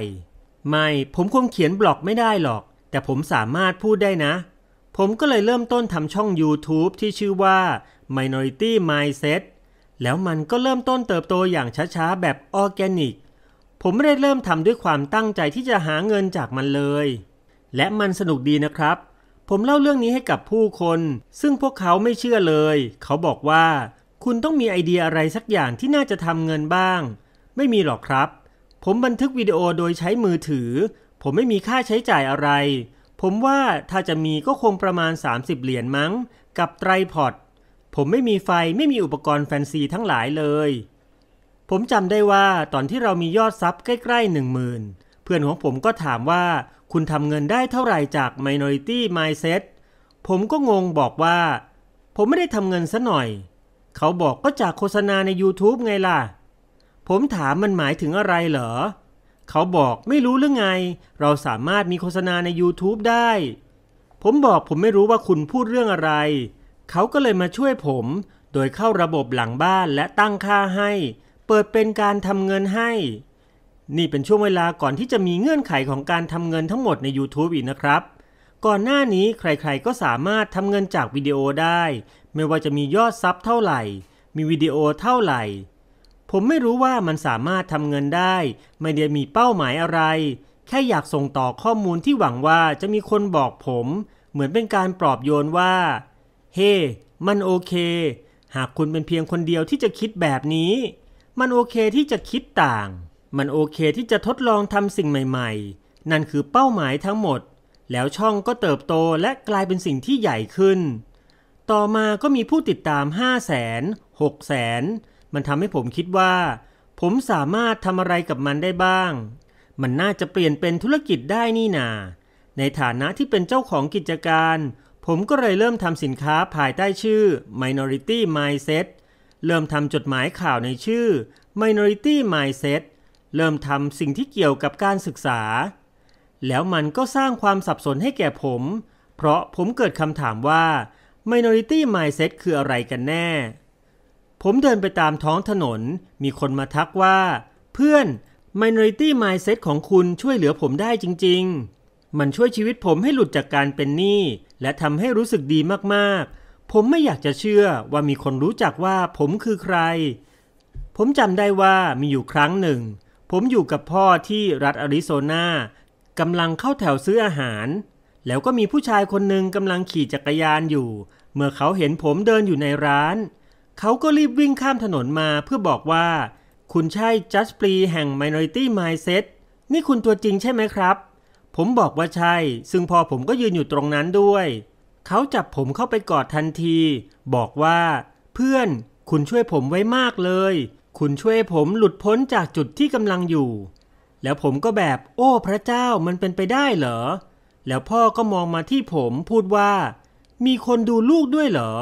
ไม่ ผมคงเขียนบล็อกไม่ได้หรอก แต่ผมสามารถพูดได้นะ ผมก็เลยเริ่มต้นทำช่อง YouTube ที่ชื่อว่า Minority Mindset แล้วมันก็เริ่มต้นเติบโตอย่างช้าๆ แบบออร์แกนิก ผมไม่ได้เริ่มทำด้วยความตั้งใจที่จะหาเงินจากมันเลย และมันสนุกดีนะครับ ผมเล่าเรื่องนี้ให้กับผู้คน ซึ่งพวกเขาไม่เชื่อเลย เขาบอกว่า คุณต้องมีไอเดียอะไรสักอย่างที่น่าจะทำเงินบ้าง ไม่มีหรอกครับผมบันทึกวิดีโอโดยใช้มือถือ ผมไม่มีค่าใช้จ่ายอะไร ผมว่าถ้าจะมีก็คงประมาณ 30 เหรียญมั้งกับไตรพอด ผมไม่มีไฟ ไม่มีอุปกรณ์แฟนซีทั้งหลายเลย ผมจำได้ว่าตอนที่เรามียอดซับใกล้ๆหนึ่งหมื่นเพื่อนของผมก็ถามว่า คุณทำเงินได้เท่าไหร่จาก Minority Mindset ผมก็งงบอกว่า ผมไม่ได้ทำเงินซะหน่อย เขาบอกก็จากโฆษณาใน YouTube ไงล่ะผมถามมันหมายถึงอะไรเหรอ เขาบอกไม่รู้เรื่องไง เราสามารถมีโฆษณาใน YouTube ได้ ผมบอกผมไม่รู้ว่าคุณพูดเรื่องอะไร เขาก็เลยมาช่วยผม โดยเข้าระบบหลังบ้านและตั้งค่าให้ เปิดเป็นการทำเงินให้ นี่เป็นช่วงเวลาก่อนที่จะมีเงื่อนไขของการทำเงินทั้งหมดใน YouTube อีกนะครับ ก่อนหน้านี้ใครๆก็สามารถทำเงินจากวิดีโอได้ ไม่ว่าจะมียอดซับเท่าไหร่ มีวิดีโอเท่าไหร่ผมไม่รู้ว่ามันสามารถทำเงินได้ ไม่ได้มีเป้าหมายอะไร แค่อยากส่งต่อข้อมูลที่หวังว่าจะมีคนบอกผม เหมือนเป็นการปลอบโยนว่า เฮ้ hey, มันโอเค หากคุณเป็นเพียงคนเดียวที่จะคิดแบบนี้ มันโอเคที่จะคิดต่าง มันโอเคที่จะทดลองทำสิ่งใหม่ๆ นั่นคือเป้าหมายทั้งหมด แล้วช่องก็เติบโตและกลายเป็นสิ่งที่ใหญ่ขึ้น ต่อมาก็มีผู้ติดตาม 5 0 0 0 0น6ก0 0 0มันทำให้ผมคิดว่า ผมสามารถทำอะไรกับมันได้บ้าง มันน่าจะเปลี่ยนเป็นธุรกิจได้นี่นา ในฐานะที่เป็นเจ้าของกิจการ ผมก็เลยเริ่มทำสินค้าภายใต้ชื่อ Minority Mindset เริ่มทำจดหมายข่าวในชื่อ Minority Mindset เริ่มทำสิ่งที่เกี่ยวกับการศึกษา แล้วมันก็สร้างความสับสนให้แก่ผม เพราะผมเกิดคำถามว่า Minority Mindset คืออะไรกันแน่ผมเดินไปตามท้องถนน มีคนมาทักว่า เพื่อน Minority Mindset ของคุณช่วยเหลือผมได้จริง ๆ มันช่วยชีวิตผมให้หลุดจากการเป็นหนี้และทำให้รู้สึกดีมาก ๆ ผมไม่อยากจะเชื่อว่ามีคนรู้จักว่าผมคือใคร ผมจำได้ว่ามีอยู่ครั้งหนึ่ง ผมอยู่กับพ่อที่รัฐอาริโซนากำลังเข้าแถวซื้ออาหาร แล้วก็มีผู้ชายคนหนึ่งกำลังขี่จักรยานอยู่ เมื่อเขาเห็นผมเดินอยู่ในร้านเเขาก็รีบวิ่งข้ามถนนมาเพื่อบอกว่า คุณใช่จัสปรีแห่ง Minority Mindset นี่คุณตัวจริงใช่ไหมครับ ผมบอกว่าใช่ ซึ่งพอผมก็ยืนอยู่ตรงนั้นด้วย เขาจับผมเข้าไปกอดทันที บอกว่า เพื่อนคุณช่วยผมไว้มากเลย คุณช่วยผมหลุดพ้นจากจุดที่กำลังอยู่ แล้วผมก็แบบ โอ้พระเจ้ามันเป็นไปได้เหรอ แล้วพ่อก็มองมาที่ผมพูดว่า มีคนดูลูกด้วยเหรอ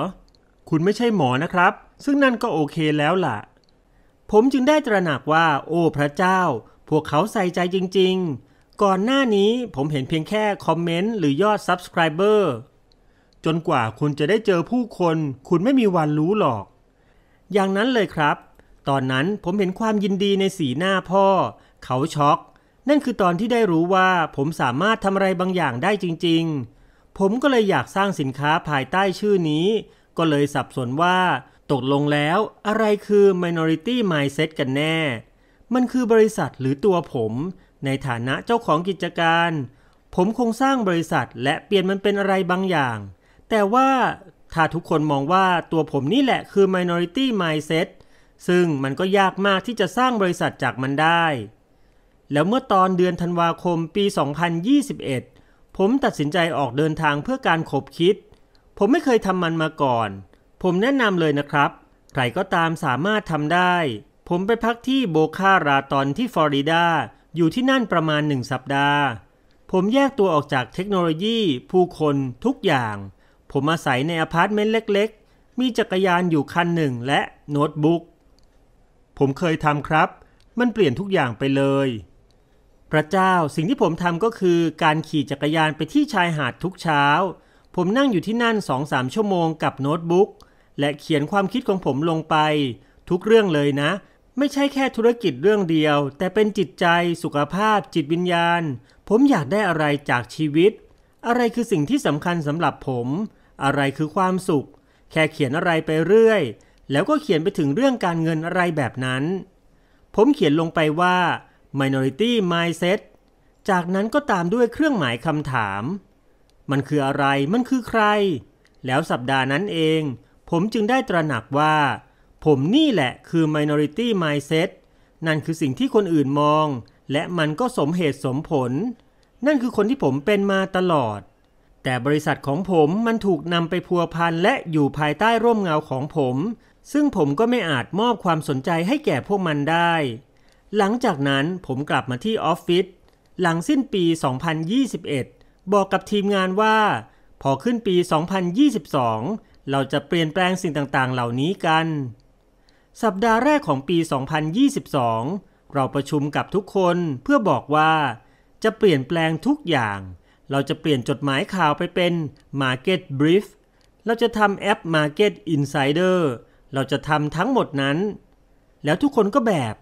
คุณไม่ใช่หมอนะครับ ซึ่งนั่นก็โอเคแล้วล่ะ ผมจึงได้ตระหนักว่าโอ้พระเจ้า พวกเขาใส่ใจจริงๆ ก่อนหน้านี้ผมเห็นเพียงแค่คอมเมนต์ หรือยอด Subscriber จนกว่าคุณจะได้เจอผู้คน คุณไม่มีวันรู้หรอก อย่างนั้นเลยครับ ตอนนั้นผมเห็นความยินดีในสีหน้าพ่อ เขาช็อก นั่นคือตอนที่ได้รู้ว่า ผมสามารถทำอะไรบางอย่างได้จริง ๆ ผมก็เลยอยากสร้างสินค้าภายใต้ชื่อนี้ก็เลยสับสนว่าตกลงแล้วอะไรคือ Minority Mindset กันแน่ มันคือบริษัทหรือตัวผมในฐานะเจ้าของกิจการ ผมคงสร้างบริษัทและเปลี่ยนมันเป็นอะไรบางอย่าง แต่ว่าถ้าทุกคนมองว่าตัวผมนี่แหละคือ Minority Mindset ซึ่งมันก็ยากมากที่จะสร้างบริษัทจากมันได้ แล้วเมื่อตอนเดือนธันวาคมปี 2021 ผมตัดสินใจออกเดินทางเพื่อการขบคิดผมไม่เคยทำมันมาก่อน ผมแนะนำเลยนะครับ ใครก็ตามสามารถทำได้ ผมไปพักที่โบคาราตอนที่ฟลอริดา อยู่ที่นั่นประมาณหนึ่งสัปดาห์ ผมแยกตัวออกจากเทคโนโลยี ผู้คน ทุกอย่าง ผมอาศัยในอพาร์ตเมนต์เล็กๆ มีจักรยานอยู่คันหนึ่ง และโน้ตบุ๊ก ผมเคยทำครับ มันเปลี่ยนทุกอย่างไปเลย พระเจ้า สิ่งที่ผมทำก็คือการขี่จักรยานไปที่ชายหาดทุกเช้าผมนั่งอยู่ที่นั่นสองสามชั่วโมงกับโน้ตบุ๊กและเขียนความคิดของผมลงไป ทุกเรื่องเลยนะ ไม่ใช่แค่ธุรกิจเรื่องเดียว แต่เป็นจิตใจ สุขภาพ จิตวิญญาณ ผมอยากได้อะไรจากชีวิต อะไรคือสิ่งที่สำคัญสำหรับผม อะไรคือความสุข แค่เขียนอะไรไปเรื่อย แล้วก็เขียนไปถึงเรื่องการเงินอะไรแบบนั้น ผมเขียนลงไปว่า minority mindset จากนั้นก็ตามด้วยเครื่องหมายคำถามมันคืออะไรมันคือใคร แล้วสัปดาห์นั้นเอง ผมจึงได้ตระหนักว่า ผมนี่แหละคือ minority mindset นั่นคือสิ่งที่คนอื่นมอง และมันก็สมเหตุสมผล นั่นคือคนที่ผมเป็นมาตลอด แต่บริษัทของผมมันถูกนำไปพัวพันและอยู่ภายใต้ร่มเงาของผม ซึ่งผมก็ไม่อาจมอบความสนใจให้แก่พวกมันได้ หลังจากนั้นผมกลับมาที่ออฟฟิศหลังสิ้นปี 2021บอกกับทีมงานว่า พอขึ้นปี 2022 เราจะเปลี่ยนแปลงสิ่งต่างๆ เหล่านี้กัน สัปดาห์แรกของปี 2022 เราประชุมกับทุกคนเพื่อบอกว่า จะเปลี่ยนแปลงทุกอย่าง เราจะเปลี่ยนจดหมายข่าวไปเป็น Market Brief เราจะทำแอป Market Insider เราจะทำทั้งหมดนั้น แล้วทุกคนก็แบบ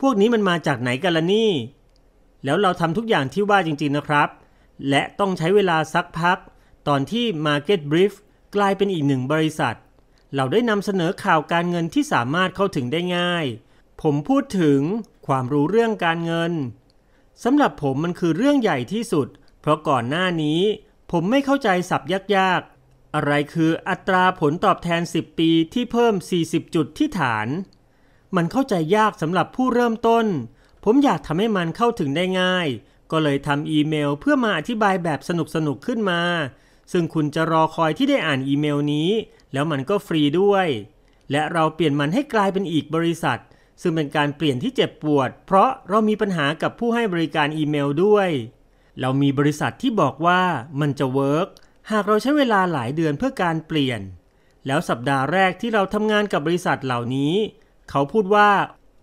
พวกนี้มันมาจากไหนกันล่ะนี่ แล้วเราทำทุกอย่างที่ว่าจริง ๆ นะครับและต้องใช้เวลาสักพัก ตอนที่ Market Brief กลายเป็นอีกหนึ่งบริษัท เราได้นำเสนอข่าวการเงินที่สามารถเข้าถึงได้ง่าย ผมพูดถึงความรู้เรื่องการเงินสำหรับผมมันคือเรื่องใหญ่ที่สุด เพราะก่อนหน้านี้ ผมไม่เข้าใจสับยากๆ อะไรคืออัตราผลตอบแทน 10 ปีที่เพิ่ม 40 จุดที่ฐาน มันเข้าใจยากสำหรับผู้เริ่มต้น ผมอยากทำให้มันเข้าถึงได้ง่ายก็เลยทำอีเมล เพื่อมาอธิบายแบบสนุกสนุกขึ้นมา ซึ่งคุณจะรอคอยที่ได้อ่านอีเมลนี้ แล้วมันก็ฟรีด้วย และเราเปลี่ยนมันให้กลายเป็นอีกบริษัท ซึ่งเป็นการเปลี่ยนที่เจ็บปวด เพราะเรามีปัญหากับผู้ให้บริการอีเมลด้วย เรามีบริษัทที่บอกว่ามันจะเวิร์กหากเราใช้เวลาหลายเดือนเพื่อการเปลี่ยน แล้วสัปดาห์แรกที่เราทำงานกับบริษัทเหล่านี้ เขาพูดว่า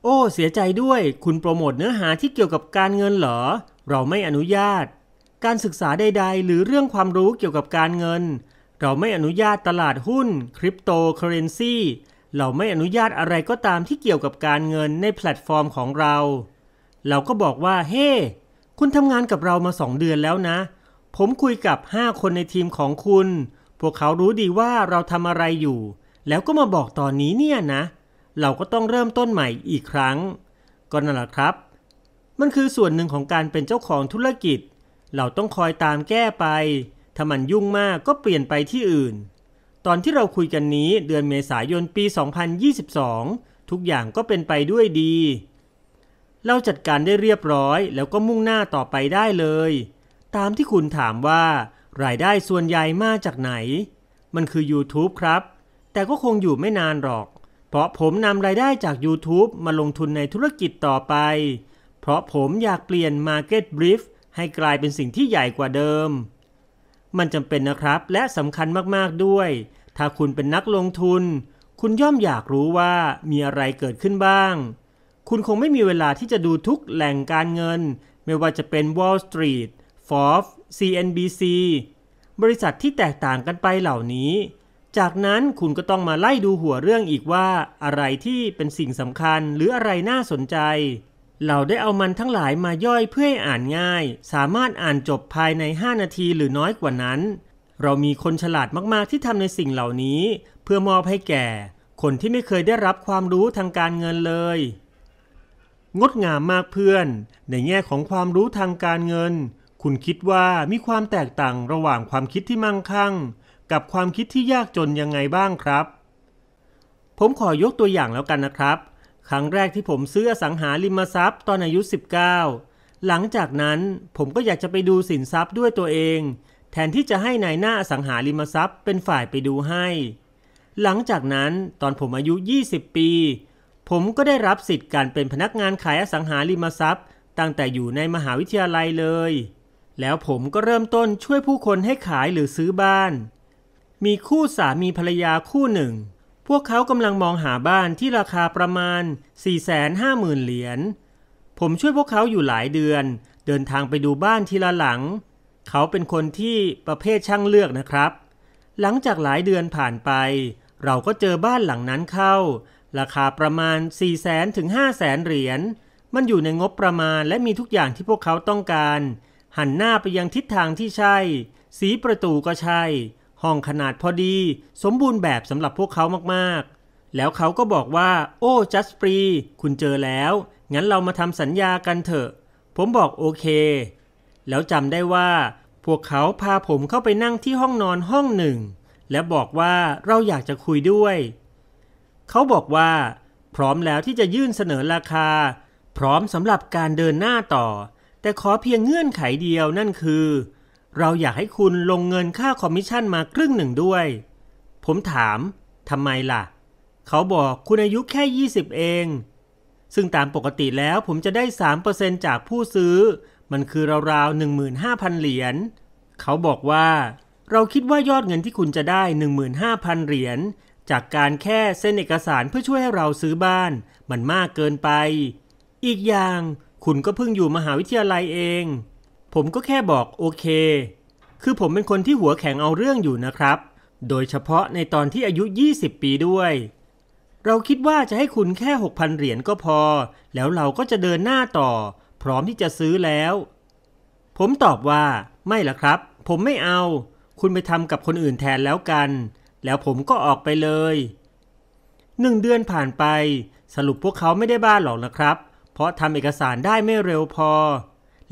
โอ้ เสียใจด้วย คุณโปรโมทเนื้อหาที่เกี่ยวกับการเงินเหรอเราไม่อนุญาต การศึกษาใด ๆ หรือเรื่องความรู้เกี่ยวกับการเงิน เราไม่อนุญาตตลาดหุ้นคริปโตเคอเรนซีเราไม่อนุญาตอะไรก็ตามที่เกี่ยวกับการเงินในแพลตฟอร์มของเรา เราก็บอกว่าเฮ้ hey, คุณทำงานกับเรามาสองเดือนแล้วนะ ผมคุยกับ 5 คนในทีมของคุณ พวกเขารู้ดีว่าเราทำอะไรอยู่ แล้วก็มาบอกตอนนี้เนี่ยนะ เราก็ต้องเริ่มต้นใหม่อีกครั้งก็นั่นแหละครับมันคือส่วนหนึ่งของการเป็นเจ้าของธุรกิจ เราต้องคอยตามแก้ไป ถ้ามันยุ่งมากก็เปลี่ยนไปที่อื่น ตอนที่เราคุยกันนี้เดือนเมษายนปี 2022 ทุกอย่างก็เป็นไปด้วยดี เราจัดการได้เรียบร้อย แล้วก็มุ่งหน้าต่อไปได้เลย ตามที่คุณถามว่า รายได้ส่วนใหญ่มาจากไหน มันคือ YouTube ครับ แต่ก็คงอยู่ไม่นานหรอก เพราะผมนำรายได้จาก YouTube มาลงทุนในธุรกิจต่อไปเพราะผมอยากเปลี่ยน Market Brief ให้กลายเป็นสิ่งที่ใหญ่กว่าเดิม มันจำเป็นนะครับและสำคัญมาก ๆ ด้วย ถ้าคุณเป็นนักลงทุน คุณย่อมอยากรู้ว่ามีอะไรเกิดขึ้นบ้าง คุณคงไม่มีเวลาที่จะดูทุกแหล่งการเงิน ไม่ว่าจะเป็น Wall Street, Forbes, CNBC บริษัทที่แตกต่างกันไปเหล่านี้ จากนั้นคุณก็ต้องมาไล่ดูหัวเรื่องอีกว่า อะไรที่เป็นสิ่งสำคัญหรืออะไรน่าสนใจเราได้เอามันทั้งหลายมาย่อยเพื่อให้อ่านง่าย สามารถอ่านจบภายใน 5 นาทีหรือน้อยกว่านั้น เรามีคนฉลาดมากๆที่ทำในสิ่งเหล่านี้ เพื่อมอบให้แก่ คนที่ไม่เคยได้รับความรู้ทางการเงินเลย งดงามมากเพื่อน ในแง่ของความรู้ทางการเงิน คุณคิดว่ามีความแตกต่างระหว่างความคิดที่มั่งคั่ง กับความคิดที่ยากจนยังไงบ้างครับ ผมขอยกตัวอย่างแล้วกันนะครับครั้งแรกที่ผมซื้ออสังหาริมทรัพย์ ตอนอายุ 19 หลังจากนั้นผมก็อยากจะไปดูสินทรัพย์ด้วยตัวเอง แทนที่จะให้ในายหน้าอสังหาริมทรัพย์เป็นฝ่ายไปดูให้ หลังจากนั้นตอนผมอายุ 20 ปี ผมก็ได้รับสิทธิ์การเป็นพนักงานขายอสังหาริมทรัพย์ ตั้งแต่อยู่ในมหาวิทยาลัยเลย แล้วผมก็เริ่มต้นช่วยผู้คนให้ขายหรือซื้อบ้าน มีคู่สามีภรรยาคู่หนึ่งพวกเขากำลังมองหาบ้านที่ราคาประมาณ 450,000 เหรียญ ผมช่วยพวกเขาอยู่หลายเดือน เดินทางไปดูบ้านทีละหลัง เขาเป็นคนที่ประเภทช่างเลือกนะครับ หลังจากหลายเดือนผ่านไป เราก็เจอบ้านหลังนั้นเข้า ราคาประมาณ 400,000ถึง500,000 เหรียญ มันอยู่ในงบประมาณและมีทุกอย่างที่พวกเขาต้องการ หันหน้าไปยังทิศทางที่ใช่ สีประตูก็ใช่ห้องขนาดพอดีสมบูรณ์แบบสำหรับพวกเขามากๆ แล้วเขาก็บอกว่าโอ้จัสปรีคุณเจอแล้ว งั้นเรามาทำสัญญากันเถอะ ผมบอกโอเค แล้วจำได้ว่า พวกเขาพาผมเข้าไปนั่งที่ห้องนอนห้องหนึ่ง และบอกว่าเราอยากจะคุยด้วย เขาบอกว่า พร้อมแล้วที่จะยื่นเสนอราคา พร้อมสำหรับการเดินหน้าต่อ แต่ขอเพียงเงื่อนไขเดียวนั่นคือเราอยากให้คุณลงเงินค่าคอมมิชชั่นมาครึ่งหนึ่งด้วย ผมถาม ทำไมล่ะ เขาบอกคุณอายุแค่ 20 เอง ซึ่งตามปกติแล้วผมจะได้ 3%จากผู้ซื้อ มันคือราวๆ 15,000 เหรียญ เขาบอกว่า เราคิดว่ายอดเงินที่คุณจะได้ 15,000 เหรียญจากการแค่เซ็นเอกสารเพื่อช่วยให้เราซื้อบ้าน มันมากเกินไป อีกอย่างคุณก็เพิ่งอยู่มหาวิทยาลัยเองผมก็แค่บอกโอเค คือผมเป็นคนที่หัวแข็งเอาเรื่องอยู่นะครับ โดยเฉพาะในตอนที่อายุ 20 ปีด้วย เราคิดว่าจะให้คุณแค่ 6,000 เหรียญก็พอ แล้วเราก็จะเดินหน้าต่อ พร้อมที่จะซื้อแล้ว ผมตอบว่า ไม่ละครับ ผมไม่เอา คุณไปทำกับคนอื่นแทนแล้วกัน แล้วผมก็ออกไปเลยหนึ่งเดือนผ่านไป สรุปพวกเขาไม่ได้บ้านหรอกนะครับ เพราะทำเอกสารได้ไม่เร็วพอ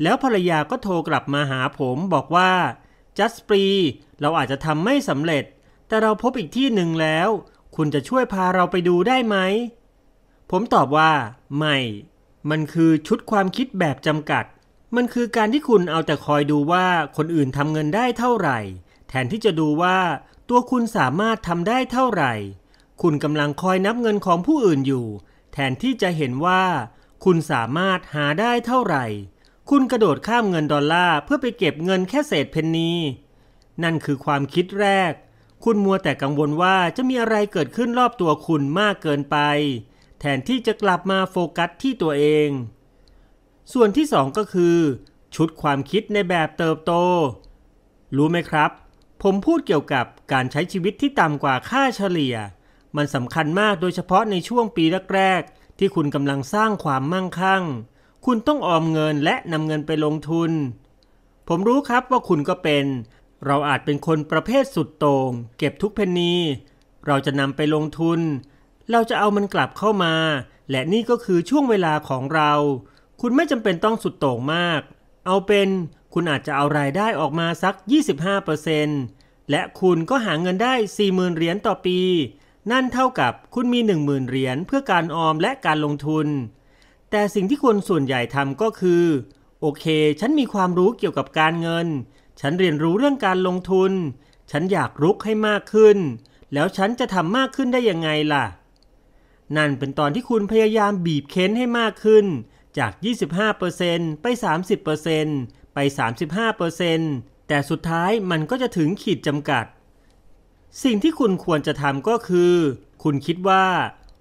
แล้วภรรยาก็โทรกลับมาหาผมบอกว่าจัสปรีเราอาจจะทำไม่สำเร็จ แต่เราพบอีกที่หนึ่งแล้ว คุณจะช่วยพาเราไปดูได้ไหม ผมตอบว่า ไม่ มันคือชุดความคิดแบบจำกัด มันคือการที่คุณเอาแต่คอยดูว่าคนอื่นทำเงินได้เท่าไหร่ แทนที่จะดูว่า ตัวคุณสามารถทำได้เท่าไหร่ คุณกำลังคอยนับเงินของผู้อื่นอยู่ แทนที่จะเห็นว่า คุณสามารถหาได้เท่าไหร่คุณกระโดดข้ามเงินดอลลาร์ เพื่อไปเก็บเงินแค่เศษเพนนีนั่นคือความคิดแรก คุณมัวแต่กังวลว่าจะมีอะไรเกิดขึ้นรอบตัวคุณมากเกินไป แทนที่จะกลับมาโฟกัสที่ตัวเอง ส่วนที่สองก็คือ ชุดความคิดในแบบเติบโต รู้ไหมครับ ผมพูดเกี่ยวกับการใช้ชีวิตที่ต่ำกว่าค่าเฉลี่ย มันสำคัญมากโดยเฉพาะในช่วงปีแรกๆที่คุณกำลังสร้างความมั่งคั่งคุณต้องออมเงินและนำเงินไปลงทุน ผมรู้ครับว่าคุณก็เป็น เราอาจเป็นคนประเภทสุดโต่งเก็บทุกเพนนี เราจะนำไปลงทุน เราจะเอามันกลับเข้ามา และนี่ก็คือช่วงเวลาของเรา คุณไม่จำเป็นต้องสุดโต่งมาก เอาเป็น คุณอาจจะเอารายได้ออกมาสัก25%และคุณก็หาเงินได้40,000เหรียญต่อปี นั่นเท่ากับคุณมี10,000เหรียญเพื่อการออมและการลงทุนแต่สิ่งที่คนส่วนใหญ่ทำก็คือ โอเค ฉันมีความรู้เกี่ยวกับการเงิน ฉันเรียนรู้เรื่องการลงทุน ฉันอยากรุกให้มากขึ้น แล้วฉันจะทำมากขึ้นได้ยังไงล่ะ นั่นเป็นตอนที่คุณพยายามบีบเค้นให้มากขึ้น จาก 25%ไป 30%ไป 35%แต่สุดท้ายมันก็จะถึงขีดจำกัด สิ่งที่คุณควรจะทำก็คือ คุณคิดว่า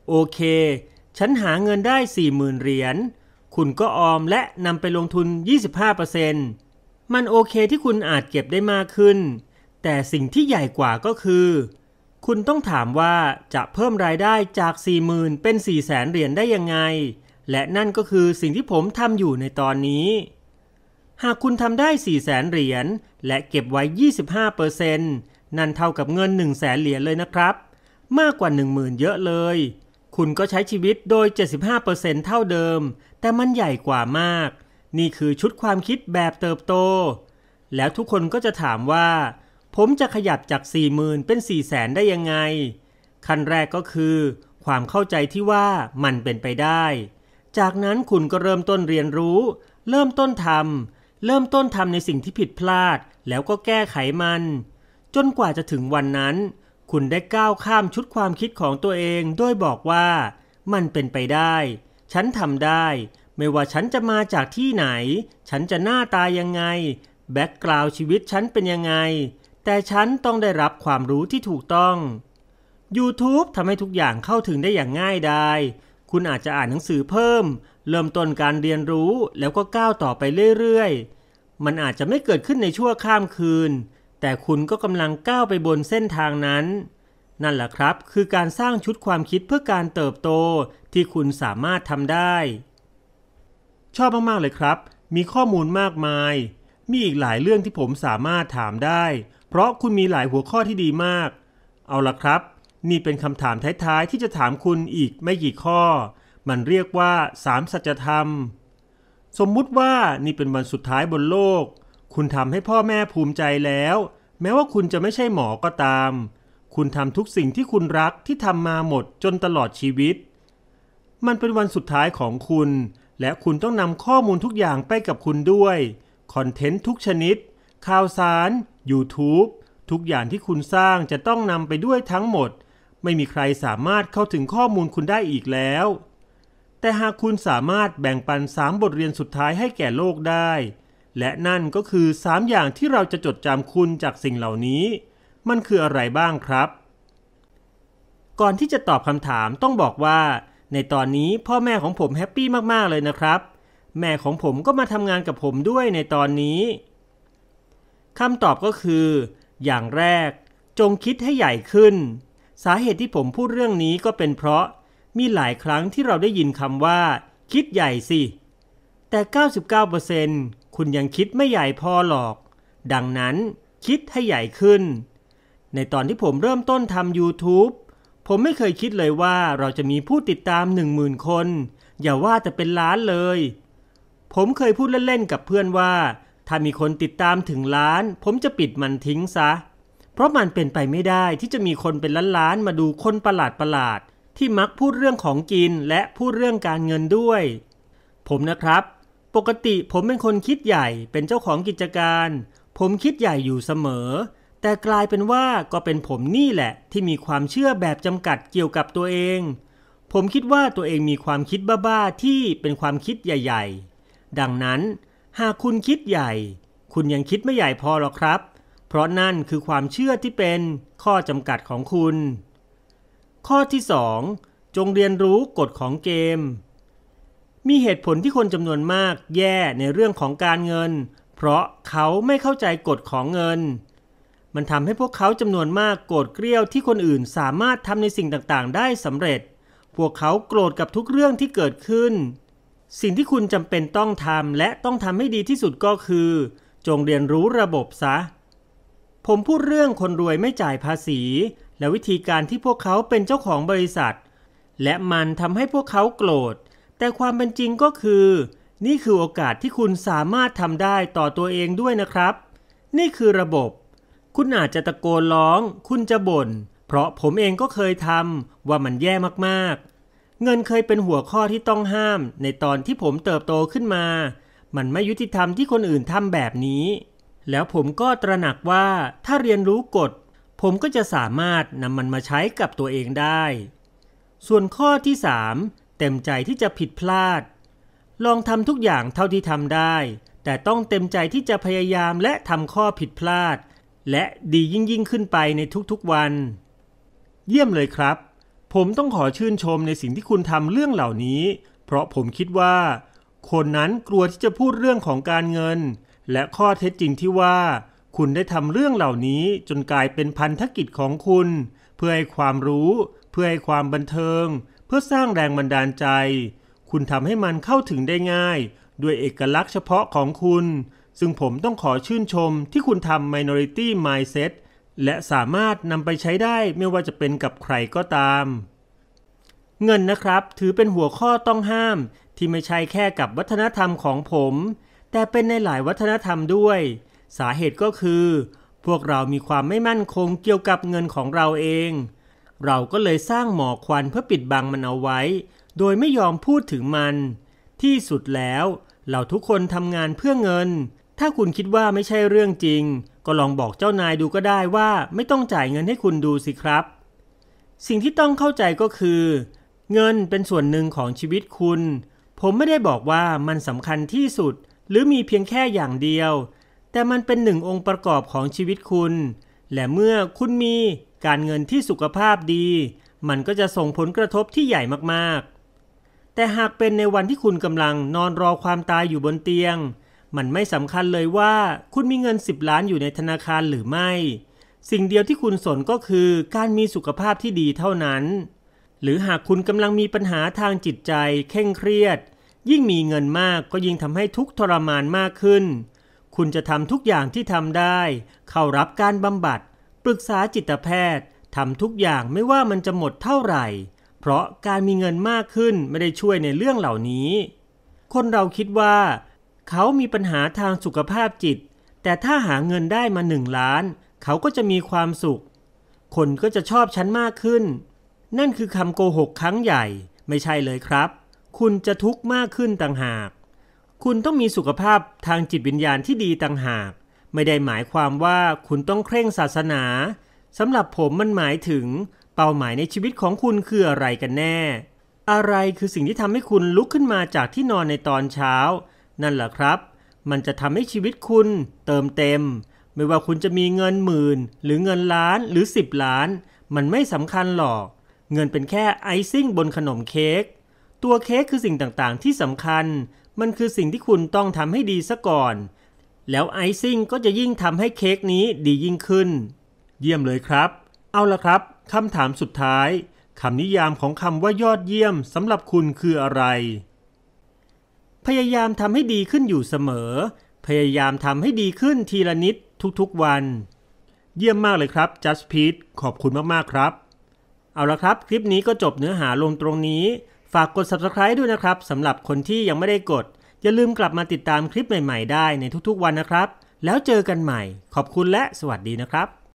โอเคฉันหาเงินได้ 40,000 เหรียญ คุณก็ออมและนำไปลงทุน 25%มันโอเคที่คุณอาจเก็บได้มากขึ้น แต่สิ่งที่ใหญ่กว่าก็คือ คุณต้องถามว่าจะเพิ่มรายได้จาก 40,000เป็น400,000 เหรียญได้ยังไง และนั่นก็คือสิ่งที่ผมทำอยู่ในตอนนี้ หากคุณทำได้ 400,000เหรียญและเก็บไว้ 25%นั่นเท่ากับเงิน 100,000เหรียญเลยนะครับ มากกว่า 10,000เยอะเลยคุณก็ใช้ชีวิตโดย 75%เท่าเดิม แต่มันใหญ่กว่ามาก นี่คือชุดความคิดแบบเติบโต แล้วทุกคนก็จะถามว่า ผมจะขยับจาก 40,000 เป็น 4 0 0 0 0 0 ได้ยังไง ขั้นแรกก็คือ ความเข้าใจที่ว่ามันเป็นไปได้ จากนั้นคุณก็เริ่มต้นเรียนรู้ เริ่มต้นทำ เริ่มต้นทำในสิ่งที่ผิดพลาด แล้วก็แก้ไขมัน จนกว่าจะถึงวันนั้นคุณได้ก้าวข้ามชุดความคิดของตัวเอง โดยบอกว่ามันเป็นไปได้ ฉันทำได้ ไม่ว่าฉันจะมาจากที่ไหน ฉันจะหน้าตายังไงแบ็กกราวชีวิตฉันเป็นยังไง แต่ฉันต้องได้รับความรู้ที่ถูกต้อง YouTube ทำให้ทุกอย่างเข้าถึงได้อย่างง่ายดายคุณอาจจะอ่านหนังสือเพิ่ม เริ่มต้นการเรียนรู้แล้วก็ก้าวต่อไปเรื่อยๆมันอาจจะไม่เกิดขึ้นในชั่วข้ามคืนแต่คุณก็กำลังก้าวไปบนเส้นทางนั้น นั่นแหละครับ คือการสร้างชุดความคิดเพื่อการเติบโตที่คุณสามารถทำได้ ชอบมาก ๆ เลยครับ มีข้อมูลมากมาย มีอีกหลายเรื่องที่ผมสามารถถามได้ เพราะคุณมีหลายหัวข้อที่ดีมาก เอาละครับ นี่เป็นคำถามท้าย ๆ ที่จะถามคุณอีกไม่กี่ข้อ มันเรียกว่าสามสัจธรรม สมมุติว่านี่เป็นวันสุดท้ายบนโลกคุณทำให้พ่อแม่ภูมิใจแล้ว แม้ว่าคุณจะไม่ใช่หมอก็ตาม คุณทำทุกสิ่งที่คุณรักที่ทำมาหมดจนตลอดชีวิต มันเป็นวันสุดท้ายของคุณ และคุณต้องนำข้อมูลทุกอย่างไปกับคุณด้วยคอนเทนต์ทุกชนิด ข่าวสาร YouTube ทุกอย่างที่คุณสร้างจะต้องนำไปด้วยทั้งหมด ไม่มีใครสามารถเข้าถึงข้อมูลคุณได้อีกแล้ว แต่หากคุณสามารถแบ่งปันสามบทเรียนสุดท้ายให้แก่โลกได้และนั่นก็คือ 3 อย่างที่เราจะจดจำคุณจากสิ่งเหล่านี้ มันคืออะไรบ้างครับ ก่อนที่จะตอบคำถามต้องบอกว่า ในตอนนี้พ่อแม่ของผมแฮปปี้มากๆเลยนะครับ แม่ของผมก็มาทำงานกับผมด้วยในตอนนี้คำตอบก็คือ อย่างแรก จงคิดให้ใหญ่ขึ้น สาเหตุที่ผมพูดเรื่องนี้ก็เป็นเพราะมีหลายครั้งที่เราได้ยินคำว่า คิดใหญ่สิ แต่99%เคุณยังคิดไม่ใหญ่พอหรอก ดังนั้นคิดให้ใหญ่ขึ้น ในตอนที่ผมเริ่มต้นทำ YouTube ผมไม่เคยคิดเลยว่าเราจะมีผู้ติดตาม 10,000คน อย่าว่าแต่เป็นล้านเลย ผมเคยพูดเล่นๆกับเพื่อนว่า ถ้ามีคนติดตามถึงล้าน ผมจะปิดมันทิ้ง ซะ เพราะมันเป็นไปไม่ได้ที่จะมีคนเป็นล้านๆมาดูคนประหลาดประหลาด ที่มักพูดเรื่องของกินและพูดเรื่องการเงินด้วย ผมนะครับปกติผมเป็นคนคิดใหญ่เป็นเจ้าของกิจการ ผมคิดใหญ่อยู่เสมอ แต่กลายเป็นว่าก็เป็นผมนี่แหละที่มีความเชื่อแบบจำกัดเกี่ยวกับตัวเอง ผมคิดว่าตัวเองมีความคิดบ้าๆที่เป็นความคิดใหญ่ ๆ ดังนั้น หากคุณคิดใหญ่ คุณยังคิดไม่ใหญ่พอหรอกครับ เพราะนั่นคือความเชื่อที่เป็นข้อจำกัดของคุณ ข้อที่ 2 จงเรียนรู้กฎของเกมมีเหตุผลที่คนจำนวนมากแย่ในเรื่องของการเงิน เพราะเขาไม่เข้าใจกฎของเงิน มันทำให้พวกเขาจำนวนมากโกรธเกลี้ยวที่คนอื่นสามารถทำในสิ่งต่างๆ ได้สำเร็จ พวกเขาโกรธกับทุกเรื่องที่เกิดขึ้น สิ่งที่คุณจำเป็นต้องทำและต้องทำให้ดีที่สุดก็คือ จงเรียนรู้ระบบซะ ผมพูดเรื่องคนรวยไม่จ่ายภาษี และวิธีการที่พวกเขาเป็นเจ้าของบริษัท และมันทำให้พวกเขาโกรธแต่ความเป็นจริงก็คือ นี่คือโอกาสที่คุณสามารถทำได้ต่อตัวเองด้วยนะครับ นี่คือระบบ คุณอาจจะตะโกนร้อง คุณจะบน่น เพราะผมเองก็เคยทำว่ามันแย่มากๆ เงินเคยเป็นหัวข้อที่ต้องห้าม ในตอนที่ผมเติบโตขึ้นมา มันไม่ยุติธรรมที่คนอื่นทำแบบนี้ แล้วผมก็ตระหนักว่าถ้าเรียนรู้กฎ ผมก็จะสามารถนำมันมาใช้กับตัวเองได้ ส่วนข้อที่3เต็มใจที่จะผิดพลาด ลองทำทุกอย่างเท่าที่ทำได้ แต่ต้องเต็มใจที่จะพยายามและทำข้อผิดพลาด และดียิ่งยิ่งขึ้นไปในทุกๆวัน เยี่ยมเลยครับ ผมต้องขอชื่นชมในสิ่งที่คุณทำเรื่องเหล่านี้ เพราะผมคิดว่า คนนั้นกลัวที่จะพูดเรื่องของการเงิน และข้อเท็จจริงที่ว่า คุณได้ทำเรื่องเหล่านี้จนกลายเป็นพันธกิจของคุณ เพื่อให้ความรู้ เพื่อให้ความบันเทิงเพื่อสร้างแรงบันดาลใจ คุณทำให้มันเข้าถึงได้ง่าย ด้วยเอกลักษณ์เฉพาะของคุณ ซึ่งผมต้องขอชื่นชมที่คุณทำ Minority Mindset และสามารถนำไปใช้ได้ไม่ว่าจะเป็นกับใครก็ตาม เงินนะครับ ถือเป็นหัวข้อต้องห้ามที่ไม่ใช่แค่กับวัฒนธรรมของผม แต่เป็นในหลายวัฒนธรรมด้วย สาเหตุก็คือ พวกเรามีความไม่มั่นคงเกี่ยวกับเงินของเราเองเราก็เลยสร้างหมอกควันเพื่อปิดบังมันเอาไว้ โดยไม่ยอมพูดถึงมัน ที่สุดแล้ว เราทุกคนทำงานเพื่อเงิน ถ้าคุณคิดว่าไม่ใช่เรื่องจริง ก็ลองบอกเจ้านายดูก็ได้ว่าไม่ต้องจ่ายเงินให้คุณดูสิครับ สิ่งที่ต้องเข้าใจก็คือ เงินเป็นส่วนหนึ่งของชีวิตคุณ ผมไม่ได้บอกว่ามันสำคัญที่สุด หรือมีเพียงแค่อย่างเดียว แต่มันเป็นหนึ่งองค์ประกอบของชีวิตคุณ และเมื่อคุณมีการเงินที่สุขภาพดี มันก็จะส่งผลกระทบที่ใหญ่มากๆ แต่หากเป็นในวันที่คุณกำลังนอนรอความตายอยู่บนเตียง มันไม่สำคัญเลยว่าคุณมีเงิน 10ล้านอยู่ในธนาคารหรือไม่สิ่งเดียวที่คุณสนก็คือการมีสุขภาพที่ดีเท่านั้น หรือหากคุณกำลังมีปัญหาทางจิตใจเคร่งเครียด ยิ่งมีเงินมากก็ยิ่งทำให้ทุกทรมานมากขึ้น คุณจะทำทุกอย่างที่ทำได้ เข้ารับการบำบัดปรึกษาจิตแพทย์ทำทุกอย่างไม่ว่ามันจะหมดเท่าไหร่ เพราะการมีเงินมากขึ้นไม่ได้ช่วยในเรื่องเหล่านี้ คนเราคิดว่า เขามีปัญหาทางสุขภาพจิต แต่ถ้าหาเงินได้มาหนึ่งล้าน เขาก็จะมีความสุข คนก็จะชอบฉันมากขึ้น นั่นคือคำโกหกครั้งใหญ่ ไม่ใช่เลยครับ คุณจะทุกข์มากขึ้นต่างหาก คุณต้องมีสุขภาพทางจิตวิญญาณที่ดีต่างหากไม่ได้หมายความว่าคุณต้องเคร่งศาสนา สำหรับผมมันหมายถึงเป้าหมายในชีวิตของคุณคืออะไรกันแน่ อะไรคือสิ่งที่ทำให้คุณลุกขึ้นมาจากที่นอนในตอนเช้า นั่นแหละครับ มันจะทำให้ชีวิตคุณเติมเต็ม ไม่ว่าคุณจะมีเงินหมื่นหรือเงินล้านหรือ10ล้าน มันไม่สำคัญหรอก เงินเป็นแค่ไอซิ่งบนขนมเค้กตัวเค้กคือสิ่งต่างๆ ที่สำคัญ มันคือสิ่งที่คุณต้องทำให้ดีซะก่อนแล้วไอซิ่งก็จะยิ่งทำให้เค้กนี้ดียิ่งขึ้น เยี่ยมเลยครับ เอาละครับคำถามสุดท้ายคำนิยามของคำว่ายอดเยี่ยมสำหรับคุณคืออะไร พยายามทำให้ดีขึ้นอยู่เสมอ พยายามทำให้ดีขึ้นทีละนิด ทุกๆวัน เยี่ยมมากเลยครับ Just Pete ขอบคุณมากๆครับ เอาละครับคลิปนี้ก็จบเนื้อหาลงตรงนี้ ฝากกด subscribe ด้วยนะครับสำหรับคนที่ยังไม่ได้กดอย่าลืมกลับมาติดตามคลิปใหม่ ๆได้ในทุกๆวันนะครับ แล้วเจอกันใหม่ ขอบคุณและสวัสดีนะครับ